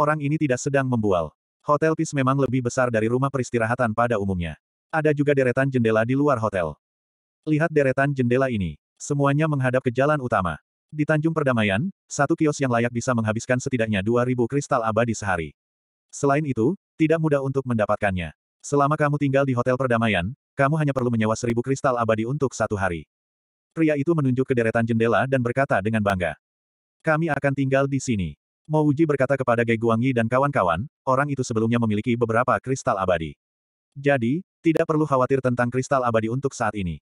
Orang ini tidak sedang membual. Hotel Pis memang lebih besar dari rumah peristirahatan pada umumnya. Ada juga deretan jendela di luar hotel. Lihat deretan jendela ini. Semuanya menghadap ke jalan utama. Di Tanjung Perdamaian, satu kios yang layak bisa menghabiskan setidaknya 2.000 kristal abadi sehari. Selain itu, tidak mudah untuk mendapatkannya. Selama kamu tinggal di Hotel Perdamaian, kamu hanya perlu menyewa 1.000 kristal abadi untuk satu hari. Pria itu menunjuk ke deretan jendela dan berkata dengan bangga. Kami akan tinggal di sini. Mo Uji berkata kepada Ge Guangyi dan kawan-kawan, orang itu sebelumnya memiliki beberapa kristal abadi. Jadi, tidak perlu khawatir tentang kristal abadi untuk saat ini.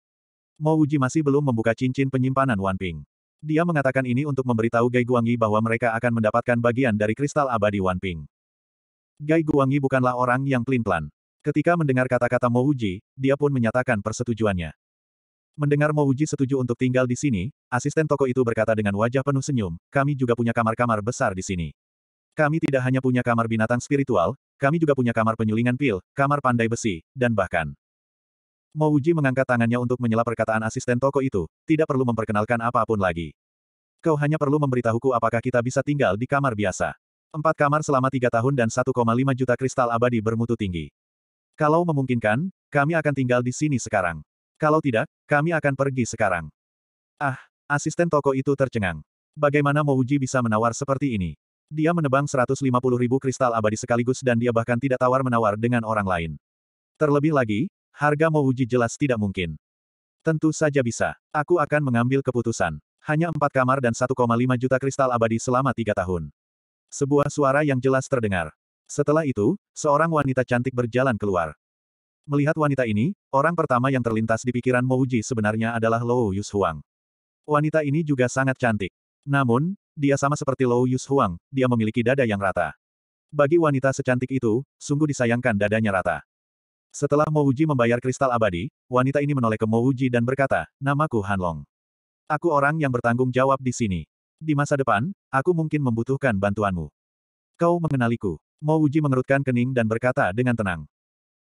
Mo Uji masih belum membuka cincin penyimpanan Wan Ping. Dia mengatakan ini untuk memberitahu Gai Guangyi bahwa mereka akan mendapatkan bagian dari kristal abadi Wan Ping. Gai Guangyi bukanlah orang yang pelin-pelan. Ketika mendengar kata-kata Mo Uji, dia pun menyatakan persetujuannya. Mendengar Mouji setuju untuk tinggal di sini, asisten toko itu berkata dengan wajah penuh senyum, kami juga punya kamar-kamar besar di sini. Kami tidak hanya punya kamar binatang spiritual, kami juga punya kamar penyulingan pil, kamar pandai besi, dan bahkan. Mouji mengangkat tangannya untuk menyela perkataan asisten toko itu, tidak perlu memperkenalkan apapun lagi. Kau hanya perlu memberitahuku apakah kita bisa tinggal di kamar biasa. Empat kamar selama tiga tahun dan 1,5 juta kristal abadi bermutu tinggi. Kalau memungkinkan, kami akan tinggal di sini sekarang. Kalau tidak, kami akan pergi sekarang. Ah, asisten toko itu tercengang. Bagaimana Mouji bisa menawar seperti ini? Dia menebang 150 ribu kristal abadi sekaligus dan dia bahkan tidak tawar-menawar dengan orang lain. Terlebih lagi, harga Mouji jelas tidak mungkin. Tentu saja bisa. Aku akan mengambil keputusan. Hanya empat kamar dan 1,5 juta kristal abadi selama tiga tahun. Sebuah suara yang jelas terdengar. Setelah itu, seorang wanita cantik berjalan keluar. Melihat wanita ini, orang pertama yang terlintas di pikiran Mouji sebenarnya adalah Lou Yus Huang. Wanita ini juga sangat cantik. Namun, dia sama seperti Lou Yus Huang, dia memiliki dada yang rata. Bagi wanita secantik itu, sungguh disayangkan dadanya rata. Setelah Mouji membayar kristal abadi, wanita ini menoleh ke Mouji dan berkata, namaku Hanlong. Aku orang yang bertanggung jawab di sini. Di masa depan, aku mungkin membutuhkan bantuanmu. Kau mengenaliku. Mouji mengerutkan kening dan berkata dengan tenang.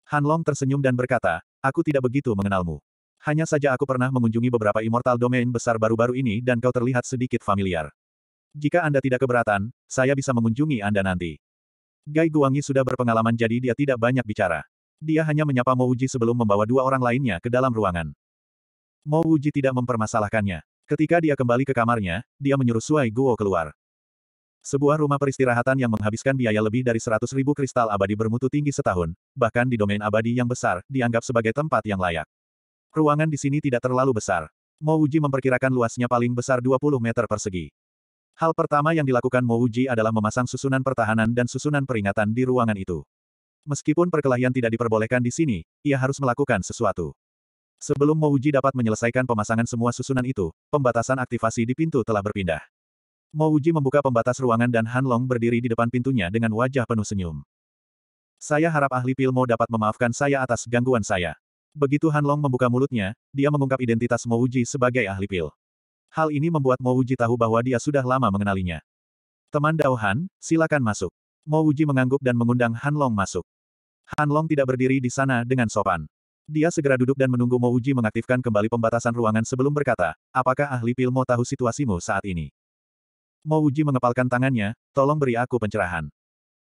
Han Long tersenyum dan berkata, aku tidak begitu mengenalmu. Hanya saja aku pernah mengunjungi beberapa Immortal Domain besar baru-baru ini dan kau terlihat sedikit familiar. Jika Anda tidak keberatan, saya bisa mengunjungi Anda nanti. Gai Guangyi sudah berpengalaman jadi dia tidak banyak bicara. Dia hanya menyapa Mo Uji sebelum membawa dua orang lainnya ke dalam ruangan. Mo Uji tidak mempermasalahkannya. Ketika dia kembali ke kamarnya, dia menyuruh Suai Guo keluar. Sebuah rumah peristirahatan yang menghabiskan biaya lebih dari 100 ribu kristal abadi bermutu tinggi setahun, bahkan di domain abadi yang besar, dianggap sebagai tempat yang layak. Ruangan di sini tidak terlalu besar. Uji memperkirakan luasnya paling besar 20 meter persegi. Hal pertama yang dilakukan Uji adalah memasang susunan pertahanan dan susunan peringatan di ruangan itu. Meskipun perkelahian tidak diperbolehkan di sini, ia harus melakukan sesuatu. Sebelum Uji dapat menyelesaikan pemasangan semua susunan itu, pembatasan aktivasi di pintu telah berpindah. Mo Uji membuka pembatas ruangan dan Han Long berdiri di depan pintunya dengan wajah penuh senyum. Saya harap ahli Pilmo dapat memaafkan saya atas gangguan saya. Begitu Han Long membuka mulutnya, dia mengungkap identitas Mo Uji sebagai ahli pil. Hal ini membuat Mo Uji tahu bahwa dia sudah lama mengenalinya. Teman Dao Han, silakan masuk. Mo Uji mengangguk dan mengundang Han Long masuk. Han Long tidak berdiri di sana dengan sopan. Dia segera duduk dan menunggu Mo Uji mengaktifkan kembali pembatasan ruangan sebelum berkata, apakah ahli pilmo tahu situasimu saat ini? Mo Uji mengepalkan tangannya, tolong beri aku pencerahan.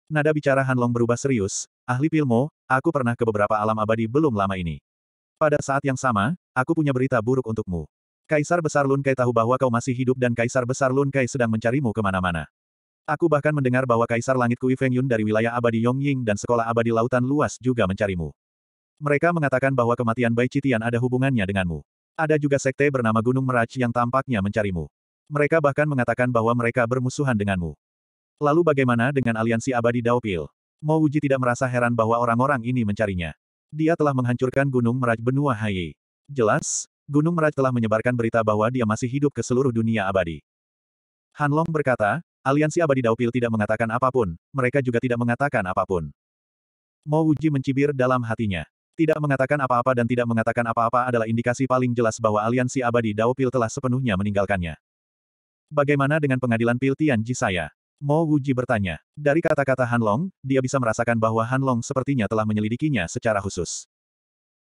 Nada bicara Han Long berubah serius, ahli Pilmo, aku pernah ke beberapa alam abadi belum lama ini. Pada saat yang sama, aku punya berita buruk untukmu. Kaisar Besar Lun Kai tahu bahwa kau masih hidup dan Kaisar Besar Lun Kai sedang mencarimu kemana-mana. Aku bahkan mendengar bahwa Kaisar Langit Kui Feng Yun dari wilayah abadi Yongying dan Sekolah Abadi Lautan Luas juga mencarimu. Mereka mengatakan bahwa kematian Bai Citian ada hubungannya denganmu. Ada juga sekte bernama Gunung Meraj yang tampaknya mencarimu. Mereka bahkan mengatakan bahwa mereka bermusuhan denganmu. Lalu bagaimana dengan aliansi abadi Daopil? Mo Wuji tidak merasa heran bahwa orang-orang ini mencarinya. Dia telah menghancurkan Gunung Meraj benua Hai. Jelas, Gunung Meraj telah menyebarkan berita bahwa dia masih hidup ke seluruh dunia abadi. Hanlong berkata, aliansi abadi Daopil tidak mengatakan apapun, mereka juga tidak mengatakan apapun. Mo Wuji mencibir dalam hatinya. Tidak mengatakan apa-apa dan tidak mengatakan apa-apa adalah indikasi paling jelas bahwa aliansi abadi Daopil telah sepenuhnya meninggalkannya. Bagaimana dengan pengadilan Pil Tianji saya? Mo Wuji bertanya. Dari kata-kata Han Long, dia bisa merasakan bahwa Han Long sepertinya telah menyelidikinya secara khusus.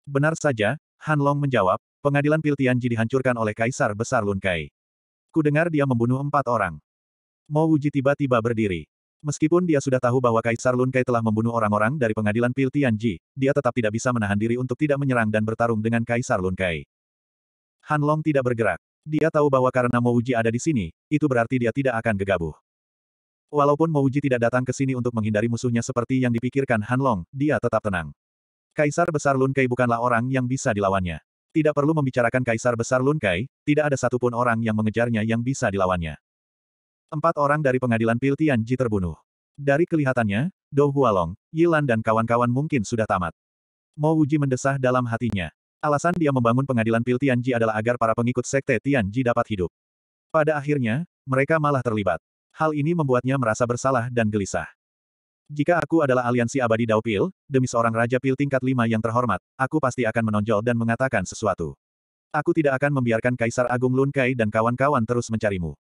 Benar saja, Han Long menjawab, pengadilan Pil Tianji dihancurkan oleh Kaisar Besar Lun Kai. Ku dengar dia membunuh empat orang. Mo Wuji tiba-tiba berdiri. Meskipun dia sudah tahu bahwa Kaisar Lun Kai telah membunuh orang-orang dari pengadilan Pil Tianji, dia tetap tidak bisa menahan diri untuk tidak menyerang dan bertarung dengan Kaisar Lun Kai. Han Long tidak bergerak. Dia tahu bahwa karena Mouji ada di sini, itu berarti dia tidak akan gegabah. Walaupun Mouji tidak datang ke sini untuk menghindari musuhnya seperti yang dipikirkan Han Long, dia tetap tenang. Kaisar Besar Lun Kai bukanlah orang yang bisa dilawannya. Tidak perlu membicarakan Kaisar Besar Lun Kai, tidak ada satupun orang yang mengejarnya yang bisa dilawannya. Empat orang dari pengadilan Pil Ji terbunuh. Dari kelihatannya, Dou Hualong, Yilan dan kawan-kawan mungkin sudah tamat. Mo mendesah dalam hatinya. Alasan dia membangun pengadilan Pil Tianji adalah agar para pengikut sekte Tianji dapat hidup. Pada akhirnya, mereka malah terlibat. Hal ini membuatnya merasa bersalah dan gelisah. Jika aku adalah aliansi abadi Dao Pil, demi seorang Raja Pil tingkat Lima yang terhormat, aku pasti akan menonjol dan mengatakan sesuatu. Aku tidak akan membiarkan Kaisar Agung Lun Kai dan kawan-kawan terus mencarimu.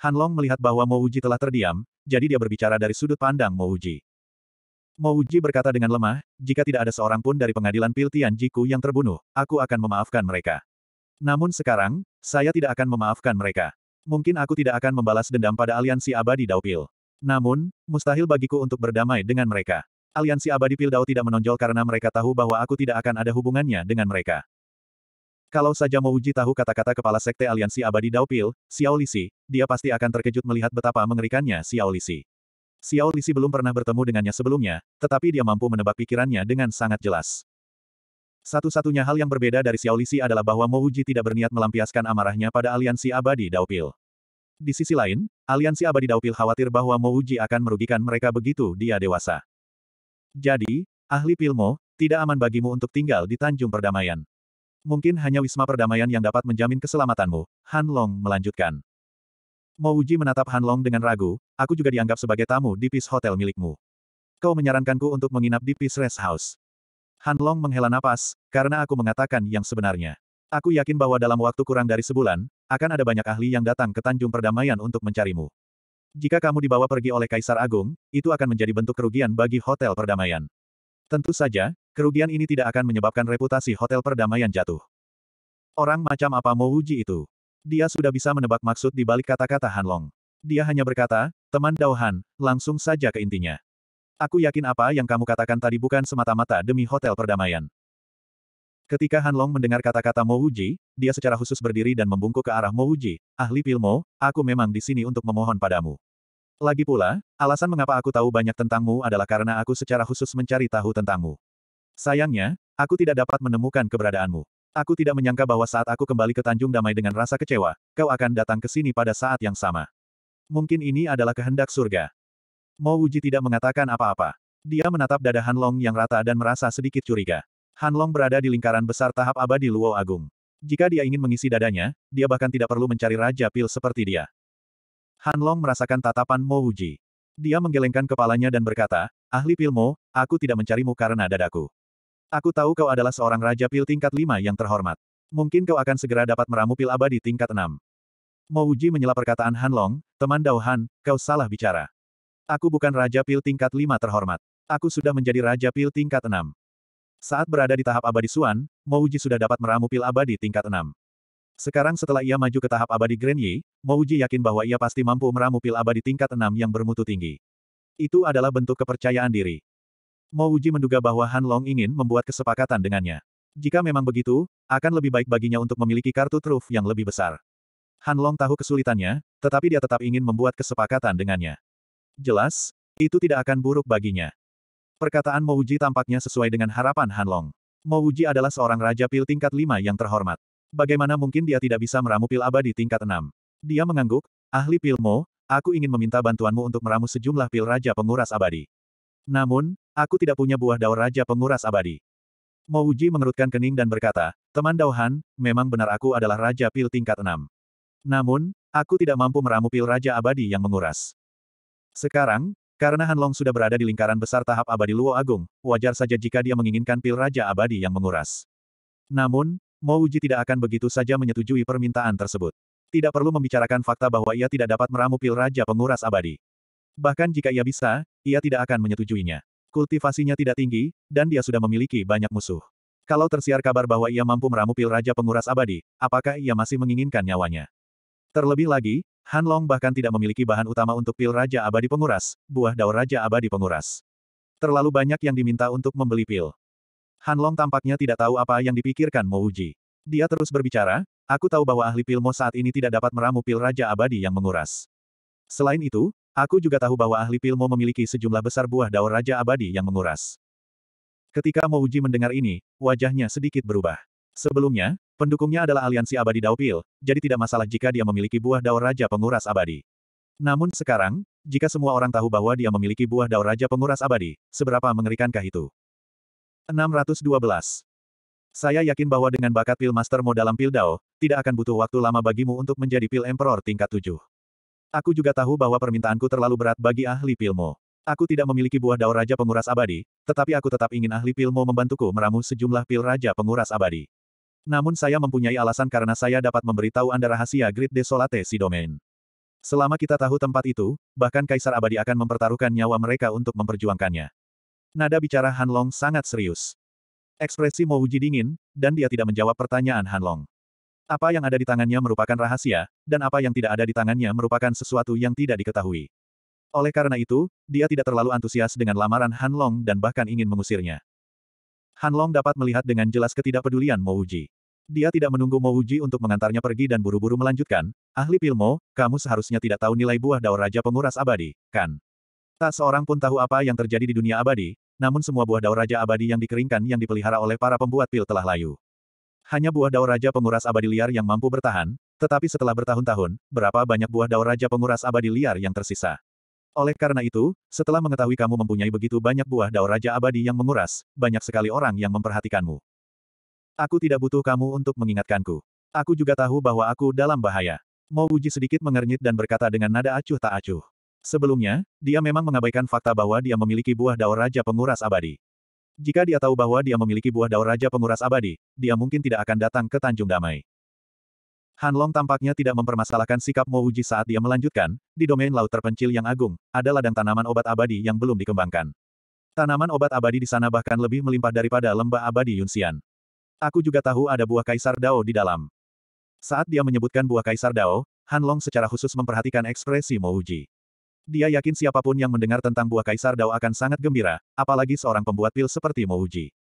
Han Long melihat bahwa Mo Uji telah terdiam, jadi dia berbicara dari sudut pandang Mo Uji. Mo Uji berkata dengan lemah, jika tidak ada seorang pun dari pengadilan Pil Jiku yang terbunuh, aku akan memaafkan mereka. Namun sekarang, saya tidak akan memaafkan mereka. Mungkin aku tidak akan membalas dendam pada aliansi abadi Pil. Namun, mustahil bagiku untuk berdamai dengan mereka. Aliansi abadi Pil Dao tidak menonjol karena mereka tahu bahwa aku tidak akan ada hubungannya dengan mereka. Kalau saja Mo Uji tahu kata-kata kepala sekte aliansi abadi Daupil, Xiao Lisi, dia pasti akan terkejut melihat betapa mengerikannya Xiao Lisi. Xiao Lisi belum pernah bertemu dengannya sebelumnya, tetapi dia mampu menebak pikirannya dengan sangat jelas. Satu-satunya hal yang berbeda dari Xiao Lisi adalah bahwa Mo Uji tidak berniat melampiaskan amarahnya pada aliansi abadi Daupil. Di sisi lain, aliansi abadi Daupil khawatir bahwa Mo Uji akan merugikan mereka begitu dia dewasa. Jadi, ahli Pilmo, tidak aman bagimu untuk tinggal di Tanjung Perdamaian. Mungkin hanya Wisma Perdamaian yang dapat menjamin keselamatanmu, Han Long melanjutkan. Mo Uji menatap Han Long dengan ragu, aku juga dianggap sebagai tamu di Peace Hotel milikmu. Kau menyarankanku untuk menginap di Peace Rest House. Han Long menghela napas, karena aku mengatakan yang sebenarnya. Aku yakin bahwa dalam waktu kurang dari sebulan, akan ada banyak ahli yang datang ke Tanjung Perdamaian untuk mencarimu. Jika kamu dibawa pergi oleh Kaisar Agung, itu akan menjadi bentuk kerugian bagi Hotel Perdamaian. Tentu saja, kerugian ini tidak akan menyebabkan reputasi Hotel Perdamaian jatuh. Orang macam apa Mo Uji itu? Dia sudah bisa menebak maksud di balik kata-kata Han Long. Dia hanya berkata, teman Dao Han, langsung saja ke intinya. Aku yakin apa yang kamu katakan tadi bukan semata-mata demi hotel perdamaian. Ketika Han Long mendengar kata-kata Mo Wuji, dia secara khusus berdiri dan membungkuk ke arah Mo Wuji, ahli pilmo, aku memang di sini untuk memohon padamu. Lagi pula, alasan mengapa aku tahu banyak tentangmu adalah karena aku secara khusus mencari tahu tentangmu. Sayangnya, aku tidak dapat menemukan keberadaanmu. Aku tidak menyangka bahwa saat aku kembali ke Tanjung Damai dengan rasa kecewa, kau akan datang ke sini pada saat yang sama. Mungkin ini adalah kehendak surga. Mo Wuji tidak mengatakan apa-apa. Dia menatap dada Han Long yang rata dan merasa sedikit curiga. Han Long berada di lingkaran besar tahap abadi Luo Agung. Jika dia ingin mengisi dadanya, dia bahkan tidak perlu mencari raja pil seperti dia. Han Long merasakan tatapan Mo Wuji. Dia menggelengkan kepalanya dan berkata, Ahli pil Mo, aku tidak mencarimu karena dadaku. Aku tahu kau adalah seorang Raja Pil tingkat lima yang terhormat. Mungkin kau akan segera dapat meramu pil abadi tingkat enam. Mo menyela perkataan Han Long, teman Dao Han, kau salah bicara. Aku bukan Raja Pil tingkat lima terhormat. Aku sudah menjadi Raja Pil tingkat enam. Saat berada di tahap abadi Suan, Mo sudah dapat meramu pil abadi tingkat enam. Sekarang setelah ia maju ke tahap abadi Grand Yi, Mo yakin bahwa ia pasti mampu meramu pil abadi tingkat enam yang bermutu tinggi. Itu adalah bentuk kepercayaan diri. Mo Uji menduga bahwa Han Long ingin membuat kesepakatan dengannya. Jika memang begitu, akan lebih baik baginya untuk memiliki kartu truf yang lebih besar. Han Long tahu kesulitannya, tetapi dia tetap ingin membuat kesepakatan dengannya. Jelas, itu tidak akan buruk baginya. Perkataan Mo Uji tampaknya sesuai dengan harapan Han Long. Mo Uji adalah seorang raja pil tingkat 5 yang terhormat. Bagaimana mungkin dia tidak bisa meramu pil abadi tingkat 6? Dia mengangguk, ahli pil Mo, aku ingin meminta bantuanmu untuk meramu sejumlah pil raja penguras abadi. Namun, Aku tidak punya buah daun Raja Penguras Abadi. Mo Uji mengerutkan kening dan berkata, Teman Dauhan, memang benar aku adalah Raja Pil tingkat enam. Namun, aku tidak mampu meramu pil Raja Abadi yang menguras. Sekarang, karena Hanlong sudah berada di lingkaran besar tahap abadi Luo Agung, wajar saja jika dia menginginkan pil Raja Abadi yang menguras. Namun, Mo Uji tidak akan begitu saja menyetujui permintaan tersebut. Tidak perlu membicarakan fakta bahwa ia tidak dapat meramu pil Raja Penguras Abadi. Bahkan jika ia bisa, ia tidak akan menyetujuinya. Kultivasinya tidak tinggi, dan dia sudah memiliki banyak musuh. Kalau tersiar kabar bahwa ia mampu meramu pil Raja Penguras Abadi, apakah ia masih menginginkan nyawanya? Terlebih lagi, Han Long bahkan tidak memiliki bahan utama untuk pil Raja Abadi Penguras, buah daur Raja Abadi Penguras. Terlalu banyak yang diminta untuk membeli pil. Han Long tampaknya tidak tahu apa yang dipikirkan Mo Uji. Dia terus berbicara, aku tahu bahwa ahli pil Mo saat ini tidak dapat meramu pil Raja Abadi yang menguras. Selain itu, Aku juga tahu bahwa ahli Pilmo memiliki sejumlah besar buah daur Raja Abadi yang menguras. Ketika Uji mendengar ini, wajahnya sedikit berubah. Sebelumnya, pendukungnya adalah aliansi abadi Daupil, jadi tidak masalah jika dia memiliki buah daur Raja Penguras Abadi. Namun sekarang, jika semua orang tahu bahwa dia memiliki buah daur Raja Penguras Abadi, seberapa mengerikankah itu? 612. Saya yakin bahwa dengan bakat pil Master Mo dalam pil Dao, tidak akan butuh waktu lama bagimu untuk menjadi pil Emperor tingkat 7. Aku juga tahu bahwa permintaanku terlalu berat bagi ahli pilmo. Aku tidak memiliki buah daun Raja Penguras Abadi, tetapi aku tetap ingin ahli pilmo membantuku meramu sejumlah pil Raja Penguras Abadi. Namun saya mempunyai alasan karena saya dapat memberitahu Anda rahasia Grid Desolate Domain. Selama kita tahu tempat itu, bahkan Kaisar Abadi akan mempertaruhkan nyawa mereka untuk memperjuangkannya. Nada bicara Hanlong sangat serius. Ekspresi Mo dingin, dan dia tidak menjawab pertanyaan Hanlong. Apa yang ada di tangannya merupakan rahasia, dan apa yang tidak ada di tangannya merupakan sesuatu yang tidak diketahui. Oleh karena itu, dia tidak terlalu antusias dengan lamaran Han Long dan bahkan ingin mengusirnya. Han Long dapat melihat dengan jelas ketidakpedulian Mo Uji. Dia tidak menunggu Mo Uji untuk mengantarnya pergi dan buru-buru melanjutkan, ahli Pilmo, kamu seharusnya tidak tahu nilai buah daur Raja Penguras Abadi, kan? Tak seorang pun tahu apa yang terjadi di dunia abadi, namun semua buah daur Raja Abadi yang dikeringkan yang dipelihara oleh para pembuat pil telah layu. Hanya buah daun raja penguras abadi liar yang mampu bertahan, tetapi setelah bertahun-tahun, berapa banyak buah daun raja penguras abadi liar yang tersisa? Oleh karena itu, setelah mengetahui kamu mempunyai begitu banyak buah daun raja abadi yang menguras, banyak sekali orang yang memperhatikanmu. Aku tidak butuh kamu untuk mengingatkanku. Aku juga tahu bahwa aku dalam bahaya. Mau Uji sedikit mengernyit dan berkata dengan nada acuh tak acuh. Sebelumnya, dia memang mengabaikan fakta bahwa dia memiliki buah daun raja penguras abadi. Jika dia tahu bahwa dia memiliki buah Dao Raja Penguras Abadi, dia mungkin tidak akan datang ke Tanjung Damai. Han Long tampaknya tidak mempermasalahkan sikap Mo Uji saat dia melanjutkan, di domain laut terpencil yang agung, ada ladang tanaman obat abadi yang belum dikembangkan. Tanaman obat abadi di sana bahkan lebih melimpah daripada lembah abadi Yunxian. Aku juga tahu ada buah kaisar Dao di dalam. Saat dia menyebutkan buah kaisar Dao, Han Long secara khusus memperhatikan ekspresi Mo Uji. Dia yakin siapapun yang mendengar tentang buah kaisar Dao akan sangat gembira, apalagi seorang pembuat pil seperti Mouji.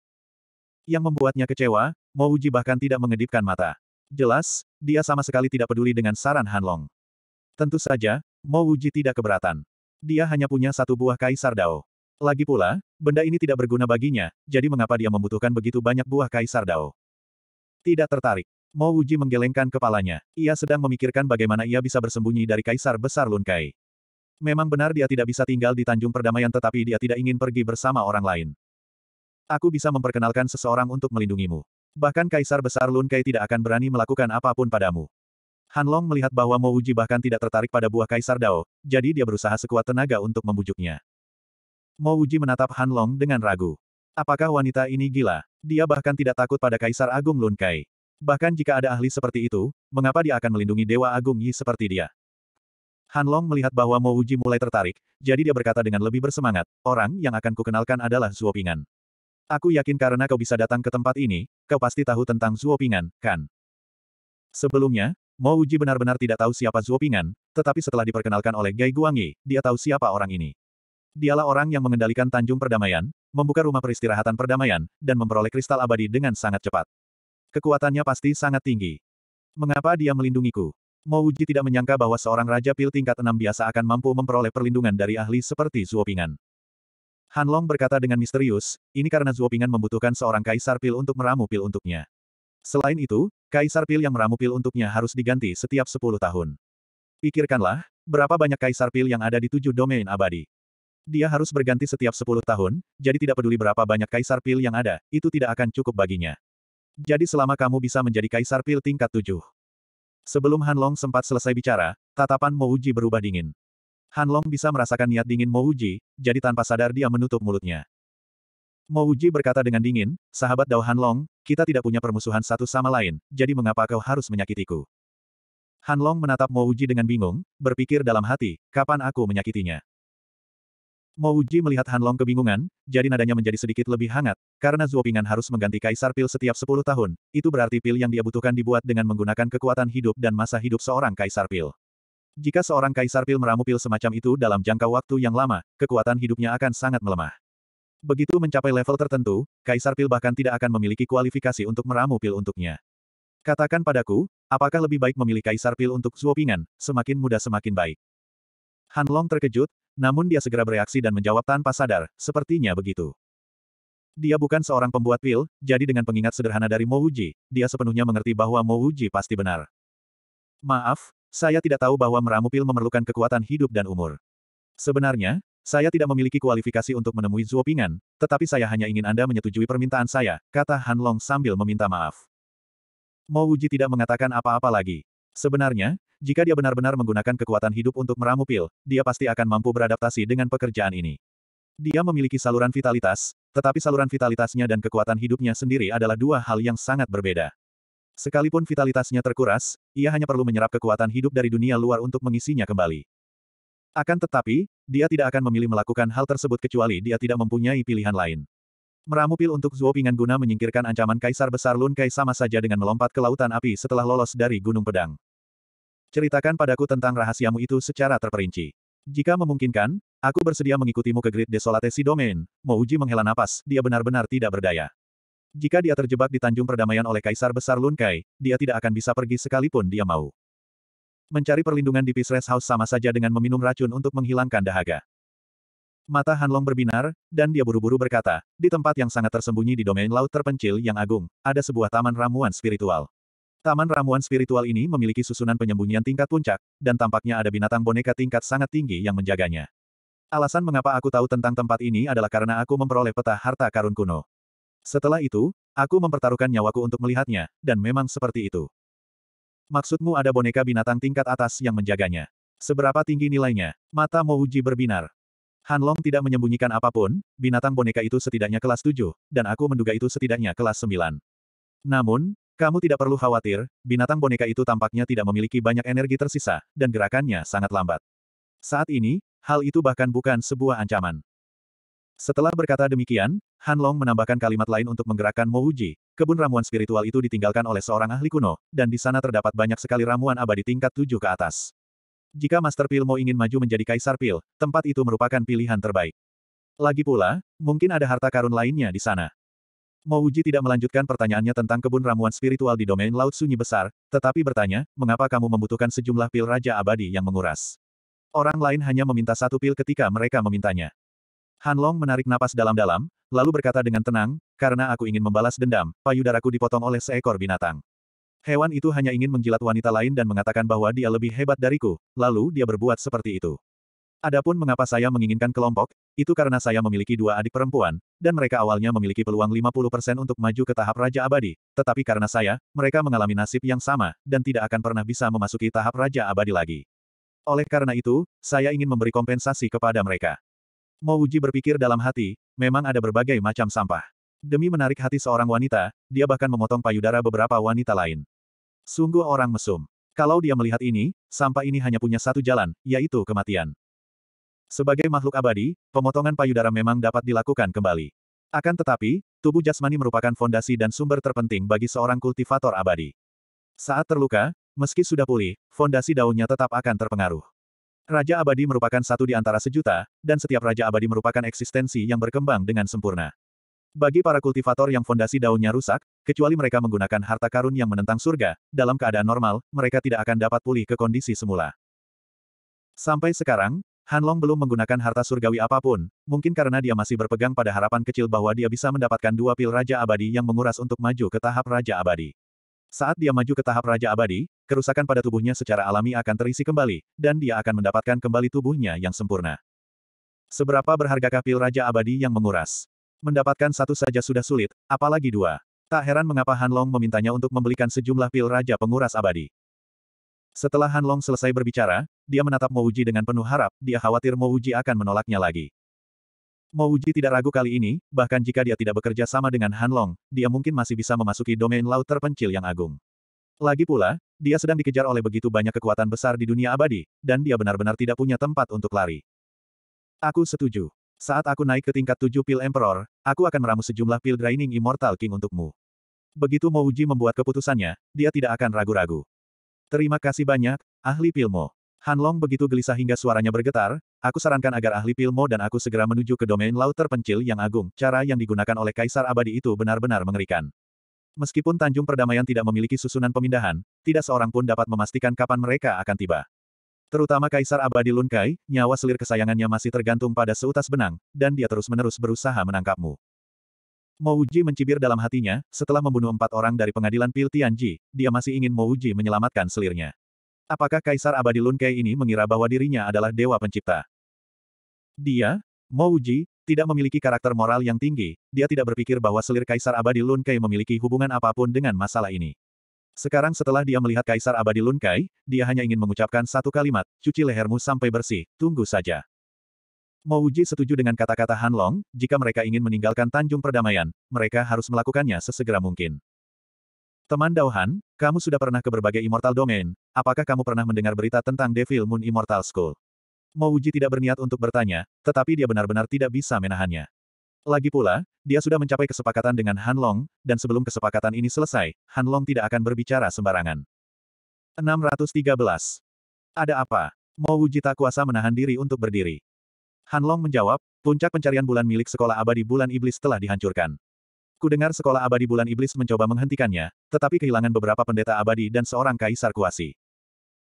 Yang membuatnya kecewa, Mouji bahkan tidak mengedipkan mata. Jelas, dia sama sekali tidak peduli dengan saran Hanlong. Tentu saja, Mouji tidak keberatan. Dia hanya punya satu buah kaisar Dao. Lagi pula, benda ini tidak berguna baginya, jadi mengapa dia membutuhkan begitu banyak buah kaisar Dao? Tidak tertarik. Mo Uji menggelengkan kepalanya. Ia sedang memikirkan bagaimana ia bisa bersembunyi dari Kaisar Besar Lunkai. Memang benar dia tidak bisa tinggal di Tanjung Perdamaian tetapi dia tidak ingin pergi bersama orang lain. Aku bisa memperkenalkan seseorang untuk melindungimu. Bahkan Kaisar Besar Lun Kai tidak akan berani melakukan apapun padamu. Han Long melihat bahwa Mo Uji bahkan tidak tertarik pada buah Kaisar Dao, jadi dia berusaha sekuat tenaga untuk membujuknya. Mo Uji menatap Han Long dengan ragu. Apakah wanita ini gila? Dia bahkan tidak takut pada Kaisar Agung Lun Kai. Bahkan jika ada ahli seperti itu, mengapa dia akan melindungi Dewa Agung Yi seperti dia? Han Long melihat bahwa Mo Uji mulai tertarik, jadi dia berkata dengan lebih bersemangat, orang yang akan kukenalkan adalah Zuo Pingan. Aku yakin karena kau bisa datang ke tempat ini, kau pasti tahu tentang Zuo Pingan, kan? Sebelumnya, Mo Uji benar-benar tidak tahu siapa Zuo Pingan, tetapi setelah diperkenalkan oleh Gai Guangyi, dia tahu siapa orang ini. Dialah orang yang mengendalikan Tanjung Perdamaian, membuka rumah peristirahatan perdamaian, dan memperoleh kristal abadi dengan sangat cepat. Kekuatannya pasti sangat tinggi. Mengapa dia melindungiku? Mo Wuji tidak menyangka bahwa seorang Raja Pil tingkat enam biasa akan mampu memperoleh perlindungan dari ahli seperti Zuopingan. Han Long berkata dengan misterius, ini karena Zuopingan membutuhkan seorang Kaisar Pil untuk meramu pil untuknya. Selain itu, Kaisar Pil yang meramu pil untuknya harus diganti setiap 10 tahun. Pikirkanlah, berapa banyak Kaisar Pil yang ada di tujuh domain abadi. Dia harus berganti setiap 10 tahun, jadi tidak peduli berapa banyak kaisar pil yang ada, itu tidak akan cukup baginya. Jadi selama kamu bisa menjadi kaisar pil tingkat tujuh. Sebelum Han Long sempat selesai bicara, tatapan Uji berubah dingin. Han Long bisa merasakan niat dingin Uji, jadi tanpa sadar dia menutup mulutnya. Uji berkata dengan dingin, sahabat Dao Han Long, kita tidak punya permusuhan satu sama lain, jadi mengapa kau harus menyakitiku? Han Long menatap Uji dengan bingung, berpikir dalam hati, kapan aku menyakitinya? Mo Uji melihat Long kebingungan, jadi nadanya menjadi sedikit lebih hangat, karena Zuopingan harus mengganti kaisar pil setiap 10 tahun, itu berarti pil yang dia butuhkan dibuat dengan menggunakan kekuatan hidup dan masa hidup seorang kaisar pil. Jika seorang kaisar pil meramu pil semacam itu dalam jangka waktu yang lama, kekuatan hidupnya akan sangat melemah. Begitu mencapai level tertentu, kaisar pil bahkan tidak akan memiliki kualifikasi untuk meramu pil untuknya. Katakan padaku, apakah lebih baik memilih kaisar pil untuk Zuopingan, semakin mudah semakin baik. Han Long terkejut, namun dia segera bereaksi dan menjawab tanpa sadar, sepertinya begitu. Dia bukan seorang pembuat pil, jadi dengan pengingat sederhana dari Mo Uji, dia sepenuhnya mengerti bahwa Mo Uji pasti benar. Maaf, saya tidak tahu bahwa meramu pil memerlukan kekuatan hidup dan umur. Sebenarnya, saya tidak memiliki kualifikasi untuk menemui Zuopingan, tetapi saya hanya ingin Anda menyetujui permintaan saya, kata Han Long sambil meminta maaf. Mo Uji tidak mengatakan apa-apa lagi. Sebenarnya, jika dia benar-benar menggunakan kekuatan hidup untuk meramu pil, dia pasti akan mampu beradaptasi dengan pekerjaan ini. Dia memiliki saluran vitalitas, tetapi saluran vitalitasnya dan kekuatan hidupnya sendiri adalah dua hal yang sangat berbeda. Sekalipun vitalitasnya terkuras, ia hanya perlu menyerap kekuatan hidup dari dunia luar untuk mengisinya kembali. Akan tetapi, dia tidak akan memilih melakukan hal tersebut kecuali dia tidak mempunyai pilihan lain. Meramu pil untuk Zuo Pingan guna menyingkirkan ancaman Kaisar Besar Lun Kai sama saja dengan melompat ke lautan api setelah lolos dari Gunung Pedang. Ceritakan padaku tentang rahasiamu itu secara terperinci. Jika memungkinkan, aku bersedia mengikutimu ke Grid Desolate Sea Domain. mau uji menghela napas, dia benar-benar tidak berdaya. Jika dia terjebak di Tanjung Perdamaian oleh Kaisar Besar Lun Kai, dia tidak akan bisa pergi sekalipun dia mau. Mencari perlindungan di Peace House sama saja dengan meminum racun untuk menghilangkan dahaga. Mata Hanlong berbinar, dan dia buru-buru berkata, di tempat yang sangat tersembunyi di domain laut terpencil yang agung, ada sebuah taman ramuan spiritual. Taman ramuan spiritual ini memiliki susunan penyembunyian tingkat puncak, dan tampaknya ada binatang boneka tingkat sangat tinggi yang menjaganya. Alasan mengapa aku tahu tentang tempat ini adalah karena aku memperoleh peta harta karun kuno. Setelah itu, aku mempertaruhkan nyawaku untuk melihatnya, dan memang seperti itu. Maksudmu ada boneka binatang tingkat atas yang menjaganya? Seberapa tinggi nilainya? Mata Mouji berbinar. Han Long tidak menyembunyikan apapun, binatang boneka itu setidaknya kelas 7, dan aku menduga itu setidaknya kelas 9. Namun, kamu tidak perlu khawatir, binatang boneka itu tampaknya tidak memiliki banyak energi tersisa, dan gerakannya sangat lambat. Saat ini, hal itu bahkan bukan sebuah ancaman. Setelah berkata demikian, Han Long menambahkan kalimat lain untuk menggerakkan Mouji, kebun ramuan spiritual itu ditinggalkan oleh seorang ahli kuno, dan di sana terdapat banyak sekali ramuan abadi tingkat 7 ke atas. Jika Master Pil mau ingin maju menjadi Kaisar Pil, tempat itu merupakan pilihan terbaik. Lagi pula, mungkin ada harta karun lainnya di sana. Uji tidak melanjutkan pertanyaannya tentang kebun ramuan spiritual di domain Laut Sunyi Besar, tetapi bertanya, mengapa kamu membutuhkan sejumlah pil Raja Abadi yang menguras? Orang lain hanya meminta satu pil ketika mereka memintanya. Han Long menarik napas dalam-dalam, lalu berkata dengan tenang, karena aku ingin membalas dendam, payudaraku dipotong oleh seekor binatang. Hewan itu hanya ingin menjilat wanita lain dan mengatakan bahwa dia lebih hebat dariku, lalu dia berbuat seperti itu. Adapun mengapa saya menginginkan kelompok, itu karena saya memiliki dua adik perempuan, dan mereka awalnya memiliki peluang 50% untuk maju ke tahap Raja Abadi, tetapi karena saya, mereka mengalami nasib yang sama, dan tidak akan pernah bisa memasuki tahap Raja Abadi lagi. Oleh karena itu, saya ingin memberi kompensasi kepada mereka. Mouji berpikir dalam hati, memang ada berbagai macam sampah. Demi menarik hati seorang wanita, dia bahkan memotong payudara beberapa wanita lain. Sungguh orang mesum. Kalau dia melihat ini, sampah ini hanya punya satu jalan, yaitu kematian. Sebagai makhluk abadi, pemotongan payudara memang dapat dilakukan kembali. Akan tetapi, tubuh jasmani merupakan fondasi dan sumber terpenting bagi seorang kultivator abadi. Saat terluka, meski sudah pulih, fondasi daunnya tetap akan terpengaruh. Raja abadi merupakan satu di antara sejuta, dan setiap raja abadi merupakan eksistensi yang berkembang dengan sempurna. Bagi para kultivator yang fondasi daunnya rusak, kecuali mereka menggunakan harta karun yang menentang surga, dalam keadaan normal, mereka tidak akan dapat pulih ke kondisi semula. Sampai sekarang, Hanlong belum menggunakan harta surgawi apapun, mungkin karena dia masih berpegang pada harapan kecil bahwa dia bisa mendapatkan dua pil Raja Abadi yang menguras untuk maju ke tahap Raja Abadi. Saat dia maju ke tahap Raja Abadi, kerusakan pada tubuhnya secara alami akan terisi kembali, dan dia akan mendapatkan kembali tubuhnya yang sempurna. Seberapa berhargakah pil Raja Abadi yang menguras? Mendapatkan satu saja sudah sulit, apalagi dua. Tak heran mengapa Han Long memintanya untuk membelikan sejumlah pil Raja Penguras Abadi. Setelah Han Long selesai berbicara, dia menatap Mo Uji dengan penuh harap, dia khawatir Mo Uji akan menolaknya lagi. Mo Uji tidak ragu kali ini, bahkan jika dia tidak bekerja sama dengan Han Long, dia mungkin masih bisa memasuki domain laut terpencil yang agung. Lagi pula, dia sedang dikejar oleh begitu banyak kekuatan besar di dunia abadi, dan dia benar-benar tidak punya tempat untuk lari. Aku setuju. Saat aku naik ke tingkat tujuh pil Emperor, aku akan meramu sejumlah pil draining Immortal King untukmu. Begitu Mo Uji membuat keputusannya, dia tidak akan ragu-ragu. Terima kasih banyak, ahli pilmo. Long begitu gelisah hingga suaranya bergetar, aku sarankan agar ahli pilmo dan aku segera menuju ke domain laut terpencil yang agung. Cara yang digunakan oleh Kaisar Abadi itu benar-benar mengerikan. Meskipun Tanjung Perdamaian tidak memiliki susunan pemindahan, tidak seorang pun dapat memastikan kapan mereka akan tiba. Terutama Kaisar Abadi Lunkai, nyawa selir kesayangannya masih tergantung pada seutas benang, dan dia terus-menerus berusaha menangkapmu. Mouji mencibir dalam hatinya, setelah membunuh empat orang dari pengadilan Pil Tianji, dia masih ingin Mouji menyelamatkan selirnya. Apakah Kaisar Abadi Lunkai ini mengira bahwa dirinya adalah dewa pencipta? Dia, Mouji, tidak memiliki karakter moral yang tinggi, dia tidak berpikir bahwa selir Kaisar Abadi Lunkai memiliki hubungan apapun dengan masalah ini. Sekarang setelah dia melihat Kaisar Abadi Lunkai, dia hanya ingin mengucapkan satu kalimat, cuci lehermu sampai bersih, tunggu saja. Mo Uji setuju dengan kata-kata Han Long, jika mereka ingin meninggalkan Tanjung Perdamaian, mereka harus melakukannya sesegera mungkin. Teman Dao Han, kamu sudah pernah ke berbagai Immortal Domain, apakah kamu pernah mendengar berita tentang Devil Moon Immortal School? Mo Uji tidak berniat untuk bertanya, tetapi dia benar-benar tidak bisa menahannya. Lagi pula, dia sudah mencapai kesepakatan dengan Han Long, dan sebelum kesepakatan ini selesai, Han Long tidak akan berbicara sembarangan. 613. Ada apa? Mo tak kuasa menahan diri untuk berdiri. Han Long menjawab, puncak pencarian bulan milik sekolah abadi bulan iblis telah dihancurkan. Kudengar sekolah abadi bulan iblis mencoba menghentikannya, tetapi kehilangan beberapa pendeta abadi dan seorang kaisar kuasi.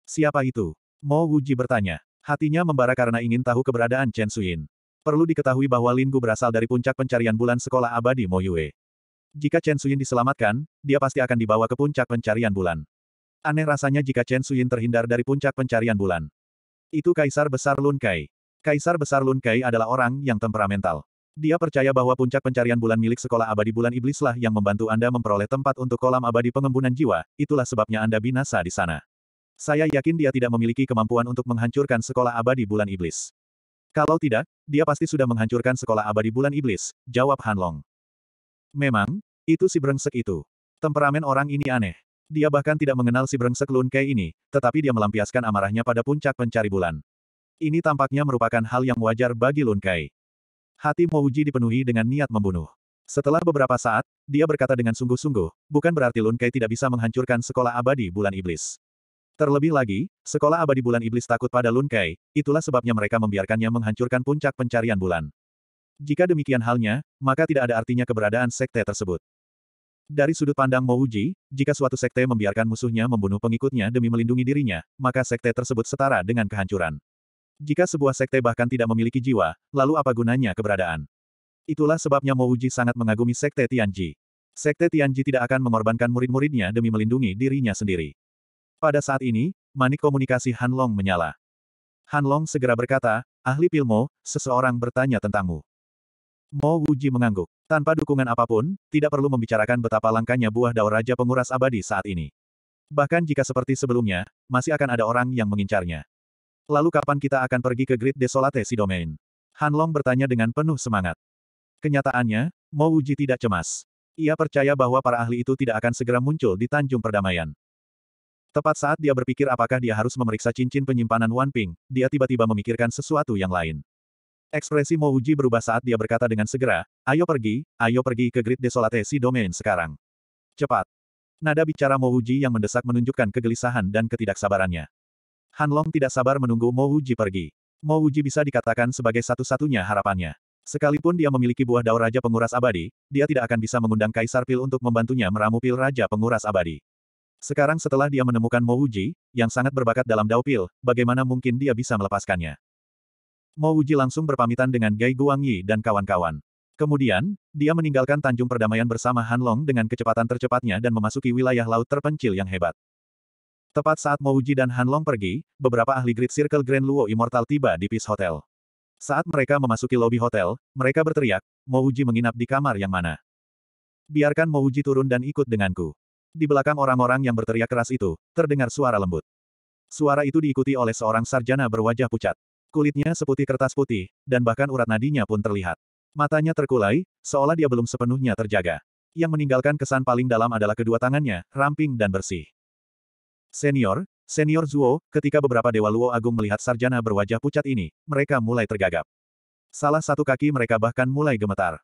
Siapa itu? Mo Wuji bertanya. Hatinya membara karena ingin tahu keberadaan Chen Suyin. Perlu diketahui bahwa Lin Gu berasal dari puncak pencarian bulan sekolah abadi Mo Yue. Jika Chen Suyin diselamatkan, dia pasti akan dibawa ke puncak pencarian bulan. Aneh rasanya jika Chen Suyin terhindar dari puncak pencarian bulan. Itu Kaisar Besar Lun Kai. Kaisar Besar Lun Kai adalah orang yang temperamental. Dia percaya bahwa puncak pencarian bulan milik sekolah abadi bulan iblislah yang membantu Anda memperoleh tempat untuk kolam abadi pengembunan jiwa, itulah sebabnya Anda binasa di sana. Saya yakin dia tidak memiliki kemampuan untuk menghancurkan sekolah abadi bulan iblis. Kalau tidak, dia pasti sudah menghancurkan sekolah abadi bulan iblis, jawab Hanlong. Memang, itu si brengsek itu. Temperamen orang ini aneh. Dia bahkan tidak mengenal si brengsek Lun Kei ini, tetapi dia melampiaskan amarahnya pada puncak pencari bulan. Ini tampaknya merupakan hal yang wajar bagi Lun Kai. Hati Mouji dipenuhi dengan niat membunuh. Setelah beberapa saat, dia berkata dengan sungguh-sungguh, bukan berarti Lun Kai tidak bisa menghancurkan sekolah abadi bulan iblis. Terlebih lagi, sekolah abadi bulan iblis takut pada Lun Kai, itulah sebabnya mereka membiarkannya menghancurkan puncak pencarian bulan. Jika demikian halnya, maka tidak ada artinya keberadaan sekte tersebut. Dari sudut pandang Mouji, jika suatu sekte membiarkan musuhnya membunuh pengikutnya demi melindungi dirinya, maka sekte tersebut setara dengan kehancuran. Jika sebuah sekte bahkan tidak memiliki jiwa, lalu apa gunanya keberadaan? Itulah sebabnya Mouji sangat mengagumi sekte Tianji. Sekte Tianji tidak akan mengorbankan murid-muridnya demi melindungi dirinya sendiri. Pada saat ini, manik komunikasi Hanlong menyala. Hanlong segera berkata, ahli pilmo, seseorang bertanya tentangmu. Mo Wuji mengangguk. Tanpa dukungan apapun, tidak perlu membicarakan betapa langkanya buah dao Raja Penguras Abadi saat ini. Bahkan jika seperti sebelumnya, masih akan ada orang yang mengincarnya. Lalu kapan kita akan pergi ke Great Desolate si Domain? Hanlong bertanya dengan penuh semangat. Kenyataannya, Mo Wuji tidak cemas. Ia percaya bahwa para ahli itu tidak akan segera muncul di Tanjung Perdamaian. Tepat saat dia berpikir apakah dia harus memeriksa cincin penyimpanan Wan Ping, dia tiba-tiba memikirkan sesuatu yang lain. Ekspresi Mo Uji berubah saat dia berkata dengan segera, ayo pergi, ayo pergi ke Grid Desolate si Domain sekarang. Cepat. Nada bicara Mo Uji yang mendesak menunjukkan kegelisahan dan ketidaksabarannya. Han Long tidak sabar menunggu Mo Uji pergi. Mo Uji bisa dikatakan sebagai satu-satunya harapannya. Sekalipun dia memiliki buah daur Raja Penguras Abadi, dia tidak akan bisa mengundang Kaisar Pil untuk membantunya meramu Pil Raja Penguras Abadi. Sekarang setelah dia menemukan Mo Mouji, yang sangat berbakat dalam daupil, bagaimana mungkin dia bisa melepaskannya? Mo Mouji langsung berpamitan dengan Gai Guangyi dan kawan-kawan. Kemudian, dia meninggalkan Tanjung Perdamaian bersama Han Long dengan kecepatan tercepatnya dan memasuki wilayah laut terpencil yang hebat. Tepat saat Mo Mouji dan Han Long pergi, beberapa ahli Great Circle Grand Luo Immortal tiba di Peace Hotel. Saat mereka memasuki lobi hotel, mereka berteriak, Mo Mouji menginap di kamar yang mana. Biarkan Mo Mouji turun dan ikut denganku. Di belakang orang-orang yang berteriak keras itu, terdengar suara lembut. Suara itu diikuti oleh seorang sarjana berwajah pucat. Kulitnya seputih kertas putih, dan bahkan urat nadinya pun terlihat. Matanya terkulai, seolah dia belum sepenuhnya terjaga. Yang meninggalkan kesan paling dalam adalah kedua tangannya, ramping dan bersih. Senior, Senior Zuo, ketika beberapa Dewa Luo Agung melihat sarjana berwajah pucat ini, mereka mulai tergagap. Salah satu kaki mereka bahkan mulai gemetar.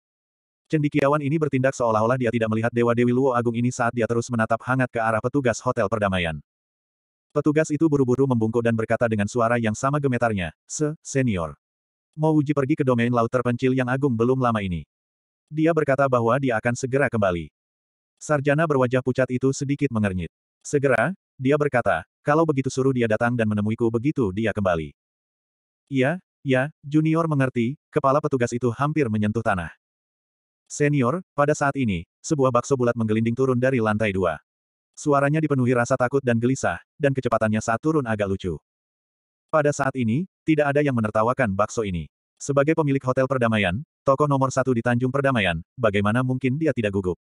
Cendikiawan ini bertindak seolah-olah dia tidak melihat Dewa Dewi Luo Agung ini saat dia terus menatap hangat ke arah petugas Hotel Perdamaian. Petugas itu buru-buru membungkuk dan berkata dengan suara yang sama gemetarnya, Se, senior. Mau uji pergi ke domain laut terpencil yang agung belum lama ini. Dia berkata bahwa dia akan segera kembali. Sarjana berwajah pucat itu sedikit mengernyit. Segera, dia berkata, kalau begitu suruh dia datang dan menemuiku begitu dia kembali. Iya, ya, Junior mengerti, kepala petugas itu hampir menyentuh tanah. Senior, pada saat ini, sebuah bakso bulat menggelinding turun dari lantai dua. Suaranya dipenuhi rasa takut dan gelisah, dan kecepatannya saat turun agak lucu. Pada saat ini, tidak ada yang menertawakan bakso ini. Sebagai pemilik hotel perdamaian, tokoh nomor satu di Tanjung Perdamaian, bagaimana mungkin dia tidak gugup?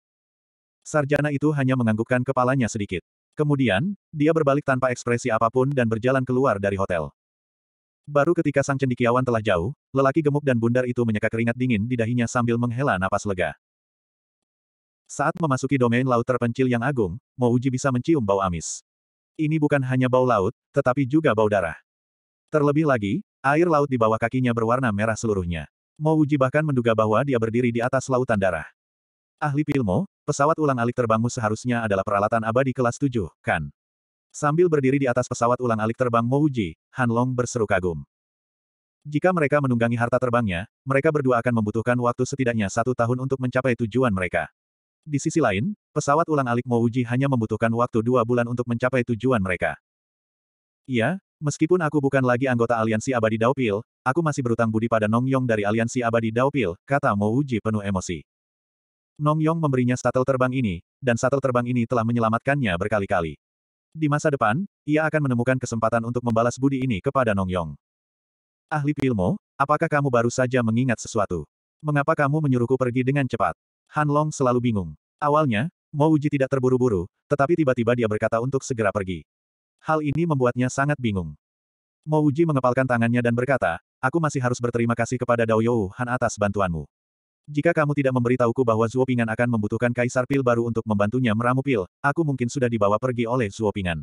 Sarjana itu hanya menganggukkan kepalanya sedikit. Kemudian, dia berbalik tanpa ekspresi apapun dan berjalan keluar dari hotel. Baru ketika sang cendikiawan telah jauh, lelaki gemuk dan bundar itu menyeka keringat dingin di dahinya sambil menghela napas lega. Saat memasuki domain laut terpencil yang agung, Mouji bisa mencium bau amis. Ini bukan hanya bau laut, tetapi juga bau darah. Terlebih lagi, air laut di bawah kakinya berwarna merah seluruhnya. Mouji bahkan menduga bahwa dia berdiri di atas lautan darah. Ahli Pilmo, pesawat ulang-alik terbangmu seharusnya adalah peralatan abadi kelas 7, kan? Sambil berdiri di atas pesawat ulang-alik terbang Mouji, Long berseru kagum. Jika mereka menunggangi harta terbangnya, mereka berdua akan membutuhkan waktu setidaknya satu tahun untuk mencapai tujuan mereka. Di sisi lain, pesawat ulang-alik Mouji hanya membutuhkan waktu dua bulan untuk mencapai tujuan mereka. Iya, meskipun aku bukan lagi anggota Aliansi Abadi Pil, aku masih berutang budi pada Nong Yong dari Aliansi Abadi Pil, kata Mouji penuh emosi. Nong Yong memberinya satel terbang ini, dan satel terbang ini telah menyelamatkannya berkali-kali. Di masa depan, ia akan menemukan kesempatan untuk membalas budi ini kepada Nong Yong. Ahli Pilmo, apakah kamu baru saja mengingat sesuatu? Mengapa kamu menyuruhku pergi dengan cepat? Han Long selalu bingung. Awalnya, Mo Uji tidak terburu-buru, tetapi tiba-tiba dia berkata untuk segera pergi. Hal ini membuatnya sangat bingung. Mo Uji mengepalkan tangannya dan berkata, aku masih harus berterima kasih kepada Dao Han atas bantuanmu. Jika kamu tidak memberitahuku bahwa Zuopingan akan membutuhkan Kaisar Pil baru untuk membantunya meramu Pil, aku mungkin sudah dibawa pergi oleh Zuopingan.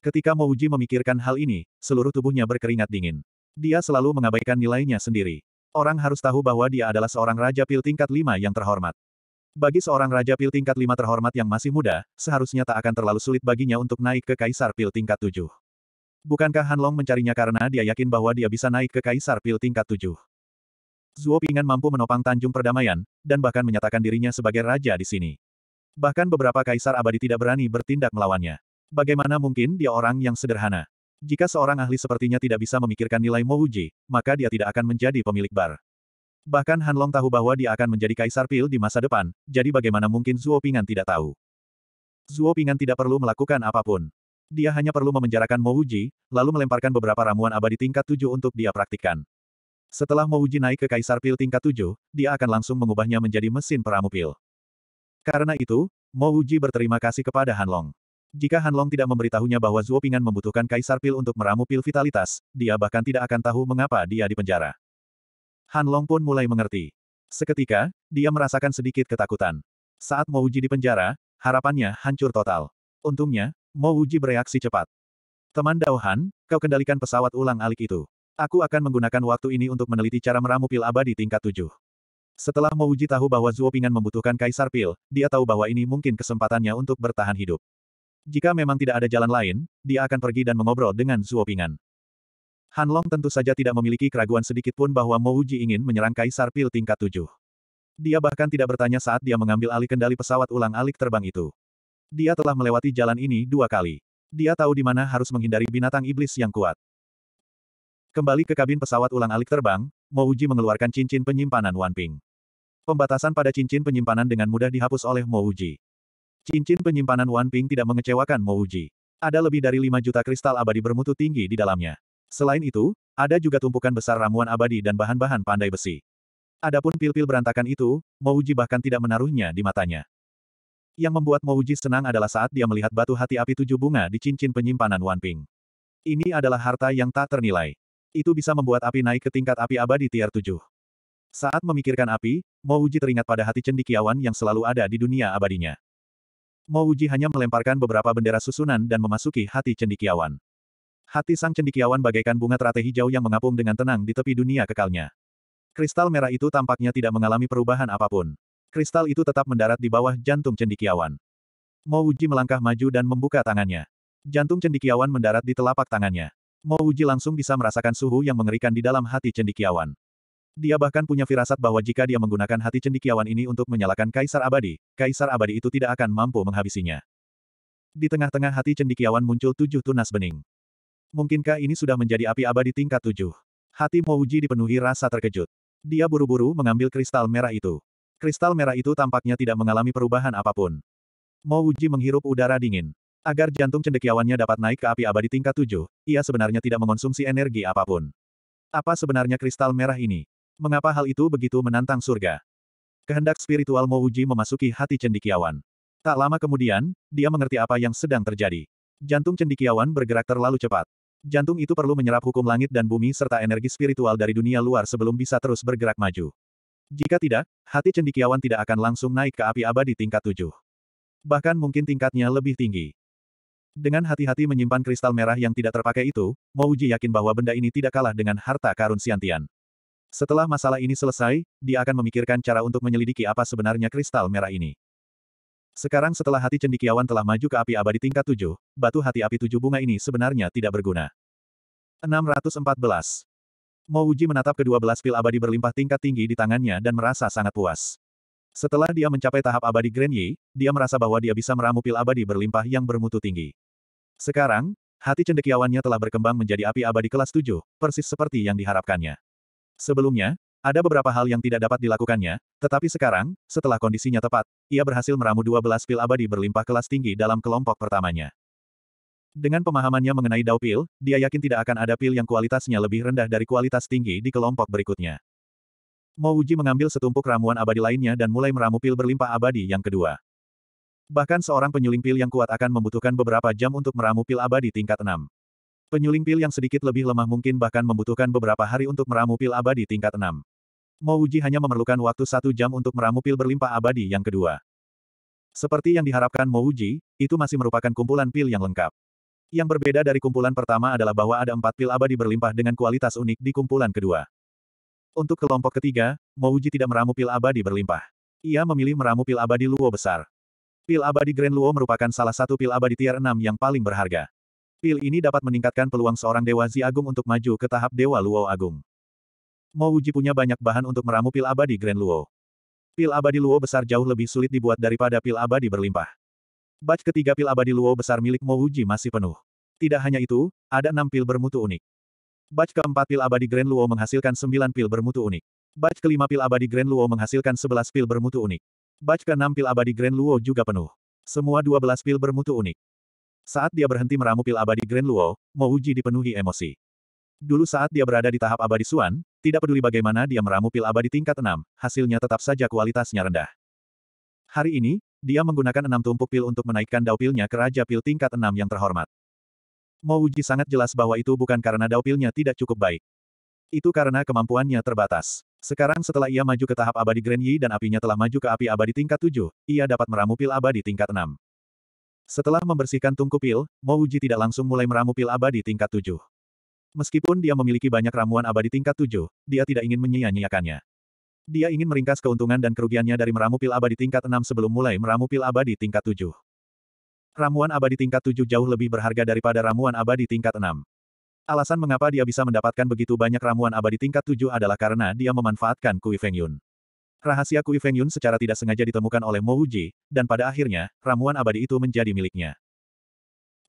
Ketika Mouji memikirkan hal ini, seluruh tubuhnya berkeringat dingin. Dia selalu mengabaikan nilainya sendiri. Orang harus tahu bahwa dia adalah seorang Raja Pil tingkat lima yang terhormat. Bagi seorang Raja Pil tingkat lima terhormat yang masih muda, seharusnya tak akan terlalu sulit baginya untuk naik ke Kaisar Pil tingkat tujuh. Bukankah Hanlong mencarinya karena dia yakin bahwa dia bisa naik ke Kaisar Pil tingkat tujuh? Zuo Pingan mampu menopang Tanjung Perdamaian, dan bahkan menyatakan dirinya sebagai raja di sini. Bahkan beberapa kaisar abadi tidak berani bertindak melawannya. Bagaimana mungkin dia orang yang sederhana? Jika seorang ahli sepertinya tidak bisa memikirkan nilai Mouji, maka dia tidak akan menjadi pemilik bar. Bahkan Han Long tahu bahwa dia akan menjadi kaisar pil di masa depan, jadi bagaimana mungkin Zuo Pingan tidak tahu? Zuo Pingan tidak perlu melakukan apapun. Dia hanya perlu memenjarakan Mouji, lalu melemparkan beberapa ramuan abadi tingkat tujuh untuk dia praktikkan. Setelah Mouji naik ke Kaisar Pil tingkat 7, dia akan langsung mengubahnya menjadi mesin peramu pil. Karena itu, Mouji berterima kasih kepada Han Long. Jika Han Long tidak memberitahunya bahwa Zuo Pingan membutuhkan Kaisar Pil untuk meramu pil vitalitas, dia bahkan tidak akan tahu mengapa dia dipenjara. Long pun mulai mengerti. Seketika, dia merasakan sedikit ketakutan. Saat Mouji dipenjara, harapannya hancur total. Untungnya, Mouji bereaksi cepat. Teman Dauhan, kau kendalikan pesawat ulang alik itu. Aku akan menggunakan waktu ini untuk meneliti cara meramu pil abadi tingkat 7. Setelah Mouji tahu bahwa Zuo Pingan membutuhkan kaisar pil, dia tahu bahwa ini mungkin kesempatannya untuk bertahan hidup. Jika memang tidak ada jalan lain, dia akan pergi dan mengobrol dengan Zuo Pingan. Han Long tentu saja tidak memiliki keraguan sedikit pun bahwa Mouji ingin menyerang kaisar pil tingkat 7. Dia bahkan tidak bertanya saat dia mengambil alih kendali pesawat ulang-alik terbang itu. Dia telah melewati jalan ini dua kali. Dia tahu di mana harus menghindari binatang iblis yang kuat. Kembali ke kabin pesawat ulang alik terbang, Mouji mengeluarkan cincin penyimpanan Wan Ping. Pembatasan pada cincin penyimpanan dengan mudah dihapus oleh Mouji. Cincin penyimpanan Wan Ping tidak mengecewakan Mouji. Ada lebih dari 5 juta kristal abadi bermutu tinggi di dalamnya. Selain itu, ada juga tumpukan besar ramuan abadi dan bahan-bahan pandai besi. Adapun pil-pil berantakan itu, Mouji bahkan tidak menaruhnya di matanya. Yang membuat Mouji senang adalah saat dia melihat batu hati api tujuh bunga di cincin penyimpanan Wan Ping. Ini adalah harta yang tak ternilai. Itu bisa membuat api naik ke tingkat api abadi tier 7. Saat memikirkan api, Mouji teringat pada hati cendikiawan yang selalu ada di dunia abadinya. Mouji hanya melemparkan beberapa bendera susunan dan memasuki hati cendikiawan. Hati sang cendikiawan bagaikan bunga teratai hijau yang mengapung dengan tenang di tepi dunia kekalnya. Kristal merah itu tampaknya tidak mengalami perubahan apapun. Kristal itu tetap mendarat di bawah jantung cendikiawan. Mouji melangkah maju dan membuka tangannya. Jantung cendikiawan mendarat di telapak tangannya. Mo Uji langsung bisa merasakan suhu yang mengerikan di dalam hati cendikiawan. Dia bahkan punya firasat bahwa jika dia menggunakan hati cendikiawan ini untuk menyalakan Kaisar Abadi, Kaisar Abadi itu tidak akan mampu menghabisinya. Di tengah-tengah hati cendikiawan muncul tujuh tunas bening. Mungkinkah ini sudah menjadi api abadi tingkat tujuh? Hati Mo Uji dipenuhi rasa terkejut. Dia buru-buru mengambil kristal merah itu. Kristal merah itu tampaknya tidak mengalami perubahan apapun. Mo Uji menghirup udara dingin. Agar jantung cendekiawannya dapat naik ke api abadi tingkat 7, ia sebenarnya tidak mengonsumsi energi apapun. Apa sebenarnya kristal merah ini? Mengapa hal itu begitu menantang surga? Kehendak spiritual Mouji memasuki hati cendikiawan. Tak lama kemudian, dia mengerti apa yang sedang terjadi. Jantung cendikiawan bergerak terlalu cepat. Jantung itu perlu menyerap hukum langit dan bumi serta energi spiritual dari dunia luar sebelum bisa terus bergerak maju. Jika tidak, hati cendikiawan tidak akan langsung naik ke api abadi tingkat 7. Bahkan mungkin tingkatnya lebih tinggi. Dengan hati-hati menyimpan kristal merah yang tidak terpakai itu, Mouji yakin bahwa benda ini tidak kalah dengan harta karun Siantian. Setelah masalah ini selesai, dia akan memikirkan cara untuk menyelidiki apa sebenarnya kristal merah ini. Sekarang setelah hati cendikiawan telah maju ke api abadi tingkat 7, batu hati api tujuh bunga ini sebenarnya tidak berguna. 614. Mouji menatap kedua belas pil abadi berlimpah tingkat tinggi di tangannya dan merasa sangat puas. Setelah dia mencapai tahap abadi Grand Yi, dia merasa bahwa dia bisa meramu pil abadi berlimpah yang bermutu tinggi. Sekarang, hati cendekiawannya telah berkembang menjadi api abadi kelas 7, persis seperti yang diharapkannya. Sebelumnya, ada beberapa hal yang tidak dapat dilakukannya, tetapi sekarang, setelah kondisinya tepat, ia berhasil meramu 12 pil abadi berlimpah kelas tinggi dalam kelompok pertamanya. Dengan pemahamannya mengenai Dao Pil, dia yakin tidak akan ada pil yang kualitasnya lebih rendah dari kualitas tinggi di kelompok berikutnya. Mo mengambil setumpuk ramuan abadi lainnya dan mulai meramu pil berlimpah abadi yang kedua. Bahkan seorang penyuling pil yang kuat akan membutuhkan beberapa jam untuk meramu pil abadi tingkat 6. Penyuling pil yang sedikit lebih lemah mungkin bahkan membutuhkan beberapa hari untuk meramu pil abadi tingkat 6. Mo hanya memerlukan waktu satu jam untuk meramu pil berlimpah abadi yang kedua. Seperti yang diharapkan Mo itu masih merupakan kumpulan pil yang lengkap. Yang berbeda dari kumpulan pertama adalah bahwa ada empat pil abadi berlimpah dengan kualitas unik di kumpulan kedua. Untuk kelompok ketiga, Mouji tidak meramu pil abadi berlimpah. Ia memilih meramu pil abadi Luo besar. Pil abadi Grand Luo merupakan salah satu pil abadi tier 6 yang paling berharga. Pil ini dapat meningkatkan peluang seorang Dewa Zi Agung untuk maju ke tahap Dewa Luo Agung. Mouji punya banyak bahan untuk meramu pil abadi Grand Luo. Pil abadi Luo besar jauh lebih sulit dibuat daripada pil abadi berlimpah. Batch ketiga pil abadi Luo besar milik Mouji masih penuh. Tidak hanya itu, ada enam pil bermutu unik. Batch keempat pil abadi Grand Luo menghasilkan sembilan pil bermutu unik. Batch kelima pil abadi Grand Luo menghasilkan sebelas pil bermutu unik. Batch keenam pil abadi Grand Luo juga penuh. Semua dua belas pil bermutu unik. Saat dia berhenti meramu pil abadi Grand Luo, Mouji dipenuhi emosi. Dulu saat dia berada di tahap abadi Suan, tidak peduli bagaimana dia meramu pil abadi tingkat enam, hasilnya tetap saja kualitasnya rendah. Hari ini, dia menggunakan enam tumpuk pil untuk menaikkan daupilnya ke Raja Pil tingkat enam yang terhormat. Mo Wuji sangat jelas bahwa itu bukan karena daupilnya tidak cukup baik. Itu karena kemampuannya terbatas. Sekarang setelah ia maju ke tahap abadi Grand Yi dan apinya telah maju ke api abadi tingkat 7, ia dapat meramu pil abadi tingkat 6. Setelah membersihkan tungku pil, Mo Wuji tidak langsung mulai meramu pil abadi tingkat 7. Meskipun dia memiliki banyak ramuan abadi tingkat 7, dia tidak ingin menyia-nyiakannya. Dia ingin meringkas keuntungan dan kerugiannya dari meramu pil abadi tingkat 6 sebelum mulai meramu pil abadi tingkat 7. Ramuan abadi tingkat 7 jauh lebih berharga daripada ramuan abadi tingkat 6. Alasan mengapa dia bisa mendapatkan begitu banyak ramuan abadi tingkat 7 adalah karena dia memanfaatkan Kui Feng Yun. Rahasia Kui Feng Yun secara tidak sengaja ditemukan oleh Mo Uji, dan pada akhirnya, ramuan abadi itu menjadi miliknya.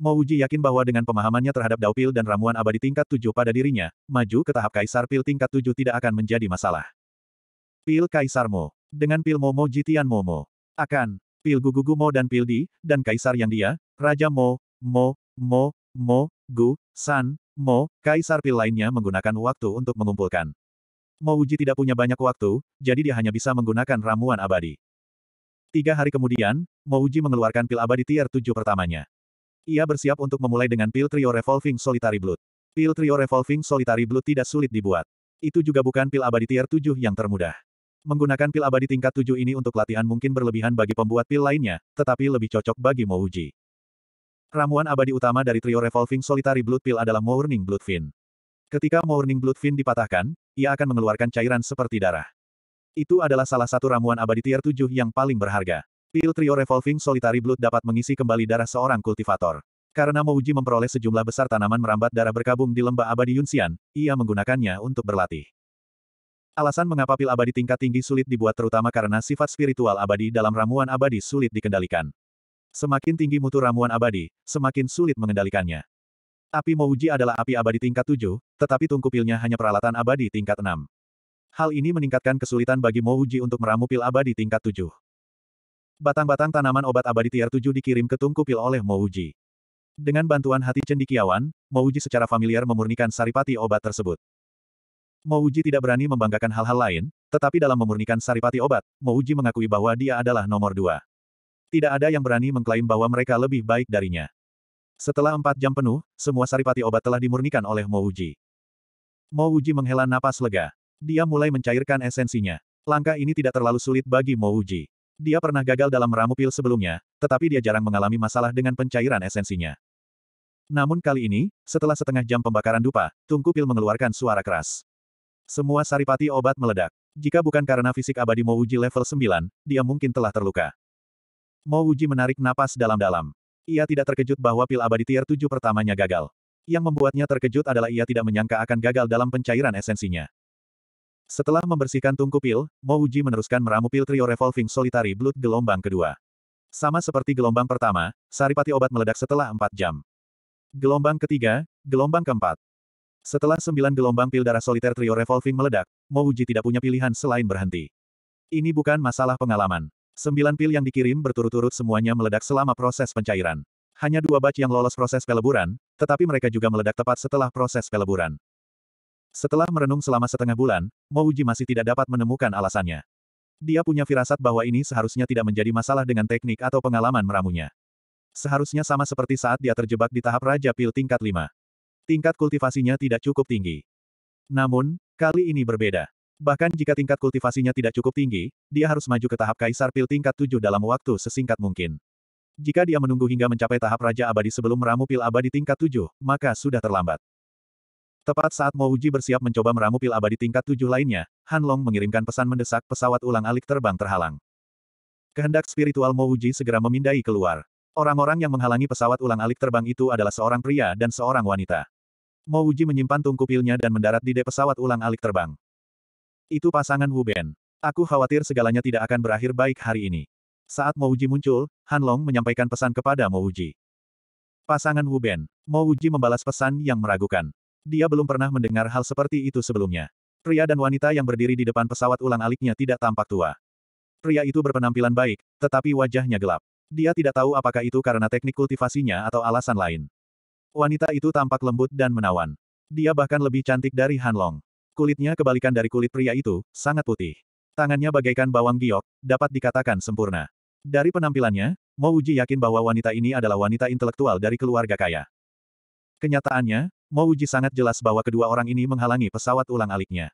Mo Uji yakin bahwa dengan pemahamannya terhadap Daupil dan ramuan abadi tingkat 7 pada dirinya, maju ke tahap Kaisar Pil tingkat 7 tidak akan menjadi masalah. Pil Kaisarmu. Dengan pil Momo Jitian Momo. Akan Pil Gugugu Mo dan Pil Di, dan Kaisar yang dia, Raja Mo, Mo, Mo, Mo, Gu, San, Mo, Kaisar Pil lainnya menggunakan waktu untuk mengumpulkan. Mo Uji tidak punya banyak waktu, jadi dia hanya bisa menggunakan ramuan abadi. Tiga hari kemudian, Mo Uji mengeluarkan pil abadi tier 7 pertamanya. Ia bersiap untuk memulai dengan pil trio revolving solitary blood. Pil trio revolving solitary blood tidak sulit dibuat. Itu juga bukan pil abadi tier 7 yang termudah. Menggunakan pil abadi tingkat 7 ini untuk latihan mungkin berlebihan bagi pembuat pil lainnya, tetapi lebih cocok bagi Mouji. Ramuan abadi utama dari trio Revolving Solitary Blood Pill adalah Morning Blood Fin. Ketika Morning Blood Fin dipatahkan, ia akan mengeluarkan cairan seperti darah. Itu adalah salah satu ramuan abadi tier 7 yang paling berharga. Pil trio Revolving Solitary Blood dapat mengisi kembali darah seorang kultivator. Karena Mouji memperoleh sejumlah besar tanaman merambat darah berkabung di lembah abadi Yunxian, ia menggunakannya untuk berlatih. Alasan mengapa pil abadi tingkat tinggi sulit dibuat terutama karena sifat spiritual abadi dalam ramuan abadi sulit dikendalikan. Semakin tinggi mutu ramuan abadi, semakin sulit mengendalikannya. Api Mouji adalah api abadi tingkat 7, tetapi tungku pilnya hanya peralatan abadi tingkat 6. Hal ini meningkatkan kesulitan bagi Mouji untuk meramu pil abadi tingkat 7. Batang-batang tanaman obat abadi tier 7 dikirim ke tungku pil oleh Mouji. Dengan bantuan hati cendikiawan, Mouji secara familiar memurnikan saripati obat tersebut. Mouji tidak berani membanggakan hal-hal lain, tetapi dalam memurnikan saripati obat, Mouji mengakui bahwa dia adalah nomor dua. Tidak ada yang berani mengklaim bahwa mereka lebih baik darinya. Setelah empat jam penuh, semua saripati obat telah dimurnikan oleh Mouji. Mouji menghela napas lega. Dia mulai mencairkan esensinya. Langkah ini tidak terlalu sulit bagi Mouji. Dia pernah gagal dalam meramu pil sebelumnya, tetapi dia jarang mengalami masalah dengan pencairan esensinya. Namun kali ini, setelah setengah jam pembakaran dupa, tungku pil mengeluarkan suara keras. Semua saripati obat meledak. Jika bukan karena fisik abadi Mo Uji level 9, dia mungkin telah terluka. Mo Uji menarik napas dalam-dalam. Ia tidak terkejut bahwa pil abadi tier 7 pertamanya gagal. Yang membuatnya terkejut adalah ia tidak menyangka akan gagal dalam pencairan esensinya. Setelah membersihkan tungku pil, Mo Uji meneruskan meramu pil trio revolving solitary blood gelombang kedua. Sama seperti gelombang pertama, saripati obat meledak setelah 4 jam. Gelombang ketiga, gelombang keempat. Setelah sembilan gelombang pil darah soliter trio revolving meledak, Mouji tidak punya pilihan selain berhenti. Ini bukan masalah pengalaman. Sembilan pil yang dikirim berturut-turut semuanya meledak selama proses pencairan. Hanya dua batch yang lolos proses peleburan, tetapi mereka juga meledak tepat setelah proses peleburan. Setelah merenung selama setengah bulan, Mouji masih tidak dapat menemukan alasannya. Dia punya firasat bahwa ini seharusnya tidak menjadi masalah dengan teknik atau pengalaman meramunya. Seharusnya sama seperti saat dia terjebak di tahap Raja Pil tingkat 5. Tingkat kultivasinya tidak cukup tinggi. Namun, kali ini berbeda. Bahkan jika tingkat kultivasinya tidak cukup tinggi, dia harus maju ke tahap kaisar pil tingkat 7 dalam waktu sesingkat mungkin. Jika dia menunggu hingga mencapai tahap Raja Abadi sebelum meramu pil abadi tingkat 7, maka sudah terlambat. Tepat saat Mo Uji bersiap mencoba meramu pil abadi tingkat 7 lainnya, Han Long mengirimkan pesan mendesak pesawat ulang alik terbang terhalang. Kehendak spiritual Mo Uji segera memindai keluar. Orang-orang yang menghalangi pesawat ulang alik terbang itu adalah seorang pria dan seorang wanita. Mo Uji menyimpan tungku pilnya dan mendarat di dek pesawat ulang-alik terbang. Itu pasangan Wu Ben. Aku khawatir segalanya tidak akan berakhir baik hari ini. Saat Mo Uji muncul, Han Long menyampaikan pesan kepada Mo Uji. Pasangan Wu Ben. Mo Uji membalas pesan yang meragukan. Dia belum pernah mendengar hal seperti itu sebelumnya. Pria dan wanita yang berdiri di depan pesawat ulang-aliknya tidak tampak tua. Pria itu berpenampilan baik, tetapi wajahnya gelap. Dia tidak tahu apakah itu karena teknik kultivasinya atau alasan lain. Wanita itu tampak lembut dan menawan. Dia bahkan lebih cantik dari Hanlong. Kulitnya kebalikan dari kulit pria itu, sangat putih. Tangannya bagaikan bawang giok, dapat dikatakan sempurna. Dari penampilannya, Mo Uji yakin bahwa wanita ini adalah wanita intelektual dari keluarga kaya. Kenyataannya, Mo Uji sangat jelas bahwa kedua orang ini menghalangi pesawat ulang aliknya.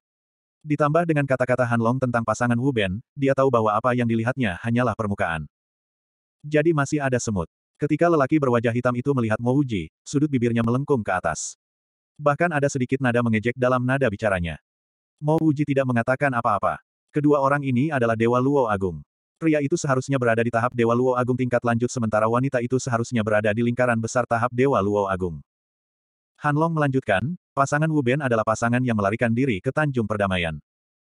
Ditambah dengan kata-kata Hanlong tentang pasangan Wu Ben, dia tahu bahwa apa yang dilihatnya hanyalah permukaan. Jadi masih ada semut. Ketika lelaki berwajah hitam itu melihat Mo Uji, sudut bibirnya melengkung ke atas. Bahkan ada sedikit nada mengejek dalam nada bicaranya. Mo Uji tidak mengatakan apa-apa. Kedua orang ini adalah Dewa Luo Agung. Pria itu seharusnya berada di tahap Dewa Luo Agung tingkat lanjut sementara wanita itu seharusnya berada di lingkaran besar tahap Dewa Luo Agung. Han Long melanjutkan, pasangan Wu Ben adalah pasangan yang melarikan diri ke Tanjung Perdamaian.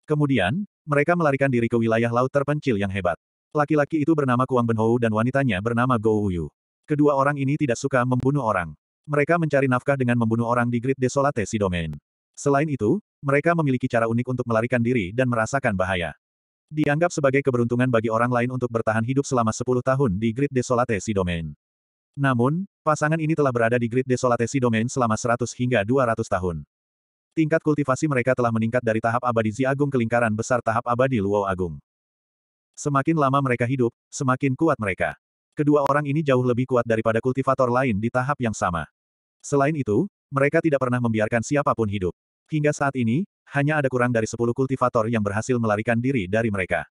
Kemudian, mereka melarikan diri ke wilayah laut terpencil yang hebat. Laki-laki itu bernama Kuang Benhou dan wanitanya bernama Go Wuyu. Kedua orang ini tidak suka membunuh orang. Mereka mencari nafkah dengan membunuh orang di Grid Desolate si domain. Selain itu, mereka memiliki cara unik untuk melarikan diri dan merasakan bahaya. Dianggap sebagai keberuntungan bagi orang lain untuk bertahan hidup selama 10 tahun di Grid Desolate si domain. Namun, pasangan ini telah berada di Grid Desolate si domain selama 100 hingga 200 tahun. Tingkat kultivasi mereka telah meningkat dari tahap abadi Zi Agung ke lingkaran besar tahap abadi Luo Agung. Semakin lama mereka hidup, semakin kuat mereka. Kedua orang ini jauh lebih kuat daripada kultivator lain di tahap yang sama. Selain itu, mereka tidak pernah membiarkan siapapun hidup. Hingga saat ini, hanya ada kurang dari 10 kultivator yang berhasil melarikan diri dari mereka.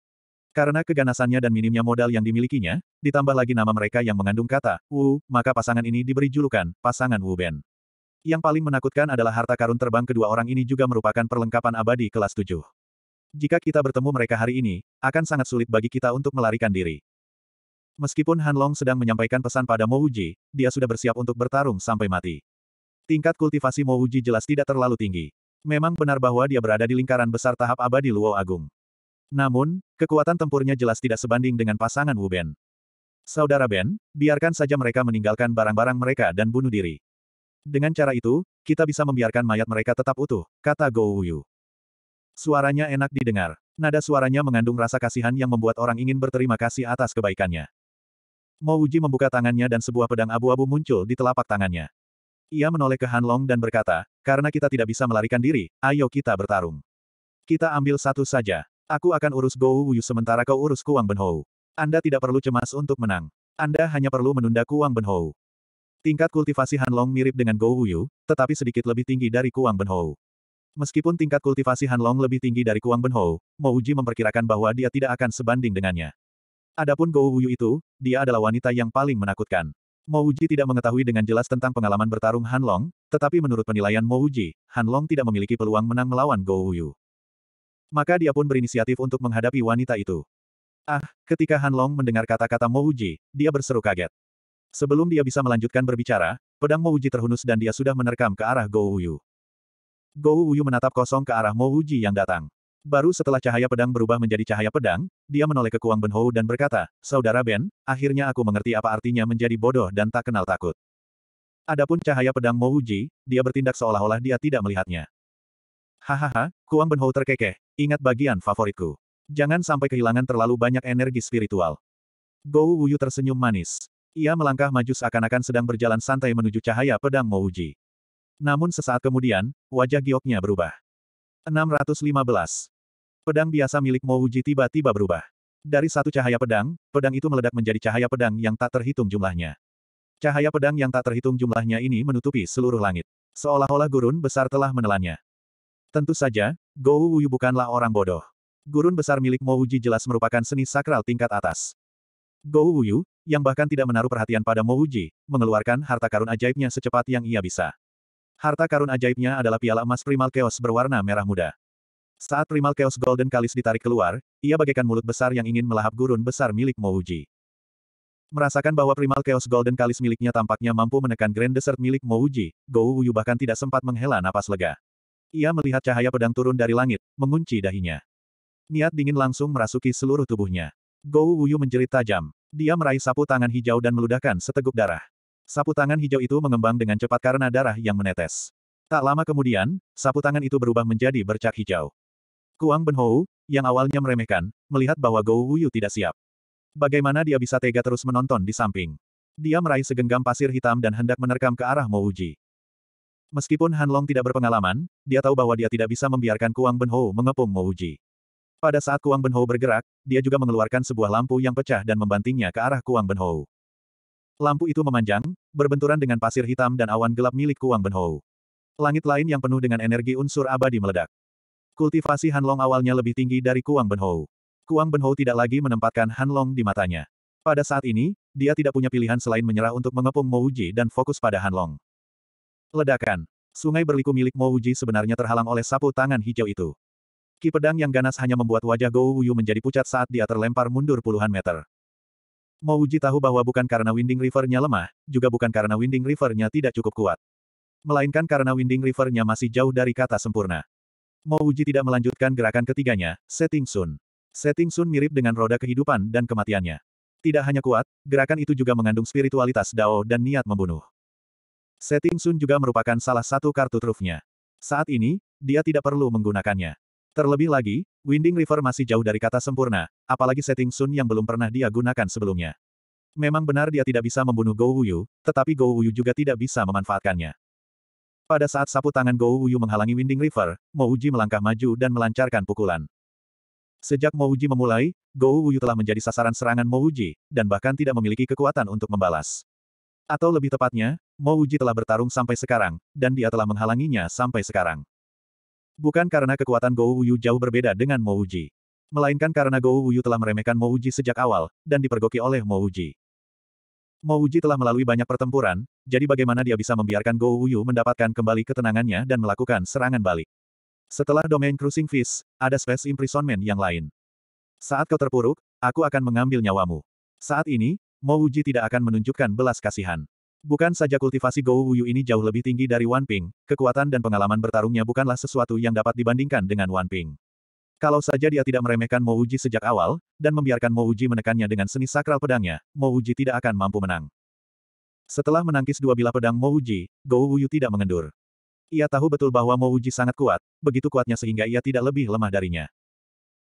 Karena keganasannya dan minimnya modal yang dimilikinya, ditambah lagi nama mereka yang mengandung kata Wu, maka pasangan ini diberi julukan pasangan Wu Ben. Yang paling menakutkan adalah harta karun terbang kedua orang ini juga merupakan perlengkapan abadi kelas 7. Jika kita bertemu mereka hari ini, akan sangat sulit bagi kita untuk melarikan diri. Meskipun Han Long sedang menyampaikan pesan pada Mo Uji, dia sudah bersiap untuk bertarung sampai mati. Tingkat kultivasi Mo Uji jelas tidak terlalu tinggi. Memang benar bahwa dia berada di lingkaran besar tahap abadi Luo Agung. Namun, kekuatan tempurnya jelas tidak sebanding dengan pasangan Wu Ben. Saudara Ben, biarkan saja mereka meninggalkan barang-barang mereka dan bunuh diri. Dengan cara itu, kita bisa membiarkan mayat mereka tetap utuh, kata Go Wuyu. Suaranya enak didengar. Nada suaranya mengandung rasa kasihan yang membuat orang ingin berterima kasih atas kebaikannya. Mo membuka tangannya dan sebuah pedang abu-abu muncul di telapak tangannya. Ia menoleh ke Hanlong dan berkata, karena kita tidak bisa melarikan diri, ayo kita bertarung. Kita ambil satu saja. Aku akan urus Gou Wuyu sementara kau urus Kuang Benhou. Anda tidak perlu cemas untuk menang. Anda hanya perlu menunda Kuang Benhou. Tingkat kultivasi Hanlong mirip dengan Gou Wuyu, tetapi sedikit lebih tinggi dari Kuang Benhou. Meskipun tingkat kultivasi Hanlong lebih tinggi dari Kuang Benhou, Mo Uji memperkirakan bahwa dia tidak akan sebanding dengannya. Adapun Gou Wuyu itu, dia adalah wanita yang paling menakutkan. Mo Uji tidak mengetahui dengan jelas tentang pengalaman bertarung Hanlong, tetapi menurut penilaian Mo Uji, Hanlong tidak memiliki peluang menang melawan Gou Wuyu. Maka dia pun berinisiatif untuk menghadapi wanita itu. Ah, ketika Hanlong mendengar kata-kata Mo Uji, dia berseru kaget. Sebelum dia bisa melanjutkan berbicara, pedang Mo Uji terhunus dan dia sudah menerkam ke arah Gou Wuyu. Gou Wuyu menatap kosong ke arah Mo Wuji yang datang. Baru setelah cahaya pedang berubah menjadi cahaya pedang, dia menoleh ke Kuang Benhou dan berkata, Saudara Ben, akhirnya aku mengerti apa artinya menjadi bodoh dan tak kenal takut. Adapun cahaya pedang Mo Wuji, dia bertindak seolah-olah dia tidak melihatnya. Hahaha, Kuang Benhou terkekeh, ingat bagian favoritku. Jangan sampai kehilangan terlalu banyak energi spiritual. Gou Wuyu tersenyum manis. Ia melangkah maju seakan-akan sedang berjalan santai menuju cahaya pedang Mo Wuji. Namun sesaat kemudian, wajah gioknya berubah. 615. Pedang biasa milik Mo Wuji tiba-tiba berubah. Dari satu cahaya pedang, pedang itu meledak menjadi cahaya pedang yang tak terhitung jumlahnya. Cahaya pedang yang tak terhitung jumlahnya ini menutupi seluruh langit. Seolah-olah gurun besar telah menelannya. Tentu saja, Go Wuyu bukanlah orang bodoh. Gurun besar milik Mo Wuji jelas merupakan seni sakral tingkat atas. Go Wuyu, yang bahkan tidak menaruh perhatian pada Mo Wuji, mengeluarkan harta karun ajaibnya secepat yang ia bisa. Harta karun ajaibnya adalah piala emas Primal Chaos berwarna merah muda. Saat Primal Chaos Golden Kalis ditarik keluar, ia bagaikan mulut besar yang ingin melahap gurun besar milik Mouji. Merasakan bahwa Primal Chaos Golden Kalis miliknya tampaknya mampu menekan Grand Desert milik Mouji, Gou Wuyu bahkan tidak sempat menghela napas lega. Ia melihat cahaya pedang turun dari langit, mengunci dahinya. Niat dingin langsung merasuki seluruh tubuhnya. Gou Wuyu menjerit tajam. Dia meraih sapu tangan hijau dan meludahkan seteguk darah. Sapu tangan hijau itu mengembang dengan cepat karena darah yang menetes. Tak lama kemudian, sapu tangan itu berubah menjadi bercak hijau. Kuang Benhou, yang awalnya meremehkan, melihat bahwa Gou Wuyu tidak siap. Bagaimana dia bisa tega terus menonton di samping? Dia meraih segenggam pasir hitam dan hendak menerkam ke arah Mouji. Meskipun Han Long tidak berpengalaman, dia tahu bahwa dia tidak bisa membiarkan Kuang Benhou mengepung Mouji. Pada saat Kuang Benhou bergerak, dia juga mengeluarkan sebuah lampu yang pecah dan membantingnya ke arah Kuang Benhou. Lampu itu memanjang, berbenturan dengan pasir hitam dan awan gelap milik Kuang Benhou. Langit lain yang penuh dengan energi unsur abadi meledak. Kultivasi Hanlong awalnya lebih tinggi dari Kuang Benhou. Kuang Benhou tidak lagi menempatkan Hanlong di matanya. Pada saat ini, dia tidak punya pilihan selain menyerah untuk mengepung Mouji dan fokus pada Hanlong. Ledakan. Sungai berliku milik Mouji sebenarnya terhalang oleh sapu tangan hijau itu. Ki pedang yang ganas hanya membuat wajah Gou Wuyu menjadi pucat saat dia terlempar mundur puluhan meter. Mo Uji tahu bahwa bukan karena Winding River-nya lemah, juga bukan karena Winding River-nya tidak cukup kuat. Melainkan karena Winding River-nya masih jauh dari kata sempurna. Mo Uji tidak melanjutkan gerakan ketiganya, Setting Sun. Setting Sun mirip dengan roda kehidupan dan kematiannya. Tidak hanya kuat, gerakan itu juga mengandung spiritualitas Dao dan niat membunuh. Setting Sun juga merupakan salah satu kartu trufnya. Saat ini, dia tidak perlu menggunakannya. Terlebih lagi, Winding River masih jauh dari kata sempurna, apalagi setting Sun yang belum pernah dia gunakan sebelumnya. Memang benar dia tidak bisa membunuh Gou Wuyu, tetapi Gou Wuyu juga tidak bisa memanfaatkannya. Pada saat sapu tangan Gou Wuyu menghalangi Winding River, Mouji melangkah maju dan melancarkan pukulan. Sejak Mouji memulai, Gou Wuyu telah menjadi sasaran serangan Mouji, dan bahkan tidak memiliki kekuatan untuk membalas. Atau lebih tepatnya, Mouji telah bertarung sampai sekarang, dan dia telah menghalanginya sampai sekarang. Bukan karena kekuatan Gou Wuyu jauh berbeda dengan Mo Uji. Melainkan karena Gou Wuyu telah meremehkan Mo Uji sejak awal, dan dipergoki oleh Mo Uji. Mo Uji telah melalui banyak pertempuran, jadi bagaimana dia bisa membiarkan Gou Wuyu mendapatkan kembali ketenangannya dan melakukan serangan balik. Setelah domain Cruising Fish, ada Space Imprisonment yang lain. Saat kau terpuruk, aku akan mengambil nyawamu. Saat ini, Mo Uji tidak akan menunjukkan belas kasihan. Bukan saja kultivasi Gou Wuyu ini jauh lebih tinggi dari Wan Ping, kekuatan dan pengalaman bertarungnya bukanlah sesuatu yang dapat dibandingkan dengan Wan Ping. Kalau saja dia tidak meremehkan Mo Uji sejak awal, dan membiarkan Mo Uji menekannya dengan seni sakral pedangnya, Mo Uji tidak akan mampu menang. Setelah menangkis dua bilah pedang Mo Uji, Gou Wuyu tidak mengendur. Ia tahu betul bahwa Mo Uji sangat kuat, begitu kuatnya sehingga ia tidak lebih lemah darinya.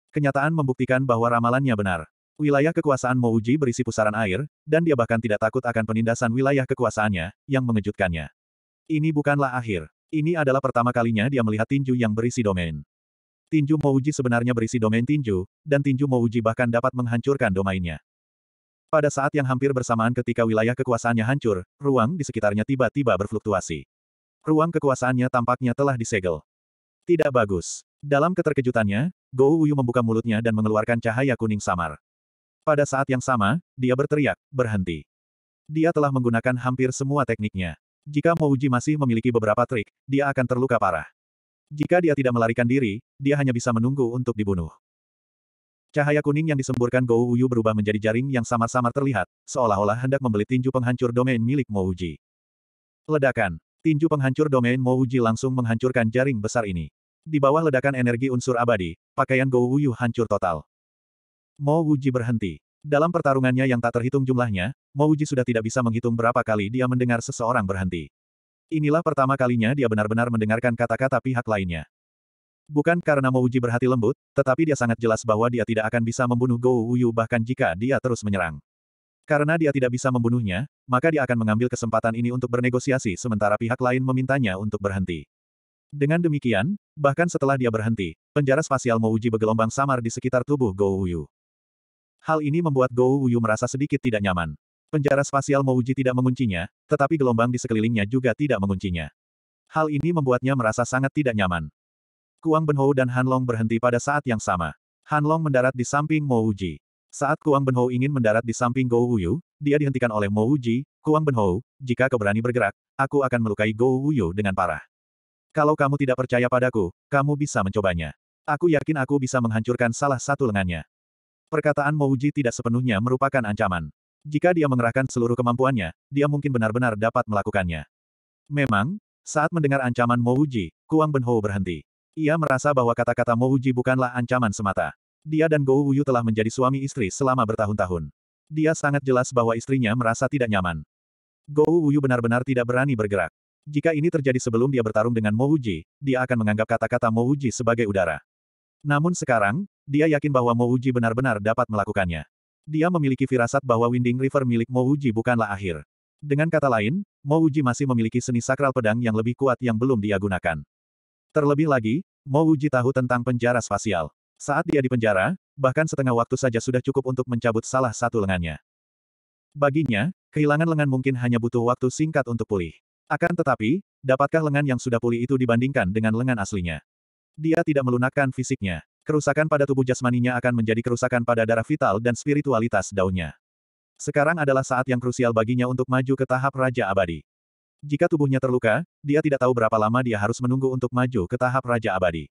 Kenyataan membuktikan bahwa ramalannya benar. Wilayah kekuasaan Mouji berisi pusaran air, dan dia bahkan tidak takut akan penindasan wilayah kekuasaannya, yang mengejutkannya. Ini bukanlah akhir. Ini adalah pertama kalinya dia melihat tinju yang berisi domain. Tinju Mouji sebenarnya berisi domain tinju, dan tinju Mouji bahkan dapat menghancurkan domainnya. Pada saat yang hampir bersamaan ketika wilayah kekuasaannya hancur, ruang di sekitarnya tiba-tiba berfluktuasi. Ruang kekuasaannya tampaknya telah disegel. Tidak bagus. Dalam keterkejutannya, Gou Uyu membuka mulutnya dan mengeluarkan cahaya kuning samar. Pada saat yang sama, dia berteriak, berhenti. Dia telah menggunakan hampir semua tekniknya. Jika Mouji masih memiliki beberapa trik, dia akan terluka parah. Jika dia tidak melarikan diri, dia hanya bisa menunggu untuk dibunuh. Cahaya kuning yang disemburkan Gou Wuyu berubah menjadi jaring yang samar-samar terlihat, seolah-olah hendak membeli tinju penghancur domain milik Mouji. Ledakan. Tinju penghancur domain Mouji langsung menghancurkan jaring besar ini. Di bawah ledakan energi unsur abadi, pakaian Gou Wuyu hancur total. Mo Wuji berhenti. Dalam pertarungannya yang tak terhitung jumlahnya, Mo Wuji sudah tidak bisa menghitung berapa kali dia mendengar seseorang berhenti. Inilah pertama kalinya dia benar-benar mendengarkan kata-kata pihak lainnya. Bukan karena Mo Wuji berhati lembut, tetapi dia sangat jelas bahwa dia tidak akan bisa membunuh Go Wuyu bahkan jika dia terus menyerang. Karena dia tidak bisa membunuhnya, maka dia akan mengambil kesempatan ini untuk bernegosiasi sementara pihak lain memintanya untuk berhenti. Dengan demikian, bahkan setelah dia berhenti, penjara spasial Mo bergelombang samar di sekitar tubuh Go Wuyu. Hal ini membuat Gou Wuyu merasa sedikit tidak nyaman. Penjara spasial Mouji tidak menguncinya, tetapi gelombang di sekelilingnya juga tidak menguncinya. Hal ini membuatnya merasa sangat tidak nyaman. Kuang Benhou dan Hanlong berhenti pada saat yang sama. Hanlong mendarat di samping Mouji. Saat Kuang Benhou ingin mendarat di samping Gou Wuyu, dia dihentikan oleh Mouji, Kuang Benhou, jika kau berani bergerak, aku akan melukai Gou Wuyu dengan parah. Kalau kamu tidak percaya padaku, kamu bisa mencobanya. Aku yakin aku bisa menghancurkan salah satu lengannya. Perkataan Mouji tidak sepenuhnya merupakan ancaman. Jika dia mengerahkan seluruh kemampuannya, dia mungkin benar-benar dapat melakukannya. Memang, saat mendengar ancaman Mouji, Kuang Benho berhenti. Ia merasa bahwa kata-kata Mouji bukanlah ancaman semata. Dia dan Gou Wuyu telah menjadi suami istri selama bertahun-tahun. Dia sangat jelas bahwa istrinya merasa tidak nyaman. Gou Wuyu benar-benar tidak berani bergerak. Jika ini terjadi sebelum dia bertarung dengan Mouji, dia akan menganggap kata-kata Mouji sebagai udara. Namun sekarang, dia yakin bahwa Mouji benar-benar dapat melakukannya. Dia memiliki firasat bahwa Winding River milik Mouji bukanlah akhir. Dengan kata lain, Mouji masih memiliki seni sakral pedang yang lebih kuat yang belum dia gunakan. Terlebih lagi, Mouji tahu tentang penjara spasial. Saat dia dipenjara, bahkan setengah waktu saja sudah cukup untuk mencabut salah satu lengannya. Baginya, kehilangan lengan mungkin hanya butuh waktu singkat untuk pulih. Akan tetapi, dapatkah lengan yang sudah pulih itu dibandingkan dengan lengan aslinya? Dia tidak melunakkan fisiknya. Kerusakan pada tubuh jasmaninya akan menjadi kerusakan pada darah vital dan spiritualitas daunnya. Sekarang adalah saat yang krusial baginya untuk maju ke tahap Raja Abadi. Jika tubuhnya terluka, dia tidak tahu berapa lama dia harus menunggu untuk maju ke tahap Raja Abadi.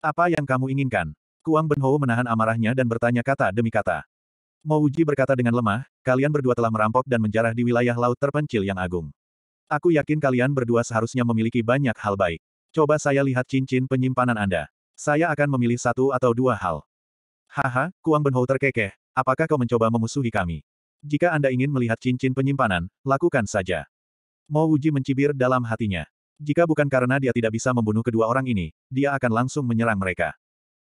Apa yang kamu inginkan? Kuang Benhou menahan amarahnya dan bertanya kata demi kata. Mouji berkata dengan lemah, kalian berdua telah merampok dan menjarah di wilayah laut terpencil yang agung. Aku yakin kalian berdua seharusnya memiliki banyak hal baik. Coba saya lihat cincin penyimpanan Anda. Saya akan memilih satu atau dua hal. Haha, Kuang Benhou terkekeh, apakah kau mencoba memusuhi kami? Jika Anda ingin melihat cincin penyimpanan, lakukan saja. Mo Wuji mencibir dalam hatinya. Jika bukan karena dia tidak bisa membunuh kedua orang ini, dia akan langsung menyerang mereka.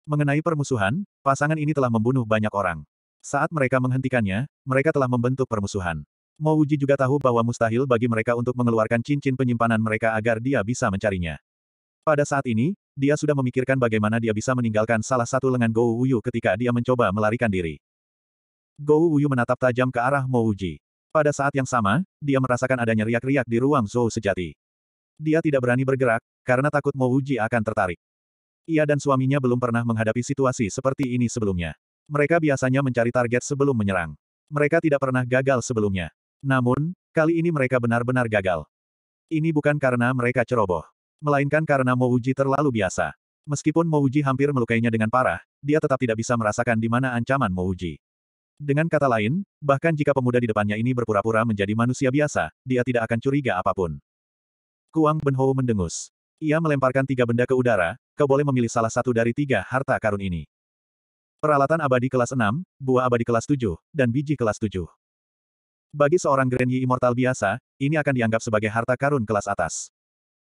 Mengenai permusuhan, pasangan ini telah membunuh banyak orang. Saat mereka menghentikannya, mereka telah membentuk permusuhan. Mo Wuji juga tahu bahwa mustahil bagi mereka untuk mengeluarkan cincin penyimpanan mereka agar dia bisa mencarinya. Pada saat ini, dia sudah memikirkan bagaimana dia bisa meninggalkan salah satu lengan Gou Wuyu ketika dia mencoba melarikan diri. Gou Wuyu menatap tajam ke arah Mo Uji. Pada saat yang sama, dia merasakan adanya riak-riak di ruang Zhou sejati. Dia tidak berani bergerak, karena takut Mo Uji akan tertarik. Ia dan suaminya belum pernah menghadapi situasi seperti ini sebelumnya. Mereka biasanya mencari target sebelum menyerang. Mereka tidak pernah gagal sebelumnya. Namun, kali ini mereka benar-benar gagal. Ini bukan karena mereka ceroboh. Melainkan karena Mouji terlalu biasa. Meskipun Mouji hampir melukainya dengan parah, dia tetap tidak bisa merasakan di mana ancaman Mouji. Dengan kata lain, bahkan jika pemuda di depannya ini berpura-pura menjadi manusia biasa, dia tidak akan curiga apapun. Kuang Benho mendengus. Ia melemparkan tiga benda ke udara, kau boleh memilih salah satu dari tiga harta karun ini. Peralatan abadi kelas 6, buah abadi kelas 7, dan biji kelas 7. Bagi seorang Grand Yi Immortal biasa, ini akan dianggap sebagai harta karun kelas atas.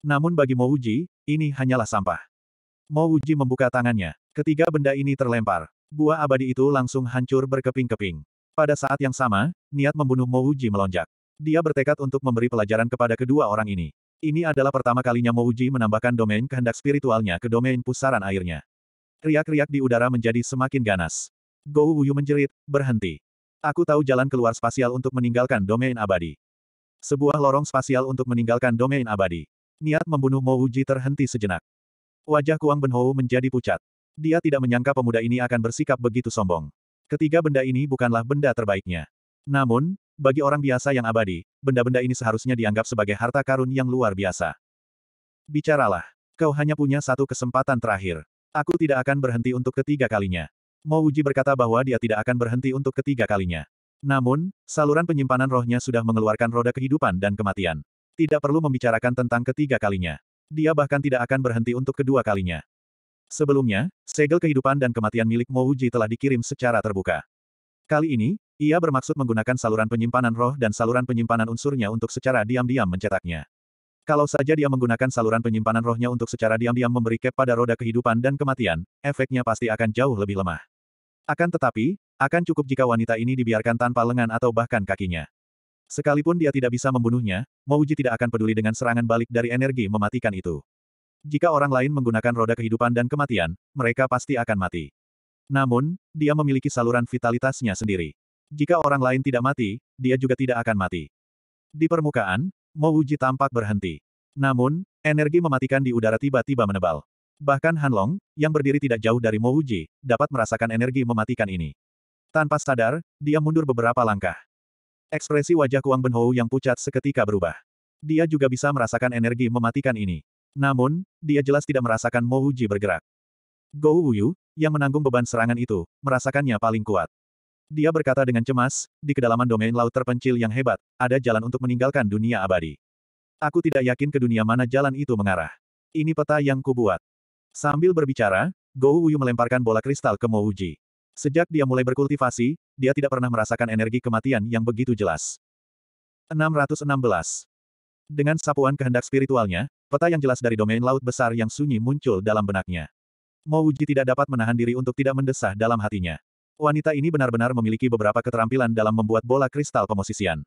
Namun bagi Mouji, ini hanyalah sampah. Mouji membuka tangannya. Ketiga benda ini terlempar. Buah abadi itu langsung hancur berkeping-keping. Pada saat yang sama, niat membunuh Mouji melonjak. Dia bertekad untuk memberi pelajaran kepada kedua orang ini. Ini adalah pertama kalinya Mouji menambahkan domain kehendak spiritualnya ke domain pusaran airnya. Riak-riak di udara menjadi semakin ganas. Gou Wuyu menjerit, berhenti. Aku tahu jalan keluar spasial untuk meninggalkan domain abadi. Sebuah lorong spasial untuk meninggalkan domain abadi niat membunuh Mo Uji terhenti sejenak. Wajah Kuang Benhou menjadi pucat. Dia tidak menyangka pemuda ini akan bersikap begitu sombong. Ketiga benda ini bukanlah benda terbaiknya. Namun, bagi orang biasa yang abadi, benda-benda ini seharusnya dianggap sebagai harta karun yang luar biasa. Bicaralah. Kau hanya punya satu kesempatan terakhir. Aku tidak akan berhenti untuk ketiga kalinya. Mo Uji berkata bahwa dia tidak akan berhenti untuk ketiga kalinya. Namun, saluran penyimpanan rohnya sudah mengeluarkan roda kehidupan dan kematian. Tidak perlu membicarakan tentang ketiga kalinya. Dia bahkan tidak akan berhenti untuk kedua kalinya. Sebelumnya, segel kehidupan dan kematian milik Mouji telah dikirim secara terbuka. Kali ini, ia bermaksud menggunakan saluran penyimpanan roh dan saluran penyimpanan unsurnya untuk secara diam-diam mencetaknya. Kalau saja dia menggunakan saluran penyimpanan rohnya untuk secara diam-diam memberi cap pada roda kehidupan dan kematian, efeknya pasti akan jauh lebih lemah. Akan tetapi, akan cukup jika wanita ini dibiarkan tanpa lengan atau bahkan kakinya. Sekalipun dia tidak bisa membunuhnya, Mouji tidak akan peduli dengan serangan balik dari energi mematikan itu. Jika orang lain menggunakan roda kehidupan dan kematian, mereka pasti akan mati. Namun, dia memiliki saluran vitalitasnya sendiri. Jika orang lain tidak mati, dia juga tidak akan mati. Di permukaan, Mouji tampak berhenti. Namun, energi mematikan di udara tiba-tiba menebal. Bahkan Hanlong, yang berdiri tidak jauh dari Mouji, dapat merasakan energi mematikan ini. Tanpa sadar, dia mundur beberapa langkah. Ekspresi wajah Kuang Benhou yang pucat seketika berubah. Dia juga bisa merasakan energi mematikan ini. Namun, dia jelas tidak merasakan Mo Uji bergerak. Go Wuyu, yang menanggung beban serangan itu, merasakannya paling kuat. Dia berkata dengan cemas, di kedalaman domain laut terpencil yang hebat, ada jalan untuk meninggalkan dunia abadi. Aku tidak yakin ke dunia mana jalan itu mengarah. Ini peta yang kubuat. Sambil berbicara, Go Wuyu melemparkan bola kristal ke Mo Uji. Sejak dia mulai berkultivasi, dia tidak pernah merasakan energi kematian yang begitu jelas. 616. Dengan sapuan kehendak spiritualnya, peta yang jelas dari domain laut besar yang sunyi muncul dalam benaknya. Mouji tidak dapat menahan diri untuk tidak mendesah dalam hatinya. Wanita ini benar-benar memiliki beberapa keterampilan dalam membuat bola kristal pemosisian.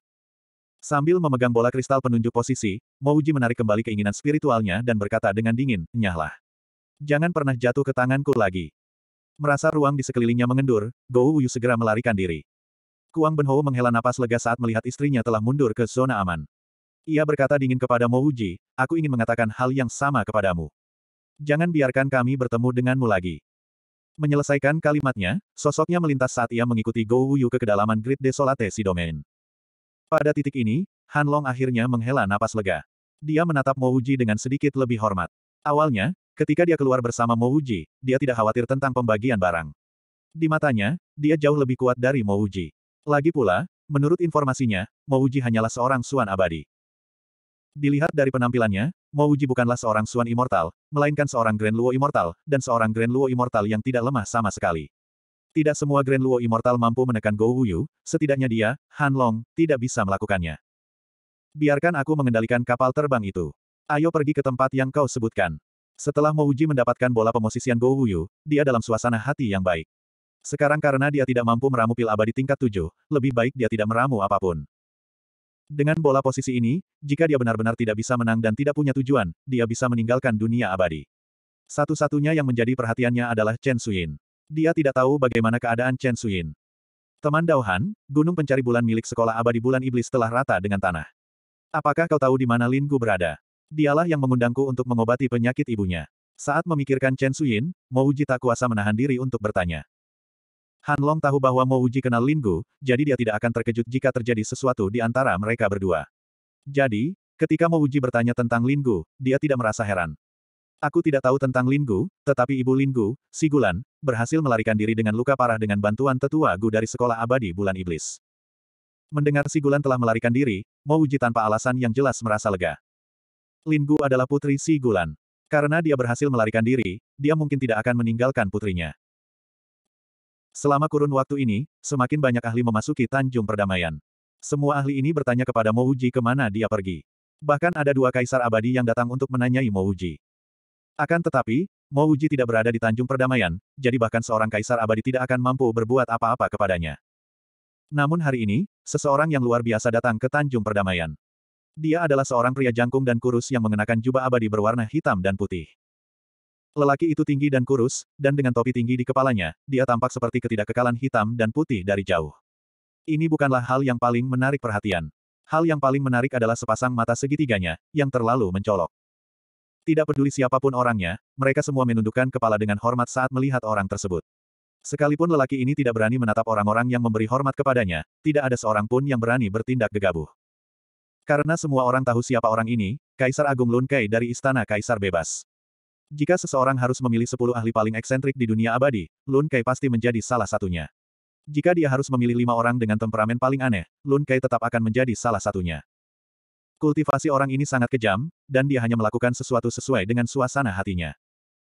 Sambil memegang bola kristal penunjuk posisi, Mouji menarik kembali keinginan spiritualnya dan berkata dengan dingin, Nyahlah. Jangan pernah jatuh ke tanganku lagi. Merasa ruang di sekelilingnya mengendur, Gou Wuyu segera melarikan diri. Kuang Benho menghela napas lega saat melihat istrinya telah mundur ke zona aman. Ia berkata dingin kepada Mo Uji, aku ingin mengatakan hal yang sama kepadamu. Jangan biarkan kami bertemu denganmu lagi. Menyelesaikan kalimatnya, sosoknya melintas saat ia mengikuti Gou Wuyu ke kedalaman Grid Desolate si domain. Pada titik ini, Han Long akhirnya menghela napas lega. Dia menatap Mo Uji dengan sedikit lebih hormat. Awalnya, Ketika dia keluar bersama Mouji, dia tidak khawatir tentang pembagian barang. Di matanya, dia jauh lebih kuat dari Mouji. Lagi pula, menurut informasinya, Mouji hanyalah seorang suan abadi. Dilihat dari penampilannya, Mouji bukanlah seorang suan immortal, melainkan seorang Grand Luo immortal, dan seorang Grand Luo immortal yang tidak lemah sama sekali. Tidak semua Grand Luo immortal mampu menekan Go Wuyu, setidaknya dia, Han Long, tidak bisa melakukannya. Biarkan aku mengendalikan kapal terbang itu. Ayo pergi ke tempat yang kau sebutkan. Setelah Mo Uji mendapatkan bola pemosisian Go Wuyu, dia dalam suasana hati yang baik. Sekarang karena dia tidak mampu meramu pil abadi tingkat 7, lebih baik dia tidak meramu apapun. Dengan bola posisi ini, jika dia benar-benar tidak bisa menang dan tidak punya tujuan, dia bisa meninggalkan dunia abadi. Satu-satunya yang menjadi perhatiannya adalah Chen Suyin. Dia tidak tahu bagaimana keadaan Chen Suyin. Teman Dauhan, gunung pencari bulan milik sekolah abadi bulan iblis telah rata dengan tanah. Apakah kau tahu di mana Lin Gu berada? Dialah yang mengundangku untuk mengobati penyakit ibunya. Saat memikirkan Chen Suyin, Mo Uji tak kuasa menahan diri untuk bertanya. Han Long tahu bahwa Mo Uji kenal Lin Gu, jadi dia tidak akan terkejut jika terjadi sesuatu di antara mereka berdua. Jadi, ketika Mo Uji bertanya tentang Lin Gu, dia tidak merasa heran. Aku tidak tahu tentang Lin Gu, tetapi ibu Lin Gu, si Gulan, berhasil melarikan diri dengan luka parah dengan bantuan tetua Gu dari sekolah abadi bulan iblis. Mendengar si Gulan telah melarikan diri, Mo Uji tanpa alasan yang jelas merasa lega. Linggu adalah putri Si Gulan. Karena dia berhasil melarikan diri, dia mungkin tidak akan meninggalkan putrinya. Selama kurun waktu ini, semakin banyak ahli memasuki Tanjung Perdamaian. Semua ahli ini bertanya kepada Mouji kemana dia pergi. Bahkan ada dua kaisar abadi yang datang untuk menanyai Mouji. Akan tetapi, Mouji tidak berada di Tanjung Perdamaian, jadi bahkan seorang kaisar abadi tidak akan mampu berbuat apa-apa kepadanya. Namun hari ini, seseorang yang luar biasa datang ke Tanjung Perdamaian. Dia adalah seorang pria jangkung dan kurus yang mengenakan jubah abadi berwarna hitam dan putih. Lelaki itu tinggi dan kurus, dan dengan topi tinggi di kepalanya, dia tampak seperti ketidakkekalan hitam dan putih dari jauh. Ini bukanlah hal yang paling menarik perhatian. Hal yang paling menarik adalah sepasang mata segitiganya, yang terlalu mencolok. Tidak peduli siapapun orangnya, mereka semua menundukkan kepala dengan hormat saat melihat orang tersebut. Sekalipun lelaki ini tidak berani menatap orang-orang yang memberi hormat kepadanya, tidak ada seorang pun yang berani bertindak gegabah. Karena semua orang tahu siapa orang ini, Kaisar Agung Lun Kai dari Istana Kaisar Bebas. Jika seseorang harus memilih 10 ahli paling eksentrik di dunia abadi, Lun Kai pasti menjadi salah satunya. Jika dia harus memilih lima orang dengan temperamen paling aneh, Lun Kai tetap akan menjadi salah satunya. Kultivasi orang ini sangat kejam, dan dia hanya melakukan sesuatu sesuai dengan suasana hatinya.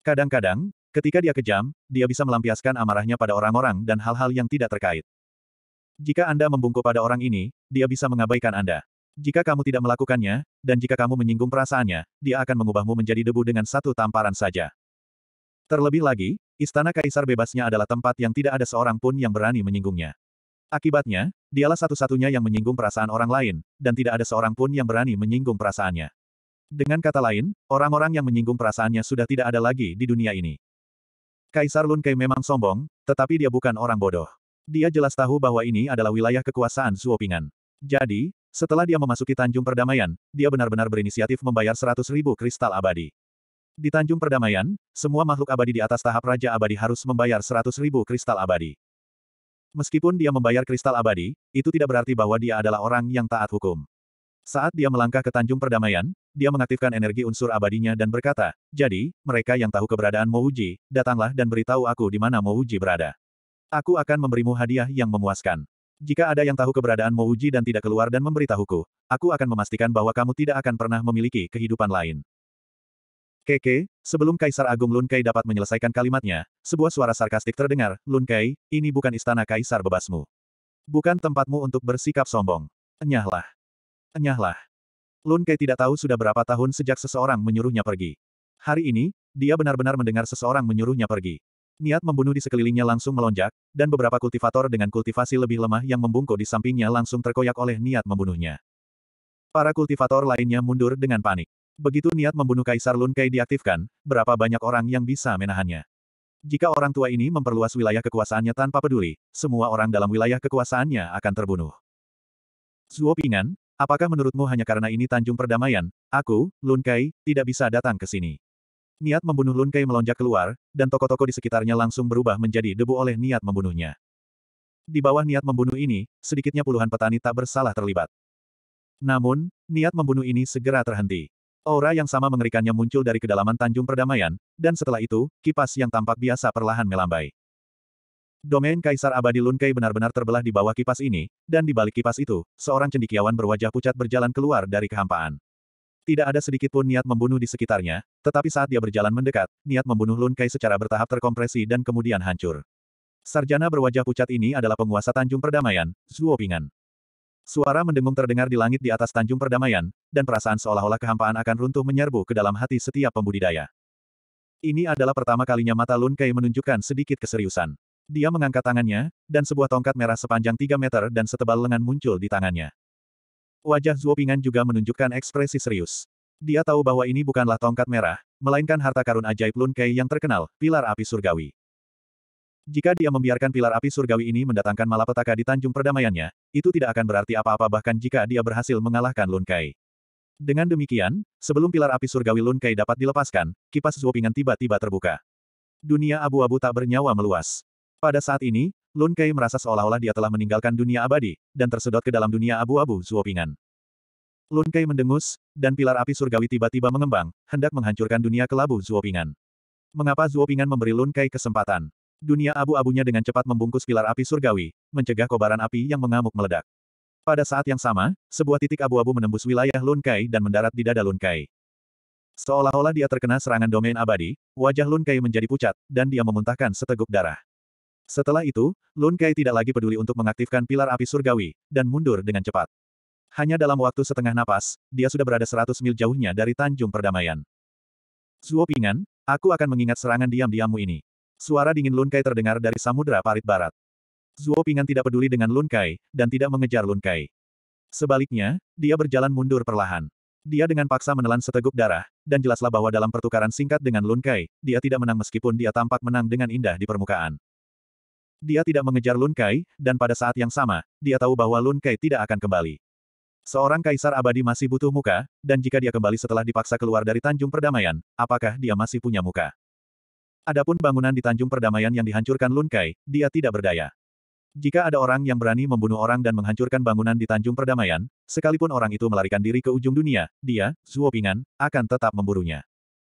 Kadang-kadang, ketika dia kejam, dia bisa melampiaskan amarahnya pada orang-orang dan hal-hal yang tidak terkait. Jika Anda membungkuk pada orang ini, dia bisa mengabaikan Anda. Jika kamu tidak melakukannya, dan jika kamu menyinggung perasaannya, dia akan mengubahmu menjadi debu dengan satu tamparan saja. Terlebih lagi, istana kaisar bebasnya adalah tempat yang tidak ada seorang pun yang berani menyinggungnya. Akibatnya, dialah satu-satunya yang menyinggung perasaan orang lain, dan tidak ada seorang pun yang berani menyinggung perasaannya. Dengan kata lain, orang-orang yang menyinggung perasaannya sudah tidak ada lagi di dunia ini. Kaisar Lunkei memang sombong, tetapi dia bukan orang bodoh. Dia jelas tahu bahwa ini adalah wilayah kekuasaan Suopingan. Jadi, setelah dia memasuki Tanjung Perdamaian, dia benar-benar berinisiatif membayar seratus ribu kristal abadi. Di Tanjung Perdamaian, semua makhluk abadi di atas tahap Raja Abadi harus membayar seratus ribu kristal abadi. Meskipun dia membayar kristal abadi, itu tidak berarti bahwa dia adalah orang yang taat hukum. Saat dia melangkah ke Tanjung Perdamaian, dia mengaktifkan energi unsur abadinya dan berkata, Jadi, mereka yang tahu keberadaan Mouji, datanglah dan beritahu aku di mana Mouji berada. Aku akan memberimu hadiah yang memuaskan. Jika ada yang tahu keberadaan Mouji dan tidak keluar dan memberitahuku, aku akan memastikan bahwa kamu tidak akan pernah memiliki kehidupan lain. Keke, sebelum Kaisar Agung Lun Kai dapat menyelesaikan kalimatnya, sebuah suara sarkastik terdengar, Lun Kai, ini bukan istana Kaisar bebasmu. Bukan tempatmu untuk bersikap sombong. Enyahlah. Enyahlah. Lun Kai tidak tahu sudah berapa tahun sejak seseorang menyuruhnya pergi. Hari ini, dia benar-benar mendengar seseorang menyuruhnya pergi. Niat membunuh di sekelilingnya langsung melonjak, dan beberapa kultivator dengan kultivasi lebih lemah yang membungkuk di sampingnya langsung terkoyak oleh niat membunuhnya. Para kultivator lainnya mundur dengan panik. Begitu niat membunuh Kaisar Lun Kai diaktifkan, berapa banyak orang yang bisa menahannya. Jika orang tua ini memperluas wilayah kekuasaannya tanpa peduli, semua orang dalam wilayah kekuasaannya akan terbunuh. Zuo Pingan, apakah menurutmu hanya karena ini Tanjung Perdamaian, aku, Lun Kai, tidak bisa datang ke sini? Niat membunuh Lun Kei melonjak keluar, dan toko-toko di sekitarnya langsung berubah menjadi debu oleh niat membunuhnya. Di bawah niat membunuh ini, sedikitnya puluhan petani tak bersalah terlibat. Namun, niat membunuh ini segera terhenti. Aura yang sama mengerikannya muncul dari kedalaman Tanjung Perdamaian, dan setelah itu, kipas yang tampak biasa perlahan melambai. Domain Kaisar Abadi Lunkei benar-benar terbelah di bawah kipas ini, dan di balik kipas itu, seorang cendikiawan berwajah pucat berjalan keluar dari kehampaan. Tidak ada sedikitpun niat membunuh di sekitarnya, tetapi saat dia berjalan mendekat, niat membunuh Lun Kai secara bertahap terkompresi dan kemudian hancur. Sarjana berwajah pucat ini adalah penguasa Tanjung Perdamaian, Zuo Pingan. Suara mendengung terdengar di langit di atas Tanjung Perdamaian, dan perasaan seolah-olah kehampaan akan runtuh menyerbu ke dalam hati setiap pembudidaya. Ini adalah pertama kalinya mata Lun Kai menunjukkan sedikit keseriusan. Dia mengangkat tangannya, dan sebuah tongkat merah sepanjang 3 meter dan setebal lengan muncul di tangannya. Wajah Zuopingan juga menunjukkan ekspresi serius. Dia tahu bahwa ini bukanlah tongkat merah, melainkan harta karun ajaib Lun Kei yang terkenal, pilar api surgawi. Jika dia membiarkan pilar api surgawi ini mendatangkan malapetaka di Tanjung Perdamaiannya, itu tidak akan berarti apa-apa bahkan jika dia berhasil mengalahkan Lun Kei. Dengan demikian, sebelum pilar api surgawi Lun Kei dapat dilepaskan, kipas Zuopingan tiba-tiba terbuka. Dunia abu-abu tak bernyawa meluas. Pada saat ini, Lun Kei merasa seolah-olah dia telah meninggalkan dunia abadi, dan tersedot ke dalam dunia abu-abu Zuopingan. Lun Kei mendengus, dan pilar api surgawi tiba-tiba mengembang, hendak menghancurkan dunia kelabu Zuopingan. Mengapa Zuopingan memberi Lun Kei kesempatan? Dunia abu-abunya dengan cepat membungkus pilar api surgawi, mencegah kobaran api yang mengamuk meledak. Pada saat yang sama, sebuah titik abu-abu menembus wilayah Lun Kai dan mendarat di dada Lun Kai. Seolah-olah dia terkena serangan domain abadi, wajah Lun Kai menjadi pucat, dan dia memuntahkan seteguk darah. Setelah itu, Lun Kai tidak lagi peduli untuk mengaktifkan pilar api surgawi, dan mundur dengan cepat. Hanya dalam waktu setengah napas, dia sudah berada 100 mil jauhnya dari Tanjung Perdamaian. Zuo Pingan, aku akan mengingat serangan diam-diammu ini. Suara dingin Lun Kai terdengar dari Samudra Parit Barat. Zuo Pingan tidak peduli dengan Lun Kai, dan tidak mengejar Lun Kai. Sebaliknya, dia berjalan mundur perlahan. Dia dengan paksa menelan seteguk darah, dan jelaslah bahwa dalam pertukaran singkat dengan Lun Kai, dia tidak menang meskipun dia tampak menang dengan indah di permukaan. Dia tidak mengejar Lun Kai, dan pada saat yang sama, dia tahu bahwa Lun Kai tidak akan kembali. Seorang kaisar abadi masih butuh muka, dan jika dia kembali setelah dipaksa keluar dari Tanjung Perdamaian, apakah dia masih punya muka? Adapun bangunan di Tanjung Perdamaian yang dihancurkan Lun Kai, dia tidak berdaya. Jika ada orang yang berani membunuh orang dan menghancurkan bangunan di Tanjung Perdamaian, sekalipun orang itu melarikan diri ke ujung dunia, dia, Zuo Pingan, akan tetap memburunya.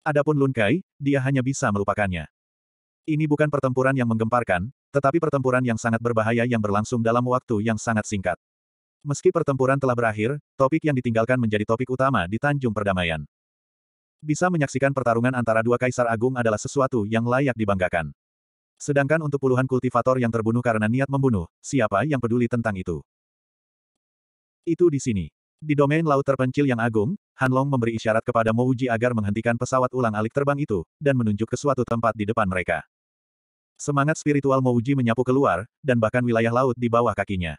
Adapun Lun Kai, dia hanya bisa melupakannya. Ini bukan pertempuran yang menggemparkan, tetapi pertempuran yang sangat berbahaya yang berlangsung dalam waktu yang sangat singkat. Meski pertempuran telah berakhir, topik yang ditinggalkan menjadi topik utama di Tanjung Perdamaian. Bisa menyaksikan pertarungan antara dua kaisar agung adalah sesuatu yang layak dibanggakan. Sedangkan untuk puluhan kultivator yang terbunuh karena niat membunuh, siapa yang peduli tentang itu? Itu di sini. Di domain laut terpencil yang agung, Hanlong memberi isyarat kepada Mouji agar menghentikan pesawat ulang alik terbang itu, dan menunjuk ke suatu tempat di depan mereka. Semangat spiritual Mouji menyapu keluar, dan bahkan wilayah laut di bawah kakinya.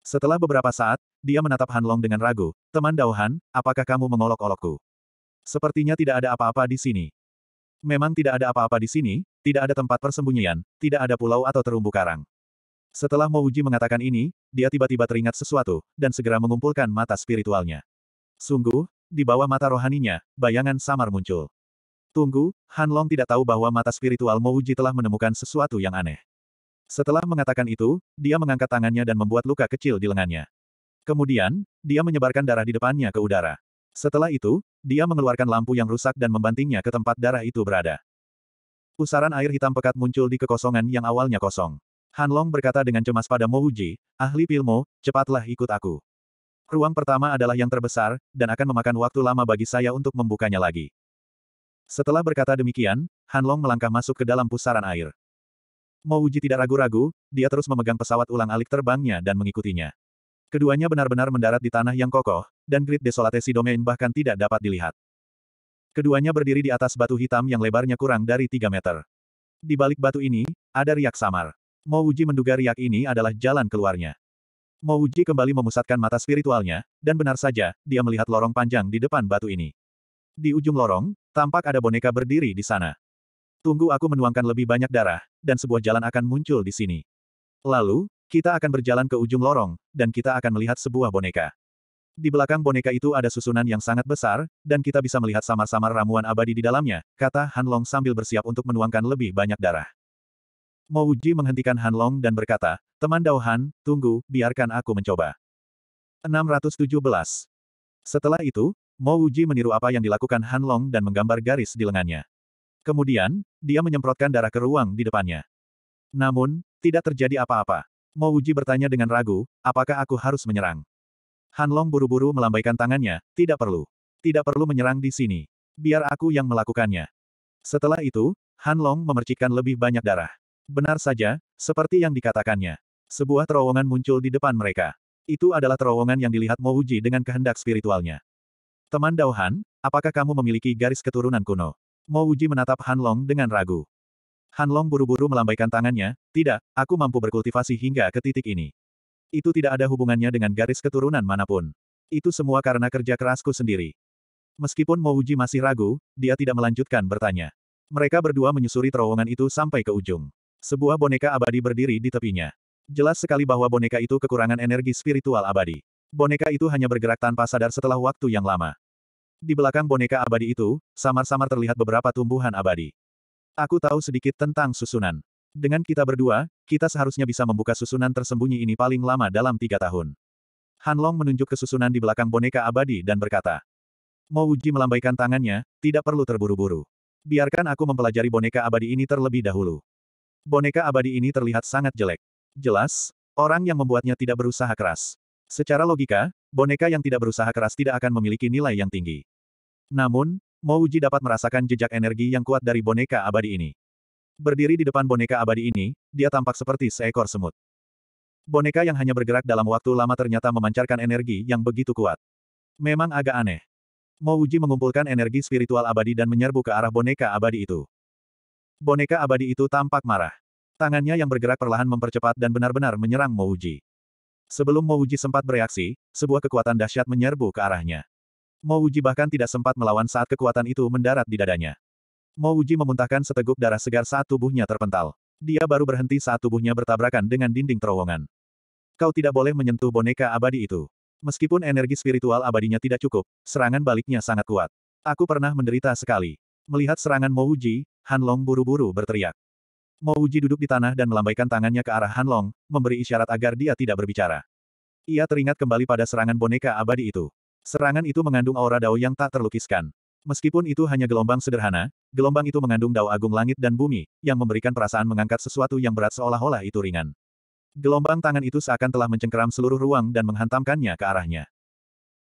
Setelah beberapa saat, dia menatap Hanlong dengan ragu, Teman Dauhan, apakah kamu mengolok-olokku? Sepertinya tidak ada apa-apa di sini. Memang tidak ada apa-apa di sini, tidak ada tempat persembunyian, tidak ada pulau atau terumbu karang. Setelah Mouji mengatakan ini, dia tiba-tiba teringat sesuatu, dan segera mengumpulkan mata spiritualnya. Sungguh, di bawah mata rohaninya, bayangan samar muncul. Tunggu, Han Long tidak tahu bahwa mata spiritual Mouji telah menemukan sesuatu yang aneh. Setelah mengatakan itu, dia mengangkat tangannya dan membuat luka kecil di lengannya. Kemudian, dia menyebarkan darah di depannya ke udara. Setelah itu, dia mengeluarkan lampu yang rusak dan membantingnya ke tempat darah itu berada. Pusaran air hitam pekat muncul di kekosongan yang awalnya kosong. Han Long berkata dengan cemas pada Mouji, ahli Pilmo, cepatlah ikut aku. Ruang pertama adalah yang terbesar, dan akan memakan waktu lama bagi saya untuk membukanya lagi. Setelah berkata demikian, Hanlong melangkah masuk ke dalam pusaran air. Mo Uji tidak ragu-ragu, dia terus memegang pesawat ulang alik terbangnya dan mengikutinya. Keduanya benar-benar mendarat di tanah yang kokoh, dan grid desolatasi domain bahkan tidak dapat dilihat. Keduanya berdiri di atas batu hitam yang lebarnya kurang dari 3 meter. Di balik batu ini, ada riak samar. Mo Uji menduga riak ini adalah jalan keluarnya. Mo kembali memusatkan mata spiritualnya, dan benar saja, dia melihat lorong panjang di depan batu ini. Di ujung lorong, tampak ada boneka berdiri di sana. Tunggu aku menuangkan lebih banyak darah, dan sebuah jalan akan muncul di sini. Lalu, kita akan berjalan ke ujung lorong, dan kita akan melihat sebuah boneka. Di belakang boneka itu ada susunan yang sangat besar, dan kita bisa melihat samar-samar ramuan abadi di dalamnya, kata Han Long sambil bersiap untuk menuangkan lebih banyak darah. Mouji menghentikan Han Long dan berkata, Teman Dao Han, tunggu, biarkan aku mencoba. 617. Setelah itu, Mo Wuji meniru apa yang dilakukan Han Long dan menggambar garis di lengannya. Kemudian, dia menyemprotkan darah ke ruang di depannya. Namun, tidak terjadi apa-apa. Mo Wuji bertanya dengan ragu, apakah aku harus menyerang? Han Long buru-buru melambaikan tangannya, tidak perlu. Tidak perlu menyerang di sini. Biar aku yang melakukannya. Setelah itu, Han Long memercikkan lebih banyak darah. Benar saja, seperti yang dikatakannya. Sebuah terowongan muncul di depan mereka. Itu adalah terowongan yang dilihat Mo Wuji dengan kehendak spiritualnya. Teman Dao Han, apakah kamu memiliki garis keturunan kuno? Mo Uji menatap Han Long dengan ragu. Han Long buru-buru melambaikan tangannya, tidak, aku mampu berkultivasi hingga ke titik ini. Itu tidak ada hubungannya dengan garis keturunan manapun. Itu semua karena kerja kerasku sendiri. Meskipun Mo Uji masih ragu, dia tidak melanjutkan bertanya. Mereka berdua menyusuri terowongan itu sampai ke ujung. Sebuah boneka abadi berdiri di tepinya. Jelas sekali bahwa boneka itu kekurangan energi spiritual abadi. Boneka itu hanya bergerak tanpa sadar setelah waktu yang lama. Di belakang boneka abadi itu, samar-samar terlihat beberapa tumbuhan abadi. Aku tahu sedikit tentang susunan. Dengan kita berdua, kita seharusnya bisa membuka susunan tersembunyi ini paling lama dalam tiga tahun. Han Long menunjuk ke susunan di belakang boneka abadi dan berkata. Mo Uji melambaikan tangannya, tidak perlu terburu-buru. Biarkan aku mempelajari boneka abadi ini terlebih dahulu. Boneka abadi ini terlihat sangat jelek. Jelas, orang yang membuatnya tidak berusaha keras. Secara logika, boneka yang tidak berusaha keras tidak akan memiliki nilai yang tinggi. Namun, Mouji dapat merasakan jejak energi yang kuat dari boneka abadi ini. Berdiri di depan boneka abadi ini, dia tampak seperti seekor semut. Boneka yang hanya bergerak dalam waktu lama ternyata memancarkan energi yang begitu kuat. Memang agak aneh. Mouji mengumpulkan energi spiritual abadi dan menyerbu ke arah boneka abadi itu. Boneka abadi itu tampak marah. Tangannya yang bergerak perlahan mempercepat dan benar-benar menyerang Mouji. Sebelum Mouji sempat bereaksi, sebuah kekuatan dahsyat menyerbu ke arahnya. Mo Uji bahkan tidak sempat melawan saat kekuatan itu mendarat di dadanya. Mo Uji memuntahkan seteguk darah segar saat tubuhnya terpental. Dia baru berhenti saat tubuhnya bertabrakan dengan dinding terowongan. Kau tidak boleh menyentuh boneka abadi itu. Meskipun energi spiritual abadinya tidak cukup, serangan baliknya sangat kuat. Aku pernah menderita sekali. Melihat serangan Mo Uji, Han Long buru-buru berteriak. Mo Uji duduk di tanah dan melambaikan tangannya ke arah Han Long, memberi isyarat agar dia tidak berbicara. Ia teringat kembali pada serangan boneka abadi itu. Serangan itu mengandung aura dao yang tak terlukiskan. Meskipun itu hanya gelombang sederhana, gelombang itu mengandung dao agung langit dan bumi, yang memberikan perasaan mengangkat sesuatu yang berat seolah-olah itu ringan. Gelombang tangan itu seakan telah mencengkeram seluruh ruang dan menghantamkannya ke arahnya.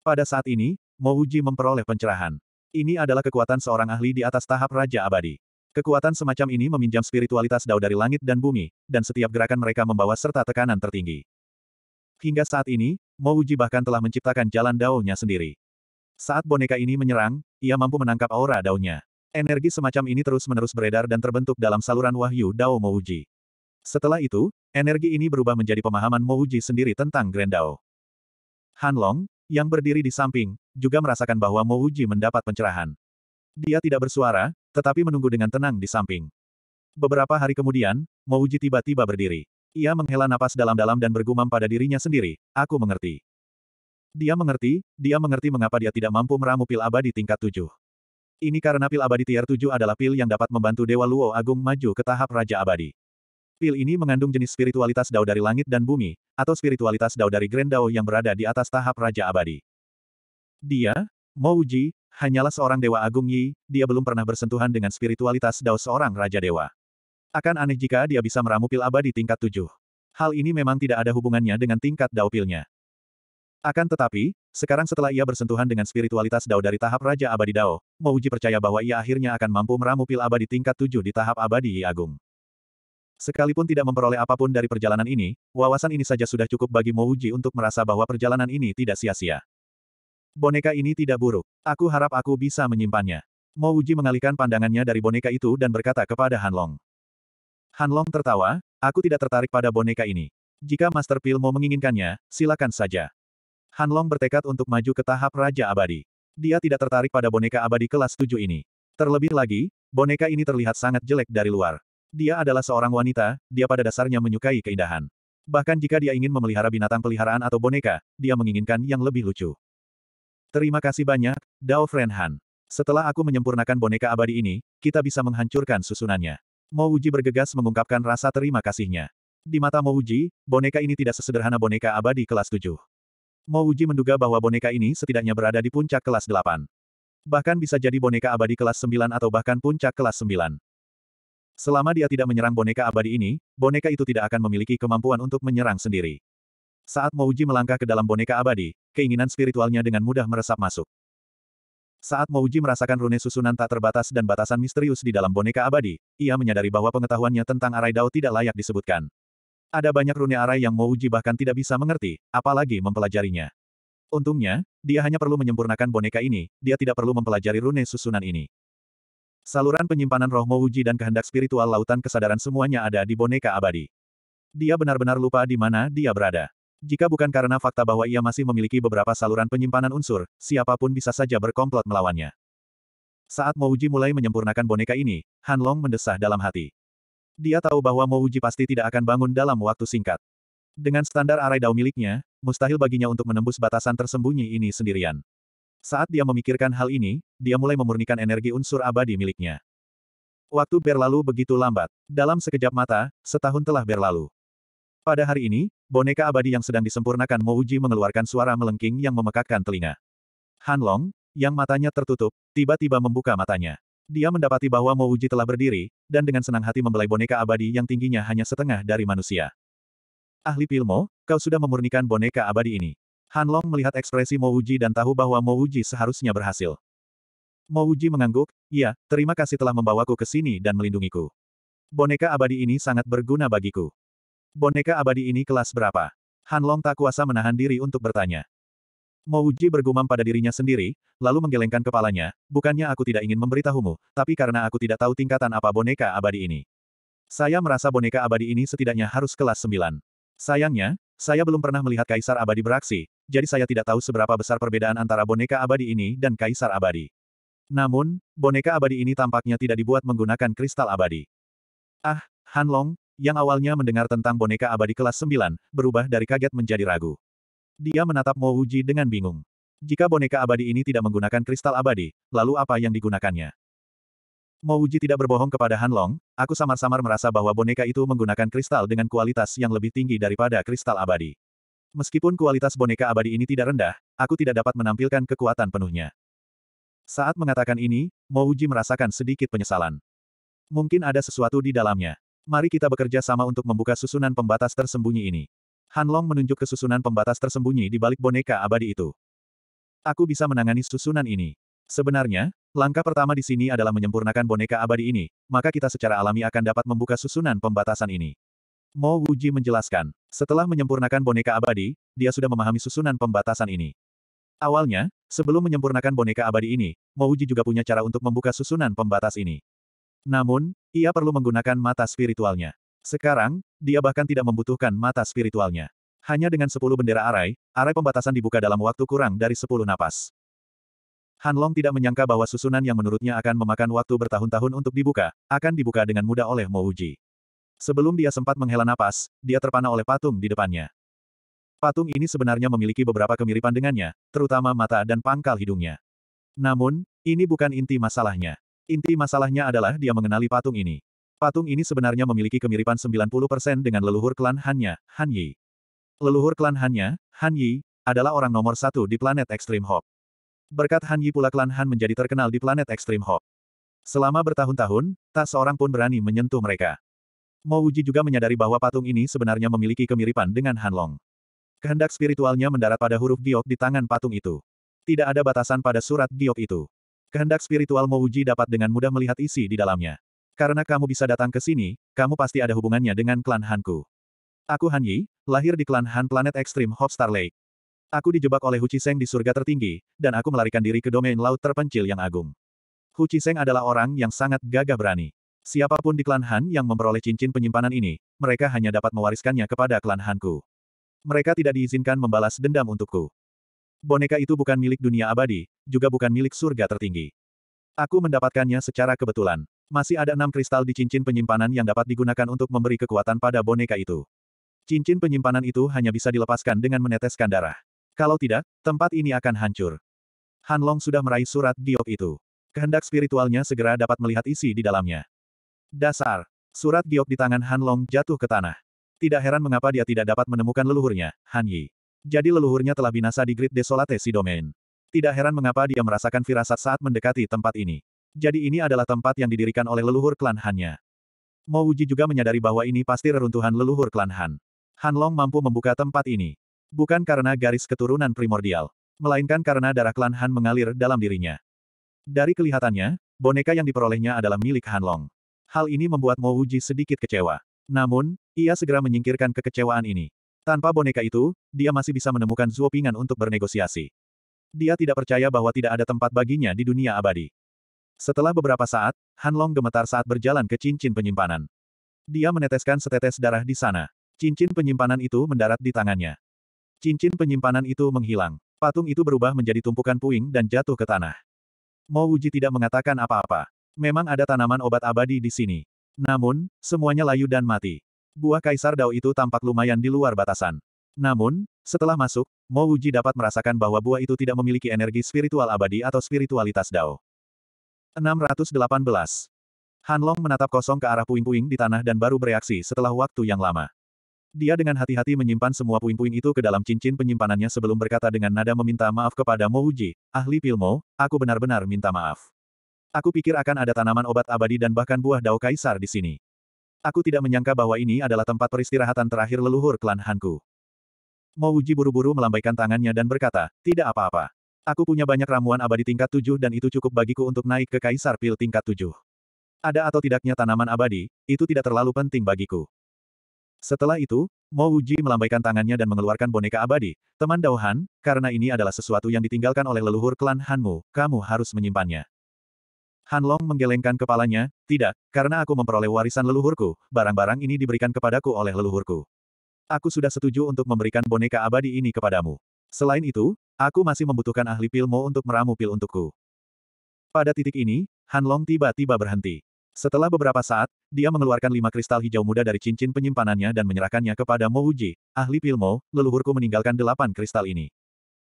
Pada saat ini, Mouji memperoleh pencerahan. Ini adalah kekuatan seorang ahli di atas tahap Raja Abadi. Kekuatan semacam ini meminjam spiritualitas dao dari langit dan bumi, dan setiap gerakan mereka membawa serta tekanan tertinggi. Hingga saat ini, Mo Uji bahkan telah menciptakan jalan daunnya sendiri. Saat boneka ini menyerang, ia mampu menangkap aura daunnya. Energi semacam ini terus-menerus beredar dan terbentuk dalam saluran wahyu Dao Mo Uji. Setelah itu, energi ini berubah menjadi pemahaman Mo Uji sendiri tentang Grand Dao. Han Long, yang berdiri di samping, juga merasakan bahwa Mo Uji mendapat pencerahan. Dia tidak bersuara, tetapi menunggu dengan tenang di samping. Beberapa hari kemudian, Mo Uji tiba-tiba berdiri. Ia menghela napas dalam-dalam dan bergumam pada dirinya sendiri, aku mengerti. Dia mengerti, dia mengerti mengapa dia tidak mampu meramu pil abadi tingkat tujuh. Ini karena pil abadi tier tujuh adalah pil yang dapat membantu Dewa Luo Agung maju ke tahap Raja Abadi. Pil ini mengandung jenis spiritualitas dao dari langit dan bumi, atau spiritualitas dao dari Grand Dao yang berada di atas tahap Raja Abadi. Dia, Mo Uji, hanyalah seorang Dewa Agung Yi, dia belum pernah bersentuhan dengan spiritualitas dao seorang Raja Dewa. Akan aneh jika dia bisa meramu pil abadi tingkat tujuh. Hal ini memang tidak ada hubungannya dengan tingkat dao pilnya. Akan tetapi, sekarang setelah ia bersentuhan dengan spiritualitas dao dari tahap Raja Abadi Dao, Mouji percaya bahwa ia akhirnya akan mampu meramu pil abadi tingkat tujuh di tahap abadi Yi Agung. Sekalipun tidak memperoleh apapun dari perjalanan ini, wawasan ini saja sudah cukup bagi Mouji untuk merasa bahwa perjalanan ini tidak sia-sia. Boneka ini tidak buruk. Aku harap aku bisa menyimpannya. Mouji mengalihkan pandangannya dari boneka itu dan berkata kepada Hanlong. Han Long tertawa, aku tidak tertarik pada boneka ini. Jika Master mau menginginkannya, silakan saja. Han Long bertekad untuk maju ke tahap Raja Abadi. Dia tidak tertarik pada boneka abadi kelas 7 ini. Terlebih lagi, boneka ini terlihat sangat jelek dari luar. Dia adalah seorang wanita, dia pada dasarnya menyukai keindahan. Bahkan jika dia ingin memelihara binatang peliharaan atau boneka, dia menginginkan yang lebih lucu. Terima kasih banyak, Dao Frenhan. Setelah aku menyempurnakan boneka abadi ini, kita bisa menghancurkan susunannya. Mouji bergegas mengungkapkan rasa terima kasihnya. Di mata Mouji, boneka ini tidak sesederhana boneka abadi kelas 7. Mouji menduga bahwa boneka ini setidaknya berada di puncak kelas 8. Bahkan bisa jadi boneka abadi kelas 9 atau bahkan puncak kelas 9. Selama dia tidak menyerang boneka abadi ini, boneka itu tidak akan memiliki kemampuan untuk menyerang sendiri. Saat Mouji melangkah ke dalam boneka abadi, keinginan spiritualnya dengan mudah meresap masuk. Saat Mouji merasakan rune susunan tak terbatas dan batasan misterius di dalam boneka abadi, ia menyadari bahwa pengetahuannya tentang arai dao tidak layak disebutkan. Ada banyak rune arai yang Mouji bahkan tidak bisa mengerti, apalagi mempelajarinya. Untungnya, dia hanya perlu menyempurnakan boneka ini, dia tidak perlu mempelajari rune susunan ini. Saluran penyimpanan roh Mouji dan kehendak spiritual lautan kesadaran semuanya ada di boneka abadi. Dia benar-benar lupa di mana dia berada. Jika bukan karena fakta bahwa ia masih memiliki beberapa saluran penyimpanan unsur, siapapun bisa saja berkomplot melawannya. Saat Mouji mulai menyempurnakan boneka ini, Han Long mendesah dalam hati. Dia tahu bahwa Mouji pasti tidak akan bangun dalam waktu singkat. Dengan standar arai dao miliknya, mustahil baginya untuk menembus batasan tersembunyi ini sendirian. Saat dia memikirkan hal ini, dia mulai memurnikan energi unsur abadi miliknya. Waktu berlalu begitu lambat. Dalam sekejap mata, setahun telah berlalu. Pada hari ini, boneka abadi yang sedang disempurnakan Mouji mengeluarkan suara melengking yang memekakkan telinga. Han Long, yang matanya tertutup, tiba-tiba membuka matanya. Dia mendapati bahwa Mouji telah berdiri, dan dengan senang hati membelai boneka abadi yang tingginya hanya setengah dari manusia. Ahli Pilmo, kau sudah memurnikan boneka abadi ini. Han Long melihat ekspresi Mouji dan tahu bahwa Mouji seharusnya berhasil. Mouji mengangguk, ya. terima kasih telah membawaku ke sini dan melindungiku. Boneka abadi ini sangat berguna bagiku. Boneka abadi ini kelas berapa? Han Long tak kuasa menahan diri untuk bertanya. Mouji bergumam pada dirinya sendiri, lalu menggelengkan kepalanya, bukannya aku tidak ingin memberitahumu, tapi karena aku tidak tahu tingkatan apa boneka abadi ini. Saya merasa boneka abadi ini setidaknya harus kelas 9. Sayangnya, saya belum pernah melihat kaisar abadi beraksi, jadi saya tidak tahu seberapa besar perbedaan antara boneka abadi ini dan kaisar abadi. Namun, boneka abadi ini tampaknya tidak dibuat menggunakan kristal abadi. Ah, Han Long, yang awalnya mendengar tentang boneka abadi kelas 9, berubah dari kaget menjadi ragu. Dia menatap Mo Wuji dengan bingung. Jika boneka abadi ini tidak menggunakan kristal abadi, lalu apa yang digunakannya? Mo Wuji tidak berbohong kepada Han Long, aku samar-samar merasa bahwa boneka itu menggunakan kristal dengan kualitas yang lebih tinggi daripada kristal abadi. Meskipun kualitas boneka abadi ini tidak rendah, aku tidak dapat menampilkan kekuatan penuhnya. Saat mengatakan ini, Mo Wuji merasakan sedikit penyesalan. Mungkin ada sesuatu di dalamnya. Mari kita bekerja sama untuk membuka susunan pembatas tersembunyi ini. Han Long menunjuk ke susunan pembatas tersembunyi di balik boneka abadi itu. Aku bisa menangani susunan ini. Sebenarnya, langkah pertama di sini adalah menyempurnakan boneka abadi ini, maka kita secara alami akan dapat membuka susunan pembatasan ini. Mo Wuji menjelaskan, setelah menyempurnakan boneka abadi, dia sudah memahami susunan pembatasan ini. Awalnya, sebelum menyempurnakan boneka abadi ini, Mo Wuji juga punya cara untuk membuka susunan pembatas ini. Namun, ia perlu menggunakan mata spiritualnya. Sekarang, dia bahkan tidak membutuhkan mata spiritualnya. Hanya dengan sepuluh bendera arai, arai pembatasan dibuka dalam waktu kurang dari sepuluh napas. Han Long tidak menyangka bahwa susunan yang menurutnya akan memakan waktu bertahun-tahun untuk dibuka, akan dibuka dengan mudah oleh Mo Uji. Sebelum dia sempat menghela napas, dia terpana oleh patung di depannya. Patung ini sebenarnya memiliki beberapa kemiripan dengannya, terutama mata dan pangkal hidungnya. Namun, ini bukan inti masalahnya. Inti masalahnya adalah dia mengenali patung ini. Patung ini sebenarnya memiliki kemiripan 90% dengan leluhur klan Hanya, Han Yi. Leluhur klan Hanya, Han Yi, adalah orang nomor satu di planet Extreme Hope. Berkat Han Yi pula klan Han menjadi terkenal di planet Extreme Hope. Selama bertahun-tahun, tak seorang pun berani menyentuh mereka. Mo Wuji juga menyadari bahwa patung ini sebenarnya memiliki kemiripan dengan Han Long. Kehendak spiritualnya mendarat pada huruf giok di tangan patung itu. Tidak ada batasan pada surat giok itu. Kehendak spiritual Mouji dapat dengan mudah melihat isi di dalamnya. Karena kamu bisa datang ke sini, kamu pasti ada hubungannya dengan klan Hanku. Aku Han Yi, lahir di klan Han planet ekstrim Hopstar Lake. Aku dijebak oleh Hu Chiseng di surga tertinggi, dan aku melarikan diri ke domain laut terpencil yang agung. Hu Chiseng adalah orang yang sangat gagah berani. Siapapun di klan Han yang memperoleh cincin penyimpanan ini, mereka hanya dapat mewariskannya kepada klan Hanku. Mereka tidak diizinkan membalas dendam untukku. Boneka itu bukan milik dunia abadi, juga bukan milik surga tertinggi. Aku mendapatkannya secara kebetulan. Masih ada enam kristal di cincin penyimpanan yang dapat digunakan untuk memberi kekuatan pada boneka itu. Cincin penyimpanan itu hanya bisa dilepaskan dengan meneteskan darah. Kalau tidak, tempat ini akan hancur. Han Long sudah meraih surat giok itu. Kehendak spiritualnya segera dapat melihat isi di dalamnya. Dasar. Surat giok di tangan Han Long jatuh ke tanah. Tidak heran mengapa dia tidak dapat menemukan leluhurnya, Han Yi. Jadi leluhurnya telah binasa di Grid Desolate Sea Domain. Tidak heran mengapa dia merasakan firasat saat mendekati tempat ini. Jadi ini adalah tempat yang didirikan oleh leluhur klan Hannya. Mo Uji juga menyadari bahwa ini pasti reruntuhan leluhur klan Han. Han Long mampu membuka tempat ini. Bukan karena garis keturunan primordial, melainkan karena darah klan Han mengalir dalam dirinya. Dari kelihatannya, boneka yang diperolehnya adalah milik Han Long. Hal ini membuat Mo Uji sedikit kecewa. Namun, ia segera menyingkirkan kekecewaan ini. Tanpa boneka itu, dia masih bisa menemukan Zuo untuk bernegosiasi. Dia tidak percaya bahwa tidak ada tempat baginya di dunia abadi. Setelah beberapa saat, Han Long gemetar saat berjalan ke cincin penyimpanan. Dia meneteskan setetes darah di sana. Cincin penyimpanan itu mendarat di tangannya. Cincin penyimpanan itu menghilang. Patung itu berubah menjadi tumpukan puing dan jatuh ke tanah. Mo Wuji tidak mengatakan apa-apa. Memang ada tanaman obat abadi di sini. Namun, semuanya layu dan mati. Buah kaisar Dao itu tampak lumayan di luar batasan. Namun, setelah masuk, Mo Wuji dapat merasakan bahwa buah itu tidak memiliki energi spiritual abadi atau spiritualitas Dao. 618. Long menatap kosong ke arah puing-puing di tanah dan baru bereaksi setelah waktu yang lama. Dia dengan hati-hati menyimpan semua puing-puing itu ke dalam cincin penyimpanannya sebelum berkata dengan nada meminta maaf kepada Mo Wuji, ahli pilmo, aku benar-benar minta maaf. Aku pikir akan ada tanaman obat abadi dan bahkan buah dao kaisar di sini. Aku tidak menyangka bahwa ini adalah tempat peristirahatan terakhir leluhur klan Hanku. Mouji buru-buru melambaikan tangannya dan berkata, tidak apa-apa. Aku punya banyak ramuan abadi tingkat tujuh dan itu cukup bagiku untuk naik ke Kaisar Pil tingkat tujuh. Ada atau tidaknya tanaman abadi, itu tidak terlalu penting bagiku. Setelah itu, Mouji melambaikan tangannya dan mengeluarkan boneka abadi, teman Dauhan, karena ini adalah sesuatu yang ditinggalkan oleh leluhur klan Hanmu, kamu harus menyimpannya. Han Long menggelengkan kepalanya, tidak, karena aku memperoleh warisan leluhurku, barang-barang ini diberikan kepadaku oleh leluhurku. Aku sudah setuju untuk memberikan boneka abadi ini kepadamu. Selain itu, aku masih membutuhkan ahli pilmo untuk meramu pil untukku. Pada titik ini, Han Long tiba-tiba berhenti. Setelah beberapa saat, dia mengeluarkan lima kristal hijau muda dari cincin penyimpanannya dan menyerahkannya kepada Mo Uji, ahli pilmo, leluhurku meninggalkan delapan kristal ini.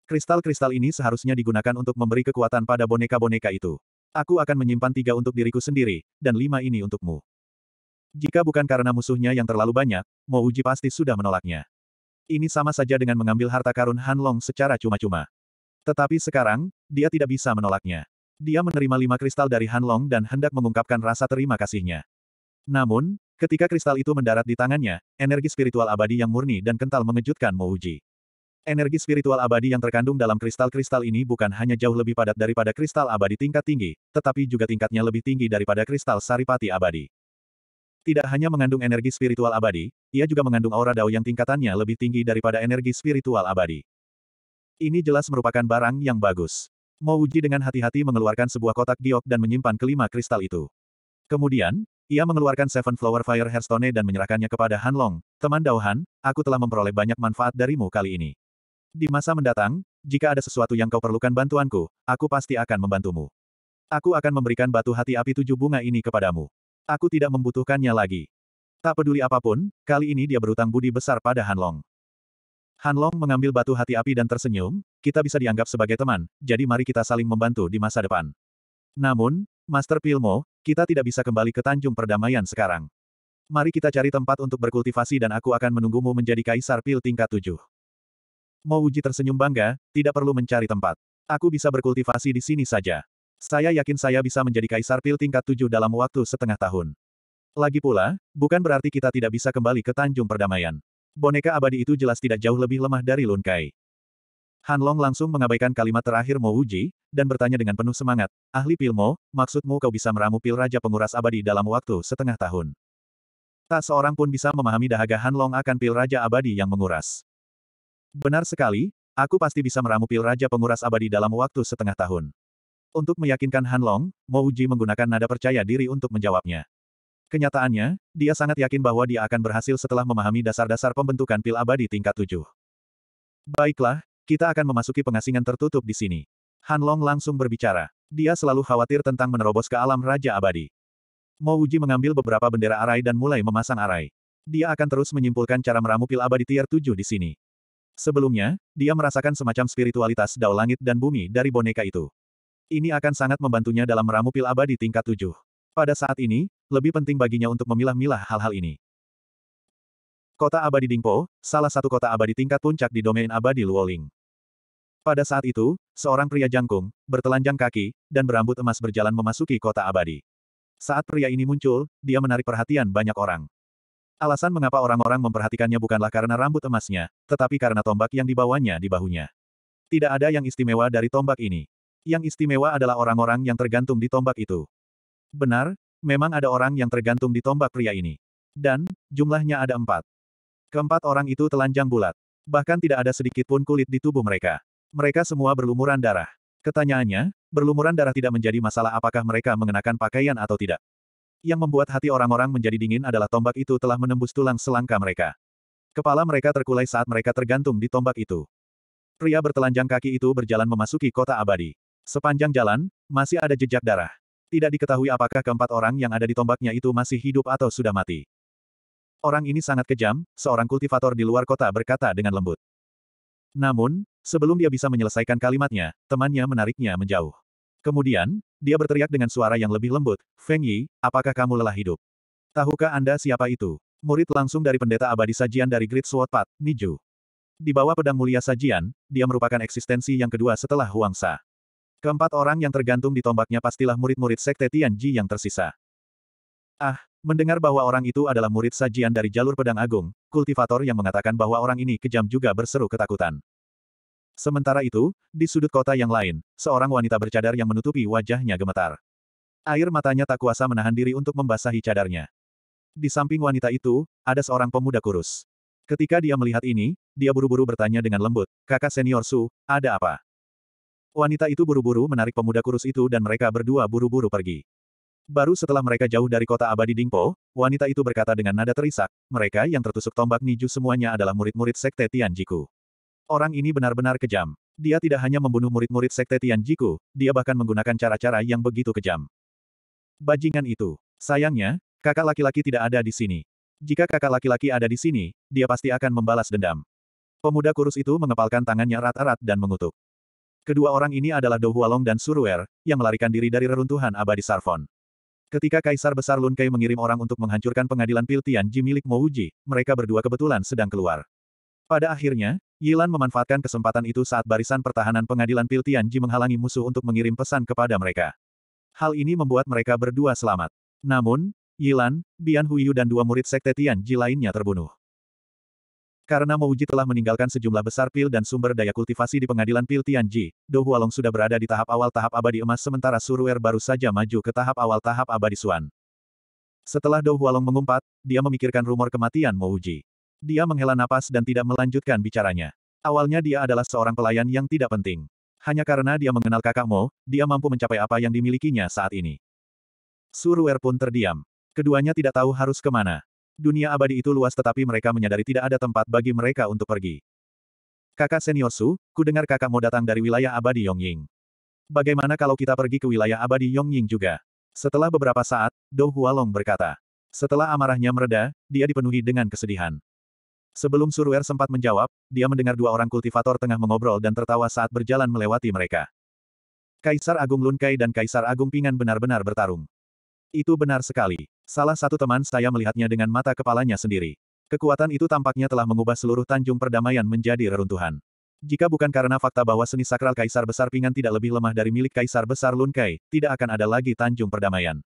Kristal-kristal ini seharusnya digunakan untuk memberi kekuatan pada boneka-boneka itu. Aku akan menyimpan tiga untuk diriku sendiri, dan lima ini untukmu. Jika bukan karena musuhnya yang terlalu banyak, Mo Uji pasti sudah menolaknya. Ini sama saja dengan mengambil harta karun Han Long secara cuma-cuma. Tetapi sekarang, dia tidak bisa menolaknya. Dia menerima lima kristal dari Han Long dan hendak mengungkapkan rasa terima kasihnya. Namun, ketika kristal itu mendarat di tangannya, energi spiritual abadi yang murni dan kental mengejutkan Mo Uji. Energi spiritual abadi yang terkandung dalam kristal-kristal ini bukan hanya jauh lebih padat daripada kristal abadi tingkat tinggi, tetapi juga tingkatnya lebih tinggi daripada kristal saripati abadi. Tidak hanya mengandung energi spiritual abadi, ia juga mengandung aura dao yang tingkatannya lebih tinggi daripada energi spiritual abadi. Ini jelas merupakan barang yang bagus. Mouji dengan hati-hati mengeluarkan sebuah kotak giok dan menyimpan kelima kristal itu. Kemudian, ia mengeluarkan Seven Flower Fire Hearthstone dan menyerahkannya kepada Han Long, teman Dao Han, aku telah memperoleh banyak manfaat darimu kali ini. Di masa mendatang, jika ada sesuatu yang kau perlukan bantuanku, aku pasti akan membantumu. Aku akan memberikan batu hati api tujuh bunga ini kepadamu. Aku tidak membutuhkannya lagi. Tak peduli apapun, kali ini dia berutang budi besar pada Han Long. Han Long mengambil batu hati api dan tersenyum, kita bisa dianggap sebagai teman, jadi mari kita saling membantu di masa depan. Namun, Master Pilmo, kita tidak bisa kembali ke Tanjung Perdamaian sekarang. Mari kita cari tempat untuk berkultivasi dan aku akan menunggumu menjadi Kaisar Pil tingkat Tujuh. Mo Uji tersenyum bangga, tidak perlu mencari tempat. Aku bisa berkultivasi di sini saja. Saya yakin saya bisa menjadi kaisar pil tingkat tujuh dalam waktu setengah tahun. Lagi pula, bukan berarti kita tidak bisa kembali ke Tanjung Perdamaian. Boneka abadi itu jelas tidak jauh lebih lemah dari Lun Kai. Han Long langsung mengabaikan kalimat terakhir Mo Uji, dan bertanya dengan penuh semangat, ahli pil Mo, maksudmu kau bisa meramu pil Raja Penguras Abadi dalam waktu setengah tahun. Tak seorang pun bisa memahami dahaga Han Long akan pil Raja Abadi yang menguras. Benar sekali, aku pasti bisa meramu pil Raja Penguras Abadi dalam waktu setengah tahun. Untuk meyakinkan Han Long, Mo Uji menggunakan nada percaya diri untuk menjawabnya. Kenyataannya, dia sangat yakin bahwa dia akan berhasil setelah memahami dasar-dasar pembentukan pil abadi tingkat 7. Baiklah, kita akan memasuki pengasingan tertutup di sini. Han Long langsung berbicara. Dia selalu khawatir tentang menerobos ke alam Raja Abadi. Mo Uji mengambil beberapa bendera arai dan mulai memasang arai. Dia akan terus menyimpulkan cara meramu pil abadi tier 7 di sini. Sebelumnya, dia merasakan semacam spiritualitas dao langit dan bumi dari boneka itu. Ini akan sangat membantunya dalam meramu pil abadi tingkat tujuh. Pada saat ini, lebih penting baginya untuk memilah-milah hal-hal ini. Kota abadi Dingpo, salah satu kota abadi tingkat puncak di domain abadi Luoling. Pada saat itu, seorang pria jangkung, bertelanjang kaki, dan berambut emas berjalan memasuki kota abadi. Saat pria ini muncul, dia menarik perhatian banyak orang. Alasan mengapa orang-orang memperhatikannya bukanlah karena rambut emasnya, tetapi karena tombak yang dibawanya di bahunya. Tidak ada yang istimewa dari tombak ini. Yang istimewa adalah orang-orang yang tergantung di tombak itu. Benar, memang ada orang yang tergantung di tombak pria ini. Dan, jumlahnya ada empat. Keempat orang itu telanjang bulat. Bahkan tidak ada sedikit pun kulit di tubuh mereka. Mereka semua berlumuran darah. Ketanyaannya, berlumuran darah tidak menjadi masalah apakah mereka mengenakan pakaian atau tidak. Yang membuat hati orang-orang menjadi dingin adalah tombak itu telah menembus tulang selangka mereka. Kepala mereka terkulai saat mereka tergantung di tombak itu. Pria bertelanjang kaki itu berjalan memasuki kota abadi. Sepanjang jalan, masih ada jejak darah. Tidak diketahui apakah keempat orang yang ada di tombaknya itu masih hidup atau sudah mati. Orang ini sangat kejam, seorang kultivator di luar kota berkata dengan lembut. Namun, sebelum dia bisa menyelesaikan kalimatnya, temannya menariknya menjauh. Kemudian, dia berteriak dengan suara yang lebih lembut, Feng Yi, apakah kamu lelah hidup? Tahukah Anda siapa itu? Murid langsung dari pendeta abadi sajian dari Great Sword Path, Niju. Di bawah pedang mulia sajian, dia merupakan eksistensi yang kedua setelah Huang Sa. Keempat orang yang tergantung di tombaknya pastilah murid-murid sekte Tianji yang tersisa. Ah, mendengar bahwa orang itu adalah murid sajian dari jalur pedang agung, kultivator yang mengatakan bahwa orang ini kejam juga berseru ketakutan. Sementara itu, di sudut kota yang lain, seorang wanita bercadar yang menutupi wajahnya gemetar. Air matanya tak kuasa menahan diri untuk membasahi cadarnya. Di samping wanita itu, ada seorang pemuda kurus. Ketika dia melihat ini, dia buru-buru bertanya dengan lembut, kakak senior Su, ada apa? Wanita itu buru-buru menarik pemuda kurus itu dan mereka berdua buru-buru pergi. Baru setelah mereka jauh dari kota abadi Dingpo, wanita itu berkata dengan nada terisak, mereka yang tertusuk tombak Niju semuanya adalah murid-murid Sekte Tianjiku. Orang ini benar-benar kejam. Dia tidak hanya membunuh murid-murid sekte Tianjiku, dia bahkan menggunakan cara-cara yang begitu kejam. Bajingan itu. Sayangnya, kakak laki-laki tidak ada di sini. Jika kakak laki-laki ada di sini, dia pasti akan membalas dendam. Pemuda kurus itu mengepalkan tangannya erat-erat dan mengutuk. Kedua orang ini adalah Dou Hualong dan Suruer, yang melarikan diri dari reruntuhan abadi Sarfon. Ketika Kaisar Besar Lunkei mengirim orang untuk menghancurkan pengadilan Pil Ji milik Mouji, mereka berdua kebetulan sedang keluar. Pada akhirnya, Yilan memanfaatkan kesempatan itu saat barisan pertahanan pengadilan Piltianji menghalangi musuh untuk mengirim pesan kepada mereka. Hal ini membuat mereka berdua selamat. Namun, Yilan, Bian Huiyu dan dua murid sekte Tianji lainnya terbunuh. Karena Mouji telah meninggalkan sejumlah besar pil dan sumber daya kultivasi di pengadilan pil Tianji, Do Hualong sudah berada di tahap awal tahap abadi emas sementara Suruer baru saja maju ke tahap awal tahap abadi Suan. Setelah Do Hualong mengumpat, dia memikirkan rumor kematian Mouji. Dia menghela napas dan tidak melanjutkan bicaranya. Awalnya dia adalah seorang pelayan yang tidak penting. Hanya karena dia mengenal kakakmu, dia mampu mencapai apa yang dimilikinya saat ini. Suruer pun terdiam. Keduanya tidak tahu harus kemana. Dunia abadi itu luas tetapi mereka menyadari tidak ada tempat bagi mereka untuk pergi. Kakak senior Su, ku dengar kakakmu datang dari wilayah abadi Yongying. Bagaimana kalau kita pergi ke wilayah abadi Yongying juga? Setelah beberapa saat, Dou Hualong berkata. Setelah amarahnya mereda, dia dipenuhi dengan kesedihan. Sebelum Surwer sempat menjawab, dia mendengar dua orang kultivator tengah mengobrol dan tertawa saat berjalan melewati mereka. Kaisar Agung Lunkai dan Kaisar Agung Pingan benar-benar bertarung. Itu benar sekali. Salah satu teman saya melihatnya dengan mata kepalanya sendiri. Kekuatan itu tampaknya telah mengubah seluruh Tanjung Perdamaian menjadi reruntuhan. Jika bukan karena fakta bahwa seni sakral Kaisar Besar Pingan tidak lebih lemah dari milik Kaisar Besar Lunkai, tidak akan ada lagi Tanjung Perdamaian.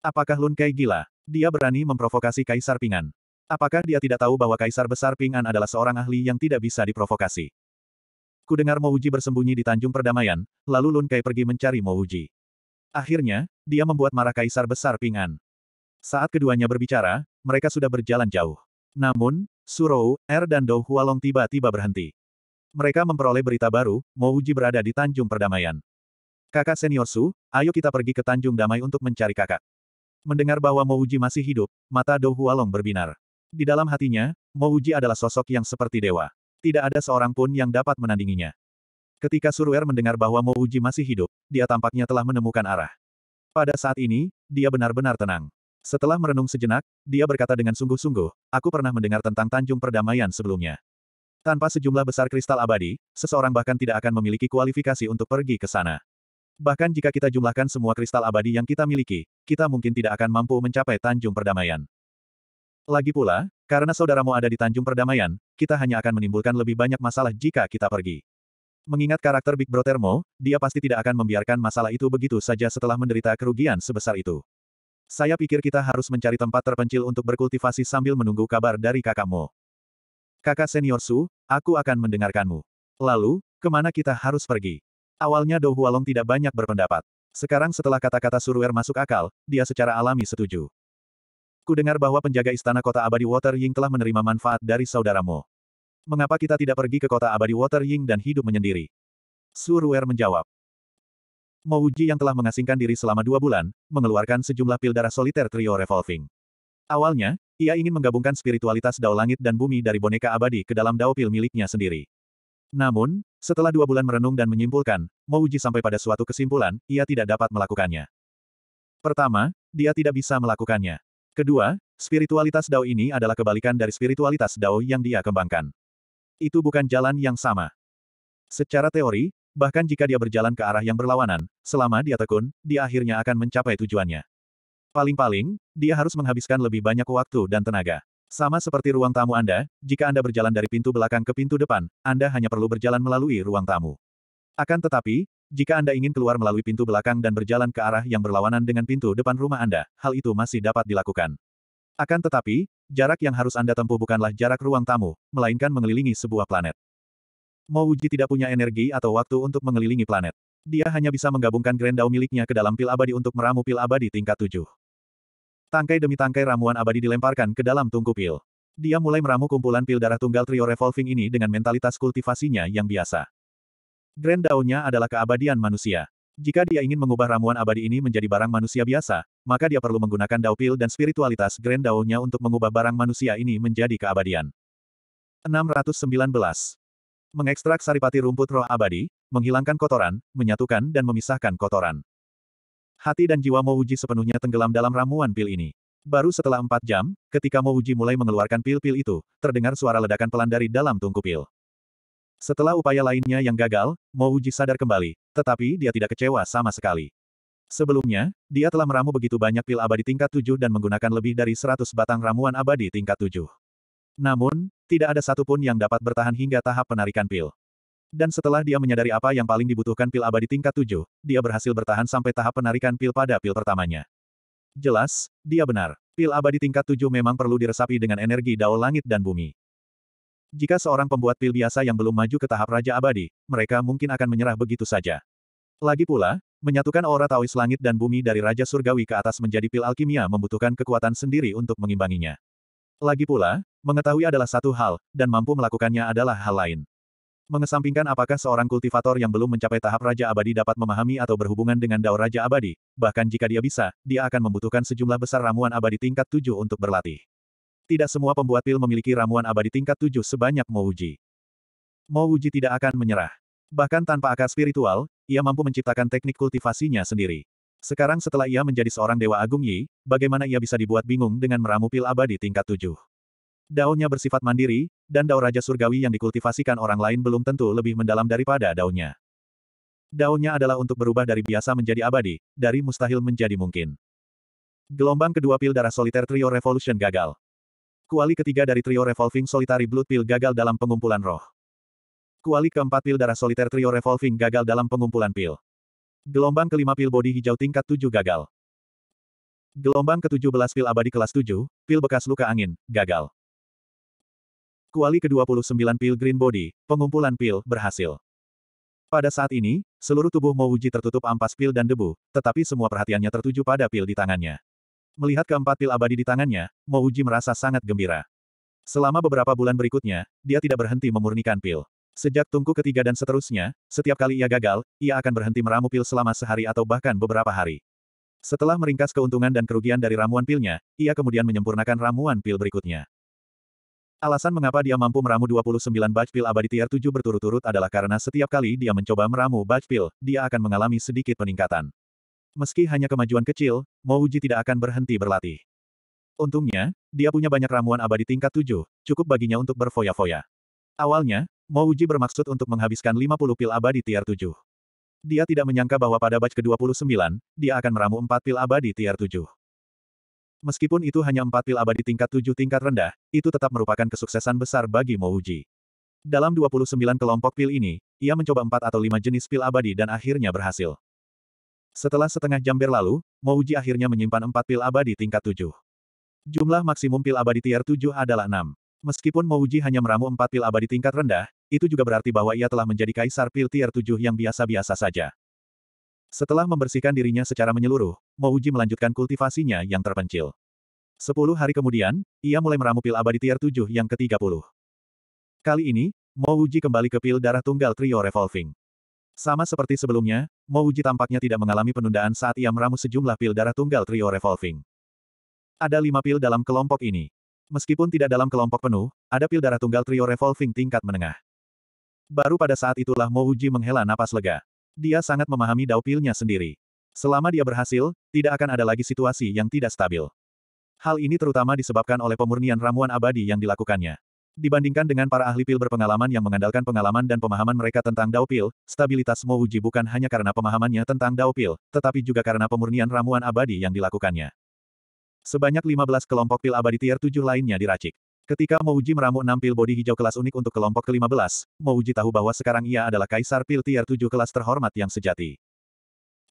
Apakah Lunkai gila? Dia berani memprovokasi Kaisar Pingan. Apakah dia tidak tahu bahwa Kaisar Besar Ping'an adalah seorang ahli yang tidak bisa diprovokasi? Kudengar Mouji bersembunyi di Tanjung Perdamaian, lalu Lun Kai pergi mencari Mouji. Akhirnya, dia membuat marah Kaisar Besar Ping'an. Saat keduanya berbicara, mereka sudah berjalan jauh. Namun, Surou, Er dan Dou Hualong tiba-tiba berhenti. Mereka memperoleh berita baru, Mouji berada di Tanjung Perdamaian. Kakak senior Su, ayo kita pergi ke Tanjung Damai untuk mencari kakak. Mendengar bahwa Mouji masih hidup, mata Dou Hualong berbinar. Di dalam hatinya, Mouji adalah sosok yang seperti dewa. Tidak ada seorang pun yang dapat menandinginya. Ketika Suruer mendengar bahwa Mouji masih hidup, dia tampaknya telah menemukan arah. Pada saat ini, dia benar-benar tenang. Setelah merenung sejenak, dia berkata dengan sungguh-sungguh, aku pernah mendengar tentang Tanjung Perdamaian sebelumnya. Tanpa sejumlah besar kristal abadi, seseorang bahkan tidak akan memiliki kualifikasi untuk pergi ke sana. Bahkan jika kita jumlahkan semua kristal abadi yang kita miliki, kita mungkin tidak akan mampu mencapai Tanjung Perdamaian. Lagi pula, karena saudaramu ada di Tanjung Perdamaian, kita hanya akan menimbulkan lebih banyak masalah jika kita pergi. Mengingat karakter Big Brothermo, dia pasti tidak akan membiarkan masalah itu begitu saja setelah menderita kerugian sebesar itu. Saya pikir kita harus mencari tempat terpencil untuk berkultivasi sambil menunggu kabar dari kakakmu. Kakak senior Su, aku akan mendengarkanmu. Lalu, kemana kita harus pergi? Awalnya Do Hualong tidak banyak berpendapat. Sekarang setelah kata-kata Suruer masuk akal, dia secara alami setuju. Ku dengar bahwa penjaga istana kota abadi Water Ying telah menerima manfaat dari saudaramu. Mengapa kita tidak pergi ke kota abadi Water Ying dan hidup menyendiri? Suruer menjawab. Mouji yang telah mengasingkan diri selama dua bulan, mengeluarkan sejumlah pil darah soliter trio revolving. Awalnya, ia ingin menggabungkan spiritualitas dao langit dan bumi dari boneka abadi ke dalam dao pil miliknya sendiri. Namun, setelah dua bulan merenung dan menyimpulkan, Mouji sampai pada suatu kesimpulan, ia tidak dapat melakukannya. Pertama, dia tidak bisa melakukannya. Kedua, spiritualitas Dao ini adalah kebalikan dari spiritualitas Dao yang dia kembangkan. Itu bukan jalan yang sama. Secara teori, bahkan jika dia berjalan ke arah yang berlawanan, selama dia tekun, dia akhirnya akan mencapai tujuannya. Paling-paling, dia harus menghabiskan lebih banyak waktu dan tenaga. Sama seperti ruang tamu Anda, jika Anda berjalan dari pintu belakang ke pintu depan, Anda hanya perlu berjalan melalui ruang tamu. Akan tetapi, jika Anda ingin keluar melalui pintu belakang dan berjalan ke arah yang berlawanan dengan pintu depan rumah Anda, hal itu masih dapat dilakukan. Akan tetapi, jarak yang harus Anda tempuh bukanlah jarak ruang tamu, melainkan mengelilingi sebuah planet. Mouji tidak punya energi atau waktu untuk mengelilingi planet. Dia hanya bisa menggabungkan Grendau miliknya ke dalam pil abadi untuk meramu pil abadi tingkat 7. Tangkai demi tangkai ramuan abadi dilemparkan ke dalam tungku pil. Dia mulai meramu kumpulan pil darah tunggal trio revolving ini dengan mentalitas kultivasinya yang biasa. Grand Dao-nya adalah keabadian manusia. Jika dia ingin mengubah ramuan abadi ini menjadi barang manusia biasa, maka dia perlu menggunakan Dao Pil dan spiritualitas Grand Dao-nya untuk mengubah barang manusia ini menjadi keabadian. 619. Mengekstrak saripati rumput roh abadi, menghilangkan kotoran, menyatukan dan memisahkan kotoran. Hati dan jiwa Mouji sepenuhnya tenggelam dalam ramuan pil ini. Baru setelah empat jam, ketika Mouji mulai mengeluarkan pil-pil itu, terdengar suara ledakan pelan dari dalam tungku pil. Setelah upaya lainnya yang gagal, Mo Uji sadar kembali, tetapi dia tidak kecewa sama sekali. Sebelumnya, dia telah meramu begitu banyak pil abadi tingkat 7 dan menggunakan lebih dari 100 batang ramuan abadi tingkat 7. Namun, tidak ada satupun yang dapat bertahan hingga tahap penarikan pil. Dan setelah dia menyadari apa yang paling dibutuhkan pil abadi tingkat 7, dia berhasil bertahan sampai tahap penarikan pil pada pil pertamanya. Jelas, dia benar. Pil abadi tingkat 7 memang perlu diresapi dengan energi dao langit dan bumi. Jika seorang pembuat pil biasa yang belum maju ke tahap Raja Abadi, mereka mungkin akan menyerah begitu saja. Lagi pula, menyatukan aura Taois langit dan bumi dari Raja Surgawi ke atas menjadi pil alkimia membutuhkan kekuatan sendiri untuk mengimbanginya. Lagi pula, mengetahui adalah satu hal, dan mampu melakukannya adalah hal lain. Mengesampingkan apakah seorang kultivator yang belum mencapai tahap Raja Abadi dapat memahami atau berhubungan dengan Dao Raja Abadi, bahkan jika dia bisa, dia akan membutuhkan sejumlah besar ramuan abadi tingkat 7 untuk berlatih. Tidak semua pembuat pil memiliki ramuan abadi tingkat tujuh sebanyak Mouji. Mouji tidak akan menyerah. Bahkan tanpa akar spiritual, ia mampu menciptakan teknik kultivasinya sendiri. Sekarang setelah ia menjadi seorang Dewa Agung Yi, bagaimana ia bisa dibuat bingung dengan meramu pil abadi tingkat tujuh? Daunnya bersifat mandiri, dan daun Raja Surgawi yang dikultivasikan orang lain belum tentu lebih mendalam daripada daunnya. Daunnya adalah untuk berubah dari biasa menjadi abadi, dari mustahil menjadi mungkin. Gelombang kedua pil darah soliter Trio Revolution gagal. Kuali ketiga dari trio Revolving Solitary Blood Pill gagal dalam pengumpulan roh. Kuali keempat pil darah soliter trio Revolving gagal dalam pengumpulan pil. Gelombang kelima pil bodi hijau tingkat tujuh gagal. Gelombang ke-17 pil abadi kelas 7, pil bekas luka angin, gagal. Kuali ke-29 pil green body, pengumpulan pil, berhasil. Pada saat ini, seluruh tubuh Mouji tertutup ampas pil dan debu, tetapi semua perhatiannya tertuju pada pil di tangannya. Melihat keempat pil abadi di tangannya, Mouji merasa sangat gembira. Selama beberapa bulan berikutnya, dia tidak berhenti memurnikan pil. Sejak tungku ketiga dan seterusnya, setiap kali ia gagal, ia akan berhenti meramu pil selama sehari atau bahkan beberapa hari. Setelah meringkas keuntungan dan kerugian dari ramuan pilnya, ia kemudian menyempurnakan ramuan pil berikutnya. Alasan mengapa dia mampu meramu 29 batch pil abadi tier 7 berturut-turut adalah karena setiap kali dia mencoba meramu batch pil, dia akan mengalami sedikit peningkatan. Meski hanya kemajuan kecil, Mouji tidak akan berhenti berlatih. Untungnya, dia punya banyak ramuan abadi tingkat 7, cukup baginya untuk berfoya-foya. Awalnya, Mouji bermaksud untuk menghabiskan 50 pil abadi tier 7. Dia tidak menyangka bahwa pada batch ke-29, dia akan meramu 4 pil abadi tier 7. Meskipun itu hanya 4 pil abadi tingkat 7 tingkat rendah, itu tetap merupakan kesuksesan besar bagi Mouji. Dalam 29 kelompok pil ini, ia mencoba 4 atau 5 jenis pil abadi dan akhirnya berhasil. Setelah setengah jam berlalu, Mouji akhirnya menyimpan empat pil abadi tingkat tujuh. Jumlah maksimum pil abadi tier tujuh adalah enam. Meskipun Mouji hanya meramu empat pil abadi tingkat rendah, itu juga berarti bahwa ia telah menjadi kaisar pil tier tujuh yang biasa-biasa saja. Setelah membersihkan dirinya secara menyeluruh, Mouji melanjutkan kultivasinya yang terpencil. Sepuluh hari kemudian, ia mulai meramu pil abadi tier tujuh yang ke-30. Kali ini, Mouji kembali ke pil darah tunggal trio revolving. Sama seperti sebelumnya, Mo Uji tampaknya tidak mengalami penundaan saat ia meramu sejumlah pil darah tunggal trio revolving. Ada lima pil dalam kelompok ini. Meskipun tidak dalam kelompok penuh, ada pil darah tunggal trio revolving tingkat menengah. Baru pada saat itulah Mo Uji menghela napas lega. Dia sangat memahami dao pilnya sendiri. Selama dia berhasil, tidak akan ada lagi situasi yang tidak stabil. Hal ini terutama disebabkan oleh pemurnian ramuan abadi yang dilakukannya. Dibandingkan dengan para ahli pil berpengalaman yang mengandalkan pengalaman dan pemahaman mereka tentang Dao Pil, stabilitas Mo Uji bukan hanya karena pemahamannya tentang Dao Pil, tetapi juga karena pemurnian ramuan abadi yang dilakukannya. Sebanyak 15 kelompok pil abadi tier 7 lainnya diracik. Ketika Mo Uji meramu 6 pil bodi hijau kelas unik untuk kelompok ke-15, Uji tahu bahwa sekarang ia adalah kaisar pil tier 7 kelas terhormat yang sejati.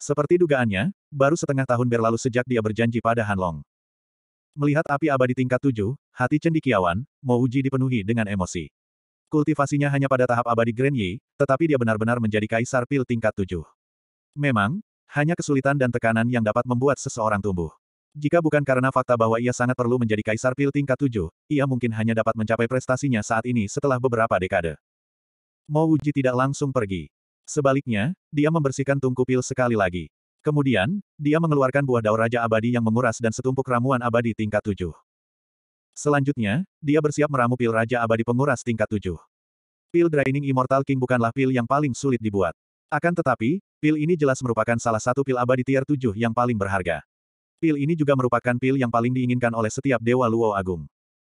Seperti dugaannya, baru setengah tahun berlalu sejak dia berjanji pada Hanlong. Melihat api abadi tingkat tujuh, hati cendikiawan, Uji dipenuhi dengan emosi. Kultivasinya hanya pada tahap abadi Grand Yi, tetapi dia benar-benar menjadi kaisar pil tingkat tujuh. Memang, hanya kesulitan dan tekanan yang dapat membuat seseorang tumbuh. Jika bukan karena fakta bahwa ia sangat perlu menjadi kaisar pil tingkat tujuh, ia mungkin hanya dapat mencapai prestasinya saat ini setelah beberapa dekade. Uji tidak langsung pergi. Sebaliknya, dia membersihkan tungku pil sekali lagi. Kemudian, dia mengeluarkan buah daun Raja Abadi yang menguras dan setumpuk ramuan abadi tingkat tujuh. Selanjutnya, dia bersiap meramu pil Raja Abadi penguras tingkat tujuh. Pil Draining Immortal King bukanlah pil yang paling sulit dibuat. Akan tetapi, pil ini jelas merupakan salah satu pil abadi tier tujuh yang paling berharga. Pil ini juga merupakan pil yang paling diinginkan oleh setiap Dewa Luo Agung.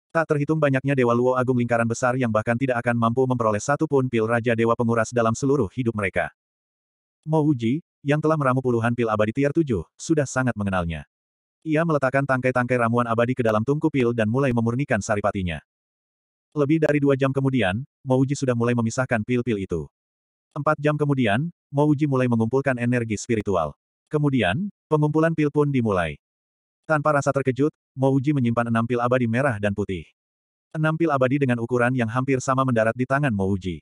Tak terhitung banyaknya Dewa Luo Agung lingkaran besar yang bahkan tidak akan mampu memperoleh satu pun pil Raja Dewa Penguras dalam seluruh hidup mereka. Mouji, yang telah meramu puluhan pil abadi tier 7, sudah sangat mengenalnya. Ia meletakkan tangkai-tangkai ramuan abadi ke dalam tungku pil dan mulai memurnikan saripatinya. Lebih dari dua jam kemudian, Mouji sudah mulai memisahkan pil-pil itu. Empat jam kemudian, Mouji mulai mengumpulkan energi spiritual. Kemudian, pengumpulan pil pun dimulai. Tanpa rasa terkejut, Mouji menyimpan enam pil abadi merah dan putih. Enam pil abadi dengan ukuran yang hampir sama mendarat di tangan Mouji.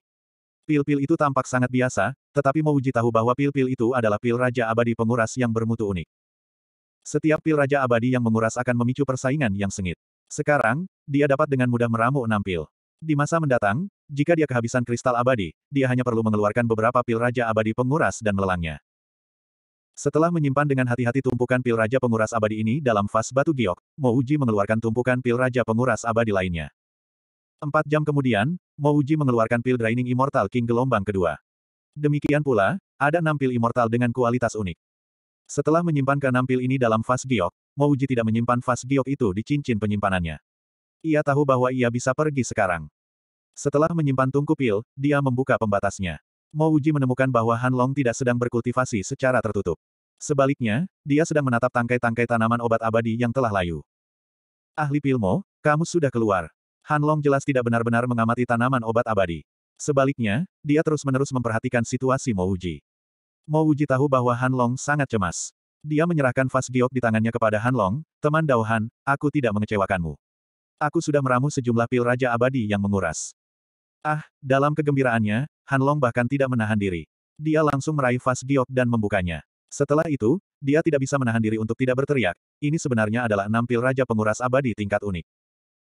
Pil-pil itu tampak sangat biasa, tetapi Mouji tahu bahwa pil-pil itu adalah pil Raja Abadi penguras yang bermutu unik. Setiap pil Raja Abadi yang menguras akan memicu persaingan yang sengit. Sekarang, dia dapat dengan mudah meramu enam pil. Di masa mendatang, jika dia kehabisan kristal abadi, dia hanya perlu mengeluarkan beberapa pil Raja Abadi penguras dan melelangnya. Setelah menyimpan dengan hati-hati tumpukan pil Raja penguras abadi ini dalam vas batu giok, Mouji mengeluarkan tumpukan pil Raja penguras abadi lainnya. Empat jam kemudian, Mouji mengeluarkan pil Draining Immortal King gelombang kedua. Demikian pula, ada enam pil immortal dengan kualitas unik. Setelah menyimpan keenam pil ini dalam vas giok, Mouji tidak menyimpan vas giok itu di cincin penyimpanannya. Ia tahu bahwa ia bisa pergi sekarang. Setelah menyimpan tungku pil, dia membuka pembatasnya. Mouji menemukan bahwa Han Long tidak sedang berkultivasi secara tertutup. Sebaliknya, dia sedang menatap tangkai-tangkai tanaman obat abadi yang telah layu. Ahli Pilmo, kamu sudah keluar. Han Long jelas tidak benar-benar mengamati tanaman obat abadi. Sebaliknya, dia terus-menerus memperhatikan situasi Mo Mo Wuji tahu bahwa Han Long sangat cemas. Dia menyerahkan vas giok di tangannya kepada Han Long, teman Han, aku tidak mengecewakanmu. Aku sudah meramu sejumlah pil Raja Abadi yang menguras. Ah, dalam kegembiraannya, Han Long bahkan tidak menahan diri. Dia langsung meraih vas giok dan membukanya. Setelah itu, dia tidak bisa menahan diri untuk tidak berteriak, ini sebenarnya adalah enam pil Raja Penguras Abadi tingkat unik.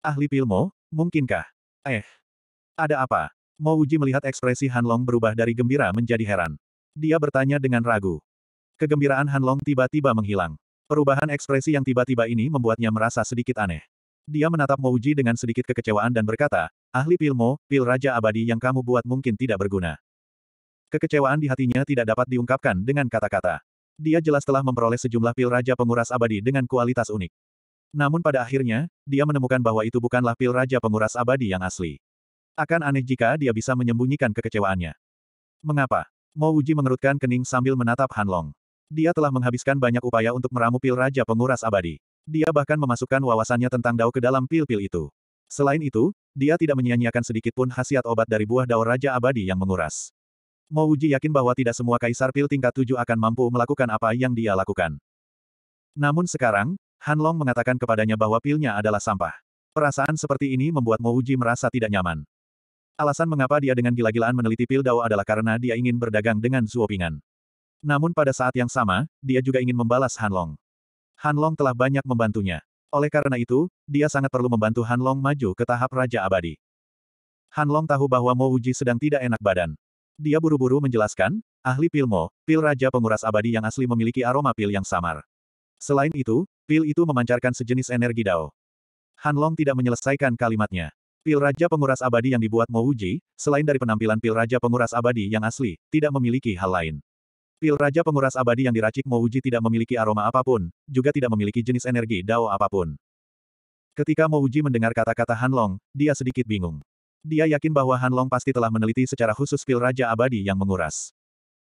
Ahli Pilmo, Mungkinkah? Eh. Ada apa? Mo Uji melihat ekspresi Han Long berubah dari gembira menjadi heran. Dia bertanya dengan ragu. Kegembiraan Han Long tiba-tiba menghilang. Perubahan ekspresi yang tiba-tiba ini membuatnya merasa sedikit aneh. Dia menatap Mo Uji dengan sedikit kekecewaan dan berkata, ahli pilmo, pil Raja Abadi yang kamu buat mungkin tidak berguna. Kekecewaan di hatinya tidak dapat diungkapkan dengan kata-kata. Dia jelas telah memperoleh sejumlah pil Raja Penguras Abadi dengan kualitas unik. Namun pada akhirnya, dia menemukan bahwa itu bukanlah pil Raja Penguras Abadi yang asli. Akan aneh jika dia bisa menyembunyikan kekecewaannya. Mengapa? Mo Wuji mengerutkan kening sambil menatap Han Long. Dia telah menghabiskan banyak upaya untuk meramu pil Raja Penguras Abadi. Dia bahkan memasukkan wawasannya tentang dao ke dalam pil-pil itu. Selain itu, dia tidak menyia-nyiakan sedikit pun khasiat obat dari buah dao Raja Abadi yang menguras. Mo Wuji yakin bahwa tidak semua kaisar pil tingkat tujuh akan mampu melakukan apa yang dia lakukan. Namun sekarang, Han Long mengatakan kepadanya bahwa pilnya adalah sampah. Perasaan seperti ini membuat Mouji merasa tidak nyaman. Alasan mengapa dia dengan gila-gilaan meneliti pil Dao adalah karena dia ingin berdagang dengan Zuopingan. Namun pada saat yang sama, dia juga ingin membalas Han Long. Han Long telah banyak membantunya. Oleh karena itu, dia sangat perlu membantu Han Long maju ke tahap Raja Abadi. Han Long tahu bahwa Mo Uji sedang tidak enak badan. Dia buru-buru menjelaskan, ahli pil Mo, pil Raja Penguras Abadi yang asli memiliki aroma pil yang samar. Selain itu, pil itu memancarkan sejenis energi Dao. Han Long tidak menyelesaikan kalimatnya. Pil Raja Penguras Abadi yang dibuat Mo Uji, selain dari penampilan pil Raja Penguras Abadi yang asli, tidak memiliki hal lain. Pil Raja Penguras Abadi yang diracik Mo Uji tidak memiliki aroma apapun, juga tidak memiliki jenis energi Dao apapun. Ketika Mo Uji mendengar kata-kata Han Long, dia sedikit bingung. Dia yakin bahwa Han Long pasti telah meneliti secara khusus pil Raja Abadi yang menguras.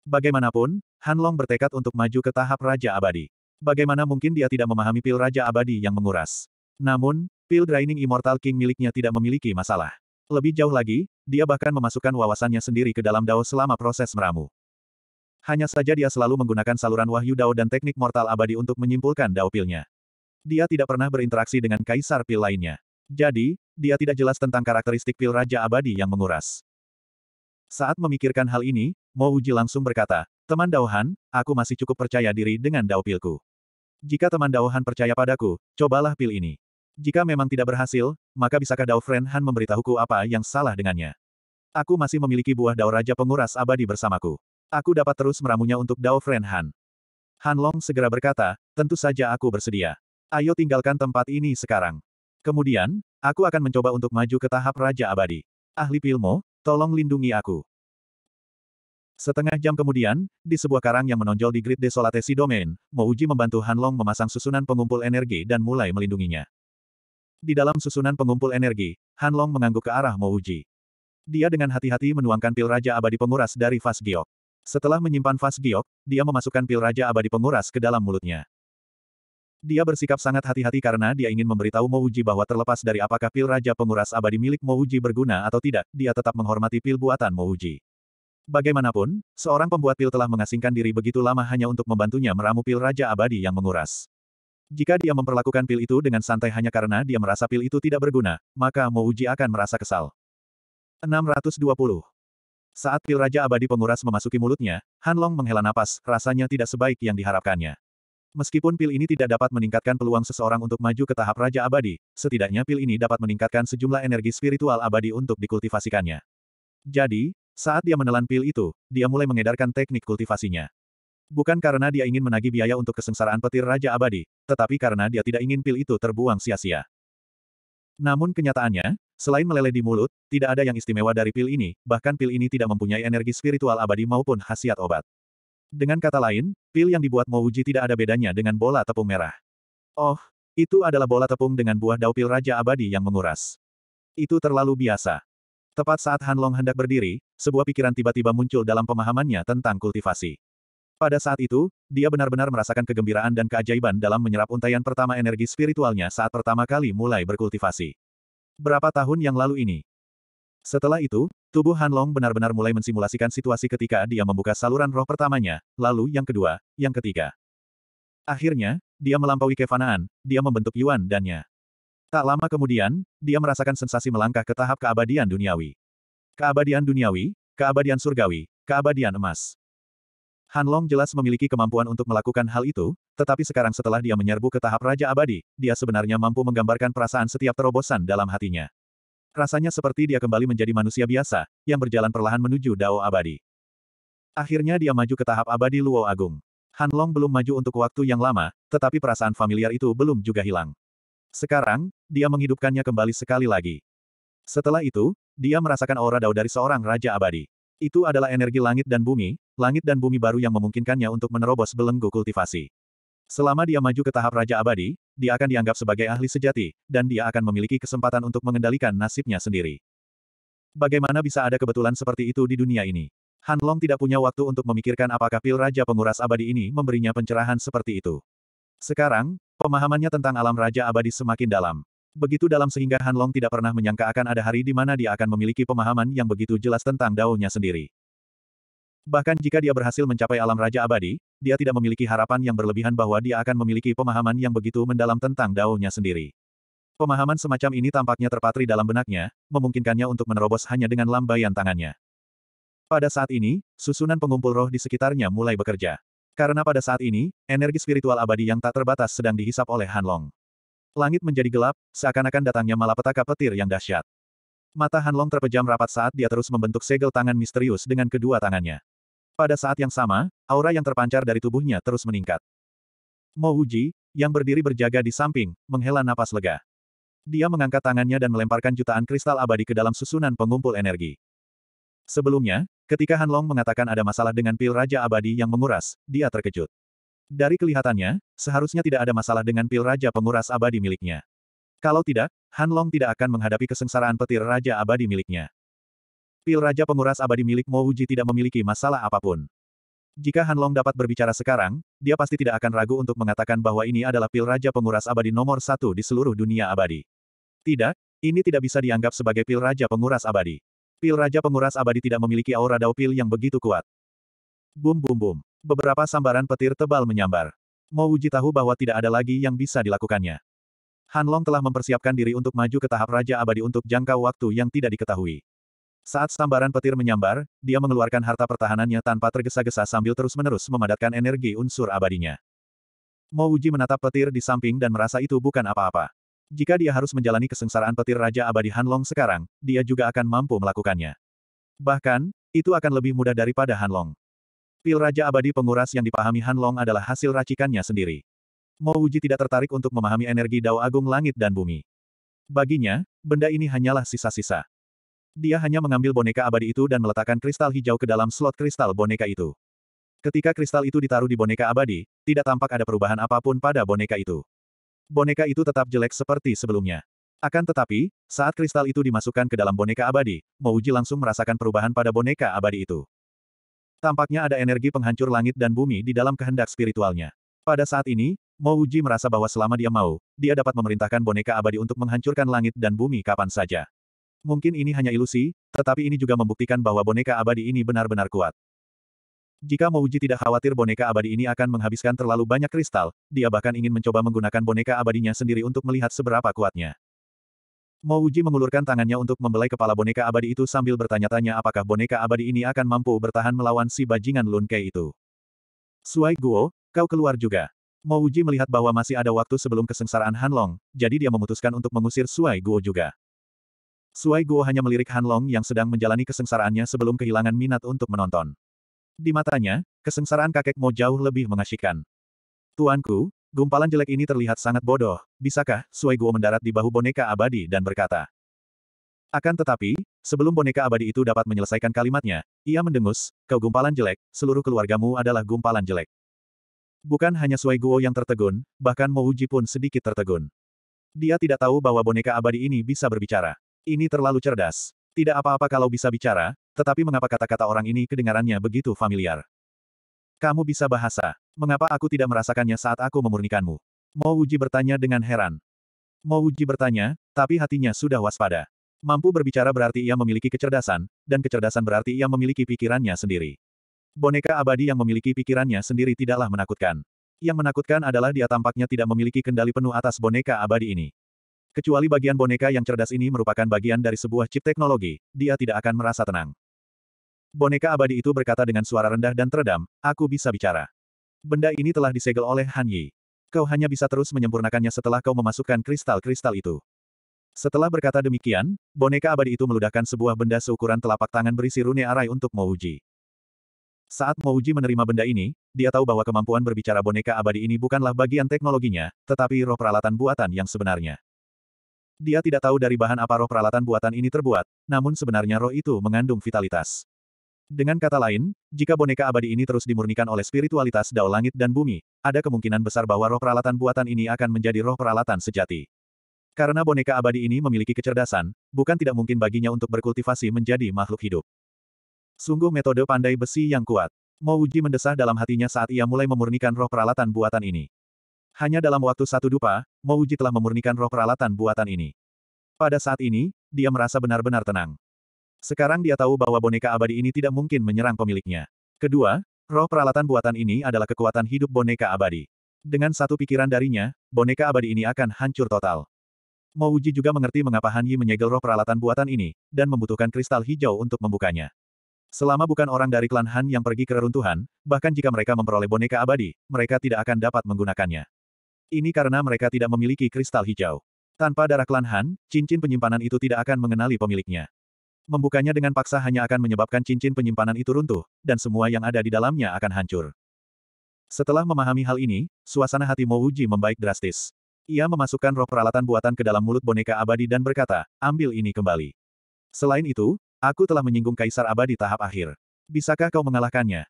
Bagaimanapun, Han Long bertekad untuk maju ke tahap Raja Abadi. Bagaimana mungkin dia tidak memahami pil Raja Abadi yang menguras? Namun, pil Draining Immortal King miliknya tidak memiliki masalah. Lebih jauh lagi, dia bahkan memasukkan wawasannya sendiri ke dalam Dao selama proses meramu. Hanya saja dia selalu menggunakan saluran wahyu Dao dan teknik mortal abadi untuk menyimpulkan Dao pilnya. Dia tidak pernah berinteraksi dengan kaisar pil lainnya. Jadi, dia tidak jelas tentang karakteristik pil Raja Abadi yang menguras. Saat memikirkan hal ini, Mo Uji langsung berkata, Teman Dao Han, aku masih cukup percaya diri dengan Dao pilku. Jika teman Daohan percaya padaku, cobalah pil ini. Jika memang tidak berhasil, maka bisakah Dao Friend Han memberitahuku apa yang salah dengannya? Aku masih memiliki buah Dao Raja Penguras Abadi bersamaku. Aku dapat terus meramunya untuk Dao Friend Han. Han Long segera berkata, tentu saja aku bersedia. Ayo tinggalkan tempat ini sekarang. Kemudian, aku akan mencoba untuk maju ke tahap Raja Abadi. Ahli Pilmo, tolong lindungi aku. Setengah jam kemudian, di sebuah karang yang menonjol di Great Sea Domain, Mouji membantu Hanlong memasang susunan pengumpul energi dan mulai melindunginya. Di dalam susunan pengumpul energi, Hanlong mengangguk ke arah Mouji. Dia dengan hati-hati menuangkan pil Raja Abadi Penguras dari Fas Giok. Setelah menyimpan Fas Giok, dia memasukkan pil Raja Abadi Penguras ke dalam mulutnya. Dia bersikap sangat hati-hati karena dia ingin memberitahu Mouji bahwa terlepas dari apakah pil Raja Penguras Abadi milik Mouji berguna atau tidak, dia tetap menghormati pil buatan Mouji. Bagaimanapun, seorang pembuat pil telah mengasingkan diri begitu lama hanya untuk membantunya meramu pil Raja Abadi yang menguras. Jika dia memperlakukan pil itu dengan santai hanya karena dia merasa pil itu tidak berguna, maka Mouji akan merasa kesal. 620. Saat pil Raja Abadi penguras memasuki mulutnya, Han Long menghela napas, rasanya tidak sebaik yang diharapkannya. Meskipun pil ini tidak dapat meningkatkan peluang seseorang untuk maju ke tahap Raja Abadi, setidaknya pil ini dapat meningkatkan sejumlah energi spiritual abadi untuk dikultivasikannya. Jadi, saat dia menelan pil itu, dia mulai mengedarkan teknik kultivasinya. Bukan karena dia ingin menagih biaya untuk kesengsaraan petir Raja Abadi, tetapi karena dia tidak ingin pil itu terbuang sia-sia. Namun kenyataannya, selain meleleh di mulut, tidak ada yang istimewa dari pil ini, bahkan pil ini tidak mempunyai energi spiritual abadi maupun khasiat obat. Dengan kata lain, pil yang dibuat Mouji tidak ada bedanya dengan bola tepung merah. Oh, itu adalah bola tepung dengan buah daupil Raja Abadi yang menguras. Itu terlalu biasa. Tepat saat Long hendak berdiri, sebuah pikiran tiba-tiba muncul dalam pemahamannya tentang kultivasi. Pada saat itu, dia benar-benar merasakan kegembiraan dan keajaiban dalam menyerap untaian pertama energi spiritualnya saat pertama kali mulai berkultivasi. Berapa tahun yang lalu ini? Setelah itu, tubuh Han Long benar-benar mulai mensimulasikan situasi ketika dia membuka saluran roh pertamanya, lalu yang kedua, yang ketiga. Akhirnya, dia melampaui kefanaan, dia membentuk Yuan dannya. Tak lama kemudian, dia merasakan sensasi melangkah ke tahap keabadian duniawi. Keabadian duniawi, keabadian surgawi, keabadian emas. Han Long jelas memiliki kemampuan untuk melakukan hal itu, tetapi sekarang setelah dia menyerbu ke tahap Raja Abadi, dia sebenarnya mampu menggambarkan perasaan setiap terobosan dalam hatinya. Rasanya seperti dia kembali menjadi manusia biasa, yang berjalan perlahan menuju Dao Abadi. Akhirnya dia maju ke tahap Abadi Luo Agung. Han Long belum maju untuk waktu yang lama, tetapi perasaan familiar itu belum juga hilang. Sekarang, dia menghidupkannya kembali sekali lagi. Setelah itu, dia merasakan aura dao dari seorang Raja Abadi. Itu adalah energi langit dan bumi, langit dan bumi baru yang memungkinkannya untuk menerobos belenggu kultivasi. Selama dia maju ke tahap Raja Abadi, dia akan dianggap sebagai ahli sejati, dan dia akan memiliki kesempatan untuk mengendalikan nasibnya sendiri. Bagaimana bisa ada kebetulan seperti itu di dunia ini? Han Long tidak punya waktu untuk memikirkan apakah pil Raja Penguras Abadi ini memberinya pencerahan seperti itu. Sekarang, pemahamannya tentang alam Raja Abadi semakin dalam. Begitu dalam sehingga Han Long tidak pernah menyangka akan ada hari di mana dia akan memiliki pemahaman yang begitu jelas tentang daunnya sendiri. Bahkan jika dia berhasil mencapai alam Raja Abadi, dia tidak memiliki harapan yang berlebihan bahwa dia akan memiliki pemahaman yang begitu mendalam tentang daunnya sendiri. Pemahaman semacam ini tampaknya terpatri dalam benaknya, memungkinkannya untuk menerobos hanya dengan lambaian tangannya. Pada saat ini, susunan pengumpul roh di sekitarnya mulai bekerja. Karena pada saat ini, energi spiritual abadi yang tak terbatas sedang dihisap oleh Hanlong. Langit menjadi gelap, seakan-akan datangnya malapetaka petir yang dahsyat. Mata Hanlong terpejam rapat saat dia terus membentuk segel tangan misterius dengan kedua tangannya. Pada saat yang sama, aura yang terpancar dari tubuhnya terus meningkat. Mo Uji, yang berdiri berjaga di samping, menghela napas lega. Dia mengangkat tangannya dan melemparkan jutaan kristal abadi ke dalam susunan pengumpul energi. Sebelumnya, ketika Han Long mengatakan ada masalah dengan pil Raja Abadi yang menguras, dia terkejut. Dari kelihatannya, seharusnya tidak ada masalah dengan pil Raja Penguras Abadi miliknya. Kalau tidak, Han Long tidak akan menghadapi kesengsaraan petir Raja Abadi miliknya. Pil Raja Penguras Abadi milik Mo Uji tidak memiliki masalah apapun. Jika Han Long dapat berbicara sekarang, dia pasti tidak akan ragu untuk mengatakan bahwa ini adalah pil Raja Penguras Abadi nomor satu di seluruh dunia abadi. Tidak, ini tidak bisa dianggap sebagai pil Raja Penguras Abadi. Pil Raja Penguras Abadi tidak memiliki aura Dao Pil yang begitu kuat. Bum bum bum. Beberapa sambaran petir tebal menyambar. Mo Wuji tahu bahwa tidak ada lagi yang bisa dilakukannya. Han Long telah mempersiapkan diri untuk maju ke tahap Raja Abadi untuk jangka waktu yang tidak diketahui. Saat sambaran petir menyambar, dia mengeluarkan harta pertahanannya tanpa tergesa-gesa sambil terus-menerus memadatkan energi unsur abadinya. Mo Wuji menatap petir di samping dan merasa itu bukan apa-apa. Jika dia harus menjalani kesengsaraan petir Raja Abadi Hanlong sekarang, dia juga akan mampu melakukannya. Bahkan, itu akan lebih mudah daripada Hanlong. Pil Raja Abadi penguras yang dipahami Hanlong adalah hasil racikannya sendiri. Mo Wuji tidak tertarik untuk memahami energi Dao Agung Langit dan Bumi. Baginya, benda ini hanyalah sisa-sisa. Dia hanya mengambil boneka abadi itu dan meletakkan kristal hijau ke dalam slot kristal boneka itu. Ketika kristal itu ditaruh di boneka abadi, tidak tampak ada perubahan apapun pada boneka itu boneka itu tetap jelek seperti sebelumnya. Akan tetapi, saat kristal itu dimasukkan ke dalam boneka abadi, Mouji langsung merasakan perubahan pada boneka abadi itu. Tampaknya ada energi penghancur langit dan bumi di dalam kehendak spiritualnya. Pada saat ini, Mouji merasa bahwa selama dia mau, dia dapat memerintahkan boneka abadi untuk menghancurkan langit dan bumi kapan saja. Mungkin ini hanya ilusi, tetapi ini juga membuktikan bahwa boneka abadi ini benar-benar kuat. Jika Mouji tidak khawatir boneka abadi ini akan menghabiskan terlalu banyak kristal, dia bahkan ingin mencoba menggunakan boneka abadinya sendiri untuk melihat seberapa kuatnya. Mouji mengulurkan tangannya untuk membelai kepala boneka abadi itu sambil bertanya-tanya apakah boneka abadi ini akan mampu bertahan melawan si bajingan Lunkei itu. Suai Guo, kau keluar juga. Mouji melihat bahwa masih ada waktu sebelum kesengsaraan Hanlong, jadi dia memutuskan untuk mengusir Suai Guo juga. Suai Guo hanya melirik Hanlong yang sedang menjalani kesengsaraannya sebelum kehilangan minat untuk menonton. Di matanya, kesengsaraan kakek Mo jauh lebih mengasyikan. Tuanku, gumpalan jelek ini terlihat sangat bodoh, bisakah, Sui Guo mendarat di bahu boneka abadi dan berkata. Akan tetapi, sebelum boneka abadi itu dapat menyelesaikan kalimatnya, ia mendengus, kau gumpalan jelek, seluruh keluargamu adalah gumpalan jelek. Bukan hanya Sui Guo yang tertegun, bahkan Mo Uji pun sedikit tertegun. Dia tidak tahu bahwa boneka abadi ini bisa berbicara. Ini terlalu cerdas. Tidak apa-apa kalau bisa bicara, tetapi mengapa kata-kata orang ini kedengarannya begitu familiar? Kamu bisa bahasa. Mengapa aku tidak merasakannya saat aku memurnikanmu? Mo Wuji bertanya dengan heran. Mo Wuji bertanya, tapi hatinya sudah waspada. Mampu berbicara berarti ia memiliki kecerdasan, dan kecerdasan berarti ia memiliki pikirannya sendiri. Boneka abadi yang memiliki pikirannya sendiri tidaklah menakutkan. Yang menakutkan adalah dia tampaknya tidak memiliki kendali penuh atas boneka abadi ini. Kecuali bagian boneka yang cerdas ini merupakan bagian dari sebuah chip teknologi, dia tidak akan merasa tenang. Boneka abadi itu berkata dengan suara rendah dan teredam, aku bisa bicara. Benda ini telah disegel oleh Han Yi. Kau hanya bisa terus menyempurnakannya setelah kau memasukkan kristal-kristal itu. Setelah berkata demikian, boneka abadi itu meludahkan sebuah benda seukuran telapak tangan berisi rune arai untuk Mouji. Saat Mouji menerima benda ini, dia tahu bahwa kemampuan berbicara boneka abadi ini bukanlah bagian teknologinya, tetapi roh peralatan buatan yang sebenarnya. Dia tidak tahu dari bahan apa roh peralatan buatan ini terbuat, namun sebenarnya roh itu mengandung vitalitas. Dengan kata lain, jika boneka abadi ini terus dimurnikan oleh spiritualitas dao langit dan bumi, ada kemungkinan besar bahwa roh peralatan buatan ini akan menjadi roh peralatan sejati. Karena boneka abadi ini memiliki kecerdasan, bukan tidak mungkin baginya untuk berkultivasi menjadi makhluk hidup. Sungguh metode pandai besi yang kuat. Mouji mendesah dalam hatinya saat ia mulai memurnikan roh peralatan buatan ini. Hanya dalam waktu satu dupa, Mouji telah memurnikan roh peralatan buatan ini. Pada saat ini, dia merasa benar-benar tenang. Sekarang dia tahu bahwa boneka abadi ini tidak mungkin menyerang pemiliknya. Kedua, roh peralatan buatan ini adalah kekuatan hidup boneka abadi. Dengan satu pikiran darinya, boneka abadi ini akan hancur total. Uji juga mengerti mengapa Han Yi menyegel roh peralatan buatan ini, dan membutuhkan kristal hijau untuk membukanya. Selama bukan orang dari klan Han yang pergi ke reruntuhan, bahkan jika mereka memperoleh boneka abadi, mereka tidak akan dapat menggunakannya. Ini karena mereka tidak memiliki kristal hijau. Tanpa darah klan Han, cincin penyimpanan itu tidak akan mengenali pemiliknya. Membukanya dengan paksa hanya akan menyebabkan cincin penyimpanan itu runtuh, dan semua yang ada di dalamnya akan hancur. Setelah memahami hal ini, suasana hati Mo Uji membaik drastis. Ia memasukkan roh peralatan buatan ke dalam mulut boneka abadi dan berkata, ambil ini kembali. Selain itu, aku telah menyinggung kaisar abadi tahap akhir. Bisakah kau mengalahkannya?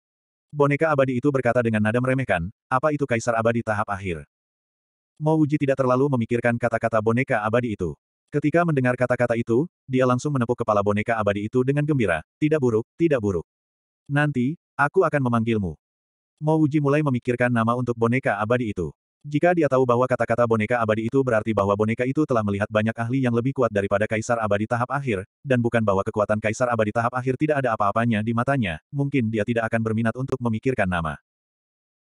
Boneka abadi itu berkata dengan nada meremehkan, apa itu kaisar abadi tahap akhir? Mo Uji tidak terlalu memikirkan kata-kata boneka abadi itu. Ketika mendengar kata-kata itu, dia langsung menepuk kepala boneka abadi itu dengan gembira. Tidak buruk, tidak buruk. Nanti, aku akan memanggilmu. Mo Uji mulai memikirkan nama untuk boneka abadi itu. Jika dia tahu bahwa kata-kata boneka abadi itu berarti bahwa boneka itu telah melihat banyak ahli yang lebih kuat daripada kaisar abadi tahap akhir, dan bukan bahwa kekuatan kaisar abadi tahap akhir tidak ada apa-apanya di matanya, mungkin dia tidak akan berminat untuk memikirkan nama.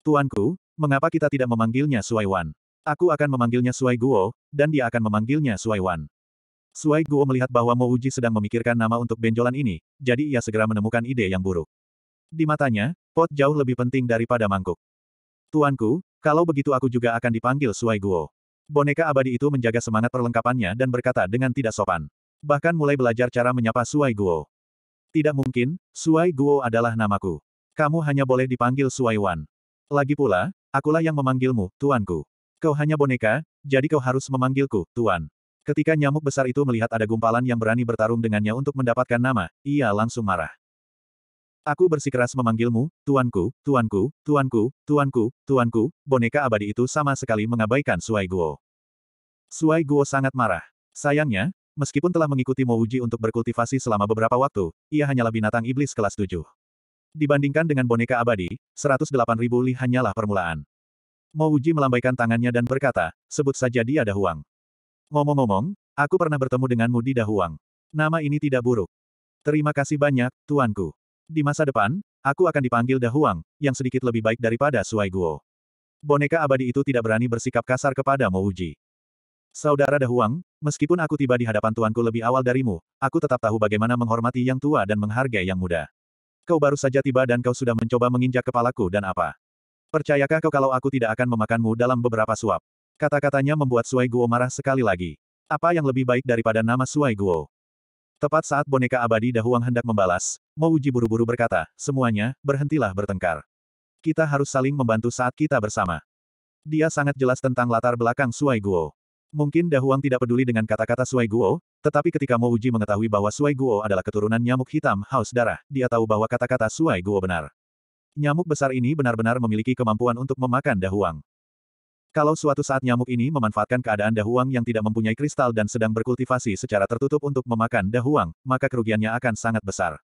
Tuanku, mengapa kita tidak memanggilnya Suai Wan? Aku akan memanggilnya Suai Guo, dan dia akan memanggilnya Suai Wan. Suai Guo melihat bahwa Mo Uji sedang memikirkan nama untuk benjolan ini, jadi ia segera menemukan ide yang buruk. Di matanya, pot jauh lebih penting daripada mangkuk. Tuanku, kalau begitu aku juga akan dipanggil Suai Guo. Boneka abadi itu menjaga semangat perlengkapannya dan berkata dengan tidak sopan. Bahkan mulai belajar cara menyapa Suai Guo. Tidak mungkin, Suai Guo adalah namaku. Kamu hanya boleh dipanggil Suai Wan. Lagi pula, akulah yang memanggilmu, tuanku. Kau hanya boneka, jadi kau harus memanggilku, tuan. Ketika nyamuk besar itu melihat ada gumpalan yang berani bertarung dengannya untuk mendapatkan nama, ia langsung marah. Aku bersikeras memanggilmu, tuanku, tuanku, tuanku, tuanku, tuanku, boneka abadi itu sama sekali mengabaikan Suai Guo. Suai Guo sangat marah. Sayangnya, meskipun telah mengikuti Mo Uji untuk berkultivasi selama beberapa waktu, ia hanyalah binatang iblis kelas 7. Dibandingkan dengan boneka abadi, 108 ribu li hanyalah permulaan. Mo Uji melambaikan tangannya dan berkata, sebut saja dia Dahuang. Ngomong-ngomong, aku pernah bertemu denganmu di Dahuang. Nama ini tidak buruk. Terima kasih banyak, tuanku. Di masa depan, aku akan dipanggil Dahuang, yang sedikit lebih baik daripada Suai Guo. Boneka abadi itu tidak berani bersikap kasar kepada Mouji. Saudara Dahuang, meskipun aku tiba di hadapan tuanku lebih awal darimu, aku tetap tahu bagaimana menghormati yang tua dan menghargai yang muda. Kau baru saja tiba dan kau sudah mencoba menginjak kepalaku dan apa? Percayakah kau kalau aku tidak akan memakanmu dalam beberapa suap? Kata-katanya membuat Suai Guo marah sekali lagi. Apa yang lebih baik daripada nama Suai Guo? Tepat saat boneka abadi Dahuang hendak membalas, Mo Uji buru-buru berkata, semuanya, berhentilah bertengkar. Kita harus saling membantu saat kita bersama. Dia sangat jelas tentang latar belakang Suai Guo. Mungkin Dahuang tidak peduli dengan kata-kata Suai Guo, tetapi ketika Mo Uji mengetahui bahwa Suai Guo adalah keturunan nyamuk hitam haus darah, dia tahu bahwa kata-kata Suai Guo benar. Nyamuk besar ini benar-benar memiliki kemampuan untuk memakan Dahuang. Kalau suatu saat nyamuk ini memanfaatkan keadaan dahuang yang tidak mempunyai kristal dan sedang berkultivasi secara tertutup untuk memakan dahuang, maka kerugiannya akan sangat besar.